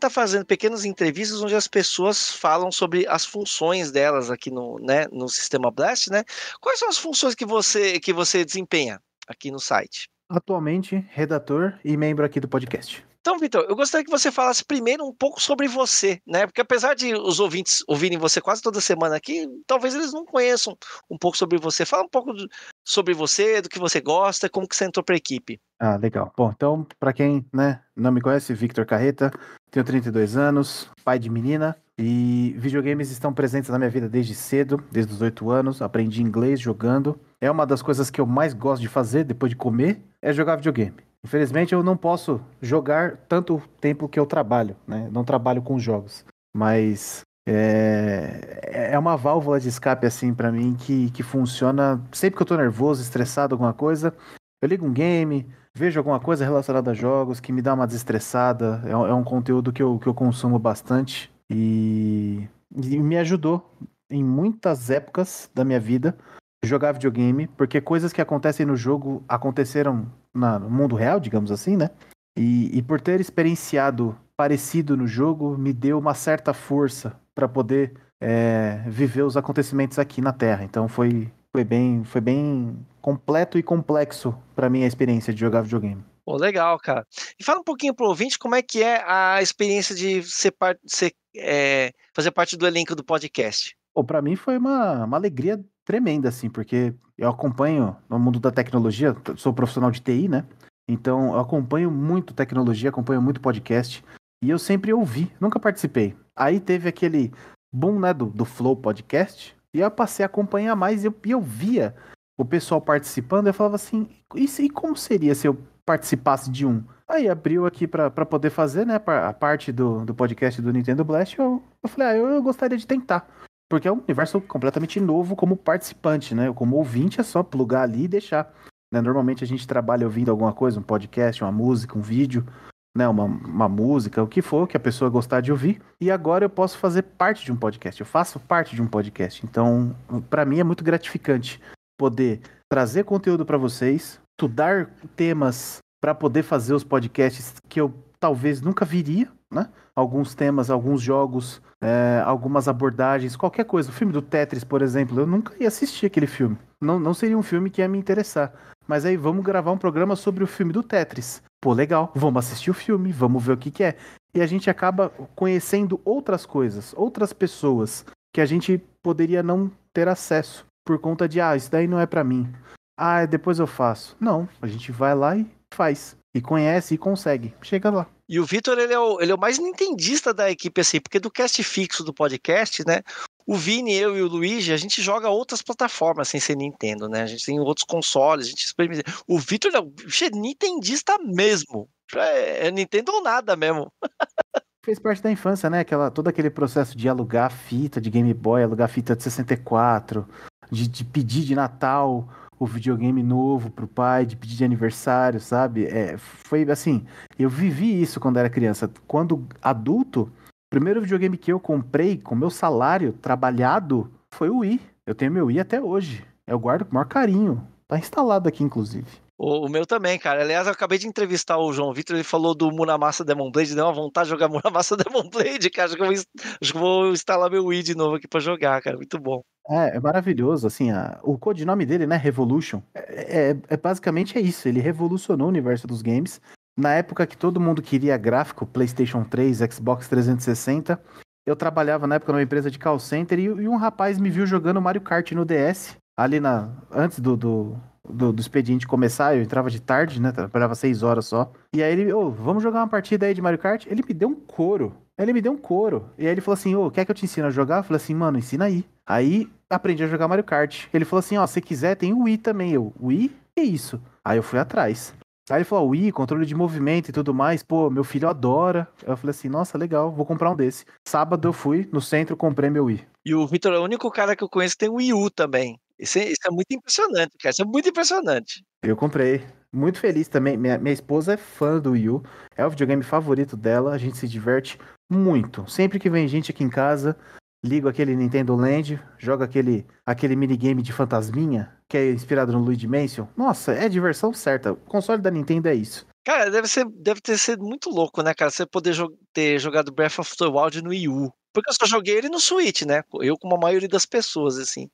tá fazendo pequenas entrevistas onde as pessoas falam sobre as funções delas aqui no, né, no sistema Blast, né? Quais são as funções que você, que você desempenha aqui no site? Atualmente, redator e membro aqui do podcast. Então, Vitor, eu gostaria que você falasse primeiro um pouco sobre você, né? Porque apesar de os ouvintes ouvirem você quase toda semana aqui, talvez eles não conheçam um pouco sobre você. Fala um pouco do, sobre você, do que você gosta, como que você entrou para a equipe. Ah, legal. Bom, então, para quem né, não me conhece, Victor Carreta, tenho 32 anos, pai de menina, e videogames estão presentes na minha vida desde cedo, desde os 8 anos. Aprendi inglês jogando. É uma das coisas que eu mais gosto de fazer depois de comer, é jogar videogame. Infelizmente eu não posso jogar tanto tempo que eu trabalho, né? Não trabalho com jogos, mas é, é uma válvula de escape assim para mim que, que funciona sempre que eu tô nervoso, estressado, alguma coisa. Eu ligo um game, vejo alguma coisa relacionada a jogos que me dá uma desestressada. É, é um conteúdo que eu, que eu consumo bastante e, e me ajudou em muitas épocas da minha vida jogar videogame, porque coisas que acontecem no jogo aconteceram na, no mundo real, digamos assim, né? E, e, por ter experienciado parecido no jogo, me deu uma certa força para poder é, viver os acontecimentos aqui na Terra. Então foi, foi, bem, foi bem completo e complexo para mim a experiência de jogar videogame. Pô, legal, cara. E fala um pouquinho pro ouvinte como é que é a experiência de ser, par ser é, fazer parte do elenco do podcast. Pô, pra mim foi uma, uma alegria tremenda, assim, porque eu acompanho no mundo da tecnologia, sou profissional de TI, né? Então eu acompanho muito tecnologia, acompanho muito podcast. E eu sempre ouvi, nunca participei. Aí teve aquele boom, né, do, do Flow Podcast. E eu passei a acompanhar mais e eu, e eu via o pessoal participando. Eu falava assim, e, e como seria se eu participasse de um? Aí abriu aqui para poder fazer, né, a parte do, do podcast do Nintendo Blast. Eu, eu falei, ah, eu, eu gostaria de tentar. Porque é um universo completamente novo como participante, né? Como ouvinte é só plugar ali e deixar. Né? Normalmente a gente trabalha ouvindo alguma coisa, um podcast, uma música, um vídeo, né? Uma, uma música, o que for que a pessoa gostar de ouvir. E agora eu posso fazer parte de um podcast, eu faço parte de um podcast. Então, para mim é muito gratificante poder trazer conteúdo para vocês, estudar temas para poder fazer os podcasts que eu talvez nunca viria, né? alguns temas, alguns jogos, é, algumas abordagens, qualquer coisa. O filme do Tetris, por exemplo, eu nunca ia assistir aquele filme. Não, não seria um filme que ia me interessar. Mas aí vamos gravar um programa sobre o filme do Tetris. Pô, legal, vamos assistir o filme, vamos ver o que, que é. E a gente acaba conhecendo outras coisas, outras pessoas que a gente poderia não ter acesso por conta de, ah, isso daí não é para mim. Ah, depois eu faço. Não, a gente vai lá e faz. E conhece e consegue. Chega lá. E o Vitor, ele, é o, ele é o mais nintendista da equipe, assim, porque do cast fixo do podcast, né? O Vini, eu e o Luigi, a gente joga outras plataformas assim, sem ser Nintendo, né? A gente tem outros consoles, a gente experimenta. O Vitor é o nintendista mesmo. É, é Nintendo ou nada mesmo. fez parte da infância, né? Aquela, todo aquele processo de alugar fita de Game Boy, alugar fita de 64, de, de pedir de Natal, o videogame novo pro pai, de pedir de aniversário, sabe? É, foi assim, eu vivi isso quando era criança. Quando adulto, o primeiro videogame que eu comprei com meu salário trabalhado foi o Wii. Eu tenho meu Wii até hoje. Eu guardo com o maior carinho. Tá instalado aqui, inclusive. O, o, meu também, cara. Aliás, eu acabei de entrevistar o João Vitor, ele falou do Muramasa Demon Blade, deu uma vontade de jogar Muramasa Demon Blade, cara. Acho que, vou, acho que vou instalar meu Wii de novo aqui para jogar, cara. Muito bom. É, é maravilhoso, assim, a, o codinome dele, né, Revolution, é, é, é, basicamente é isso, ele revolucionou o universo dos games, na época que todo mundo queria gráfico, Playstation 3, Xbox 360, eu trabalhava na época numa empresa de call center e, e um rapaz me viu jogando Mario Kart no DS, ali na, antes do, do do, do, expediente começar, eu entrava de tarde, né? Trabalhava seis horas só. E aí ele, ô, oh, vamos jogar uma partida aí de Mario Kart? Ele me deu um couro. Ele me deu um couro. E aí ele falou assim, ô, oh, quer que eu te ensine a jogar? Eu falei assim, mano, ensina aí. Aí aprendi a jogar Mario Kart. Ele falou assim, ó, oh, se quiser tem o Wii também. Eu, Wii? Que isso? Aí eu fui atrás. Aí ele falou, Wii, controle de movimento e tudo mais. Pô, meu filho adora. Eu falei assim, nossa, legal, vou comprar um desse. Sábado eu fui no centro, comprei meu Wii. E o Vitor é o único cara que eu conheço que tem o Wii U também. Isso é, isso é muito impressionante, cara. Isso é muito impressionante. Eu comprei. Muito feliz também. Minha, minha esposa é fã do Wii U. É o videogame favorito dela. A gente se diverte muito. Sempre que vem gente aqui em casa, ligo aquele Nintendo Land, jogo aquele, aquele minigame de fantasminha, que é inspirado no Luigi Mansion. Nossa, é diversão certa. O console da Nintendo é isso. Cara, deve, ser, deve ter sido muito louco, né, cara? Você poder jo ter jogado Breath of the Wild no Wii U. Porque eu só joguei ele no Switch, né? Eu, como a maioria das pessoas, assim.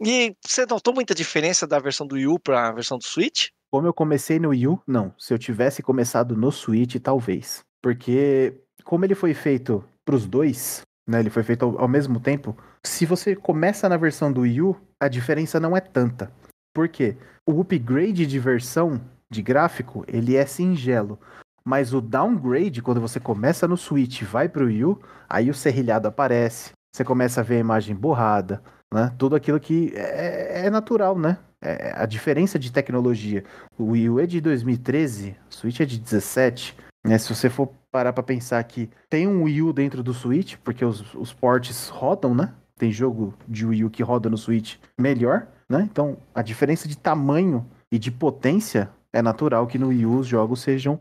E você notou muita diferença da versão do Wii U para a versão do Switch? Como eu comecei no Wii U, não. Se eu tivesse começado no Switch, talvez. Porque como ele foi feito para os dois, né? Ele foi feito ao, ao, mesmo tempo. Se você começa na versão do Wii U, a diferença não é tanta. Por quê? O upgrade de versão de gráfico, ele é singelo. Mas o downgrade, quando você começa no Switch e vai pro Wii U, aí o serrilhado aparece, você começa a ver a imagem borrada, né? Tudo aquilo que é, é, é natural, né? É, é a diferença de tecnologia. O Wii U é de 2013, o Switch é de 17. Né? Se você for parar para pensar que tem um Wii U dentro do Switch, porque os, os portes rodam, né? Tem jogo de Wii U que roda no Switch melhor, né? Então, a diferença de tamanho e de potência é natural que no Wii U os jogos sejam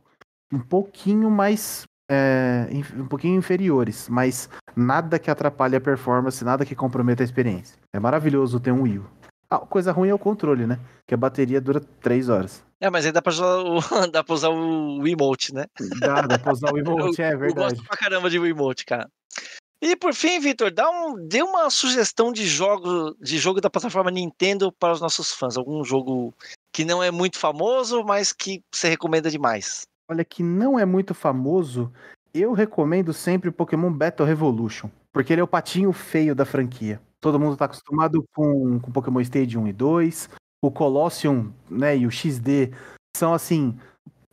um pouquinho mais é, um pouquinho inferiores, mas nada que atrapalhe a performance, nada que comprometa a experiência. É maravilhoso ter um Wii U. Ah, coisa ruim é o controle, né? Que a bateria dura 3 horas. É, mas aí dá pra usar o, dá pra usar o emote, né? Dá, dá pra usar o emote, eu, é verdade. Eu gosto pra caramba de emote, cara. E por fim, Vitor, dá um, dê uma sugestão de jogo, de jogo da plataforma Nintendo para os nossos fãs. Algum jogo que não é muito famoso, mas que você recomenda demais olha, que não é muito famoso, eu recomendo sempre o Pokémon Battle Revolution, porque ele é o patinho feio da franquia. Todo mundo está acostumado com, com Pokémon Stage 1 e 2, o Colossium né, e o XD são, assim,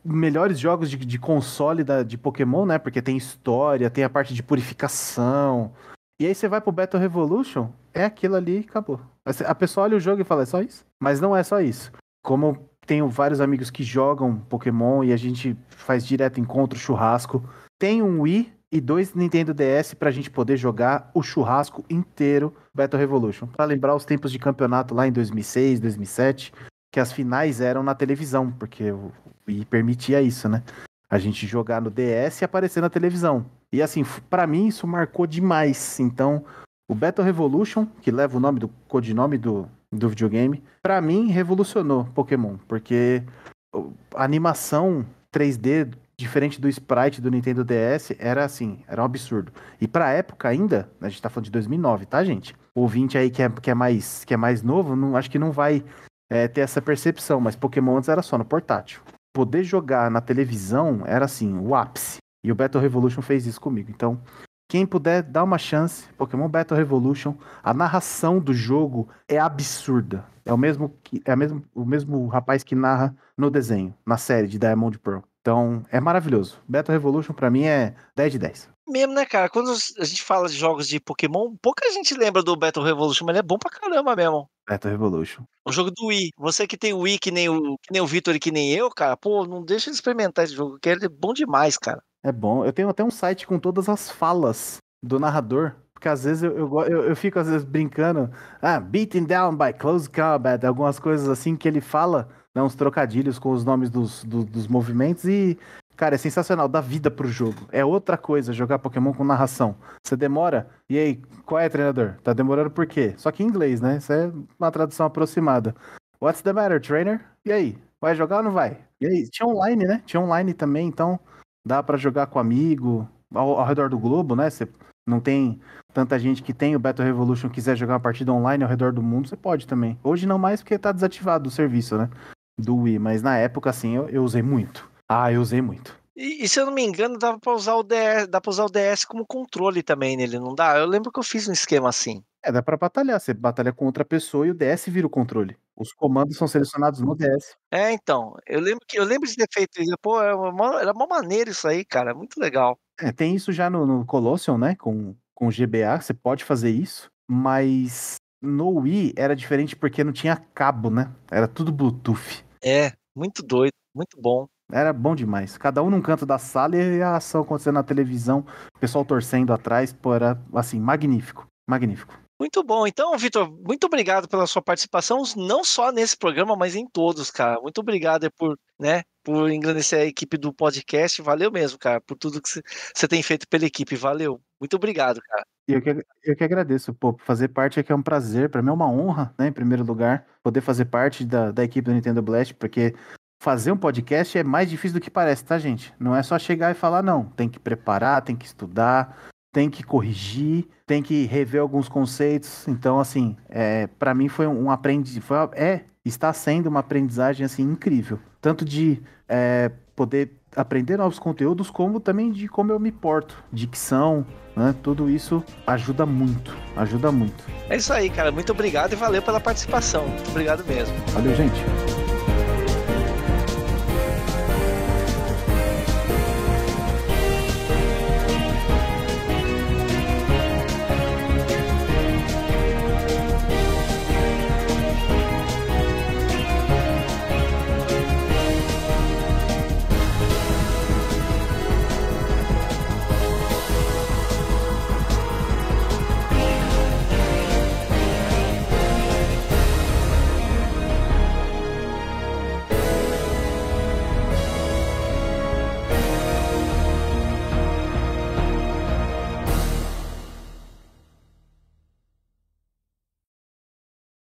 melhores jogos de, de console da, de Pokémon, né? Porque tem história, tem a parte de purificação. E aí você vai pro Battle Revolution, é aquilo ali e acabou. A pessoa olha o jogo e fala, é só isso? Mas não é só isso. Como tenho vários amigos que jogam Pokémon e a gente faz direto encontro, churrasco. Tem um Wii e dois Nintendo DS pra gente poder jogar o churrasco inteiro Battle Revolution. Pra lembrar os tempos de campeonato lá em 2006, 2007, que as finais eram na televisão, porque o Wii permitia isso, né? A gente jogar no DS e aparecer na televisão. E assim, para mim isso marcou demais. Então, o Battle Revolution, que leva o nome do codinome do, do videogame, para mim revolucionou Pokémon, porque a animação 3D diferente do sprite do Nintendo DS era assim, era um absurdo. E pra época ainda, a gente tá falando de 2009, tá, gente? O ouvinte aí que é, que é mais que é mais novo, não, acho que não vai é, ter essa percepção, mas Pokémon antes era só no portátil. Poder jogar na televisão era assim, o ápice. E o Battle Revolution fez isso comigo. Então, quem puder, dá uma chance. Pokémon Battle Revolution. A narração do jogo é absurda. É o mesmo, é mesmo, o mesmo rapaz que narra no desenho, na série de Diamond Pearl. Então, é maravilhoso. Battle Revolution, para mim, é 10 de 10 mesmo, né, cara? Quando a gente fala de jogos de Pokémon, pouca gente lembra do Battle Revolution, mas ele é bom pra caramba mesmo. Battle Revolution. O jogo do Wii. Você que tem o Wii, que nem o, que nem o Victor e que nem eu, cara, pô, não deixa de experimentar esse jogo, que ele é bom demais, cara. É bom. Eu tenho até um site com todas as falas do narrador. Porque às vezes eu, eu, eu, eu fico, às vezes, brincando. Ah, beaten down by close combat. Algumas coisas assim que ele fala, né, uns trocadilhos com os nomes dos, dos movimentos. E Cara, é sensacional, dá vida pro jogo. É outra coisa jogar Pokémon com narração. Você demora, e aí, qual é, treinador? Tá demorando por quê? Só que em inglês, né? Isso é uma tradução aproximada. What's the matter, trainer? E aí, vai jogar ou não vai? E aí, tinha online, né? Tinha online também, então dá para jogar com amigo, ao, ao, redor do globo, né? Você não tem tanta gente que tem o Battle Revolution quiser jogar uma partida online ao redor do mundo, você pode também. Hoje não mais porque tá desativado o serviço, né? Do Wii, mas na época, assim, eu, eu usei muito. Ah, eu usei muito. E, e, se eu não me engano, dava pra usar o DS, dá pra usar o DS como controle também nele, não dá? Eu lembro que eu fiz um esquema assim. É, dá pra batalhar. Você batalha com outra pessoa e o DS vira o controle. Os comandos são selecionados no DS. É, então. Eu lembro que eu lembro de ter feito isso. Pô, é era uma, era uma maneira isso aí, cara. Muito legal. É, tem isso já no, no né? Com, com GBA, você pode fazer isso, mas no Wii era diferente porque não tinha cabo, né? Era tudo Bluetooth. É, muito doido, muito bom. Era bom demais. Cada um num canto da sala e a ação acontecendo na televisão, o pessoal torcendo atrás, pô, era assim, magnífico, magnífico. Muito bom. Então, Vitor, muito obrigado pela sua participação, não só nesse programa, mas em todos, cara. Muito obrigado por, né, por engrandecer a equipe do podcast. Valeu mesmo, cara, por tudo que você tem feito pela equipe. Valeu. Muito obrigado, cara. Eu que, eu que agradeço, pô, fazer parte aqui é um prazer, para mim é uma honra, né, em primeiro lugar, poder fazer parte da, da equipe do Nintendo Blast, porque fazer um podcast é mais difícil do que parece, tá, gente? Não é só chegar e falar, não. Tem que preparar, tem que estudar, tem que corrigir, tem que rever alguns conceitos. Então, assim, é, para mim foi um aprendizado. Foi, é, está sendo uma aprendizagem, assim, incrível. Tanto de é, poder aprender novos conteúdos, como também de como eu me porto, dicção, né? Tudo isso ajuda muito, ajuda muito. É isso aí, cara. Muito obrigado e valeu pela participação. Muito obrigado mesmo. Valeu, gente.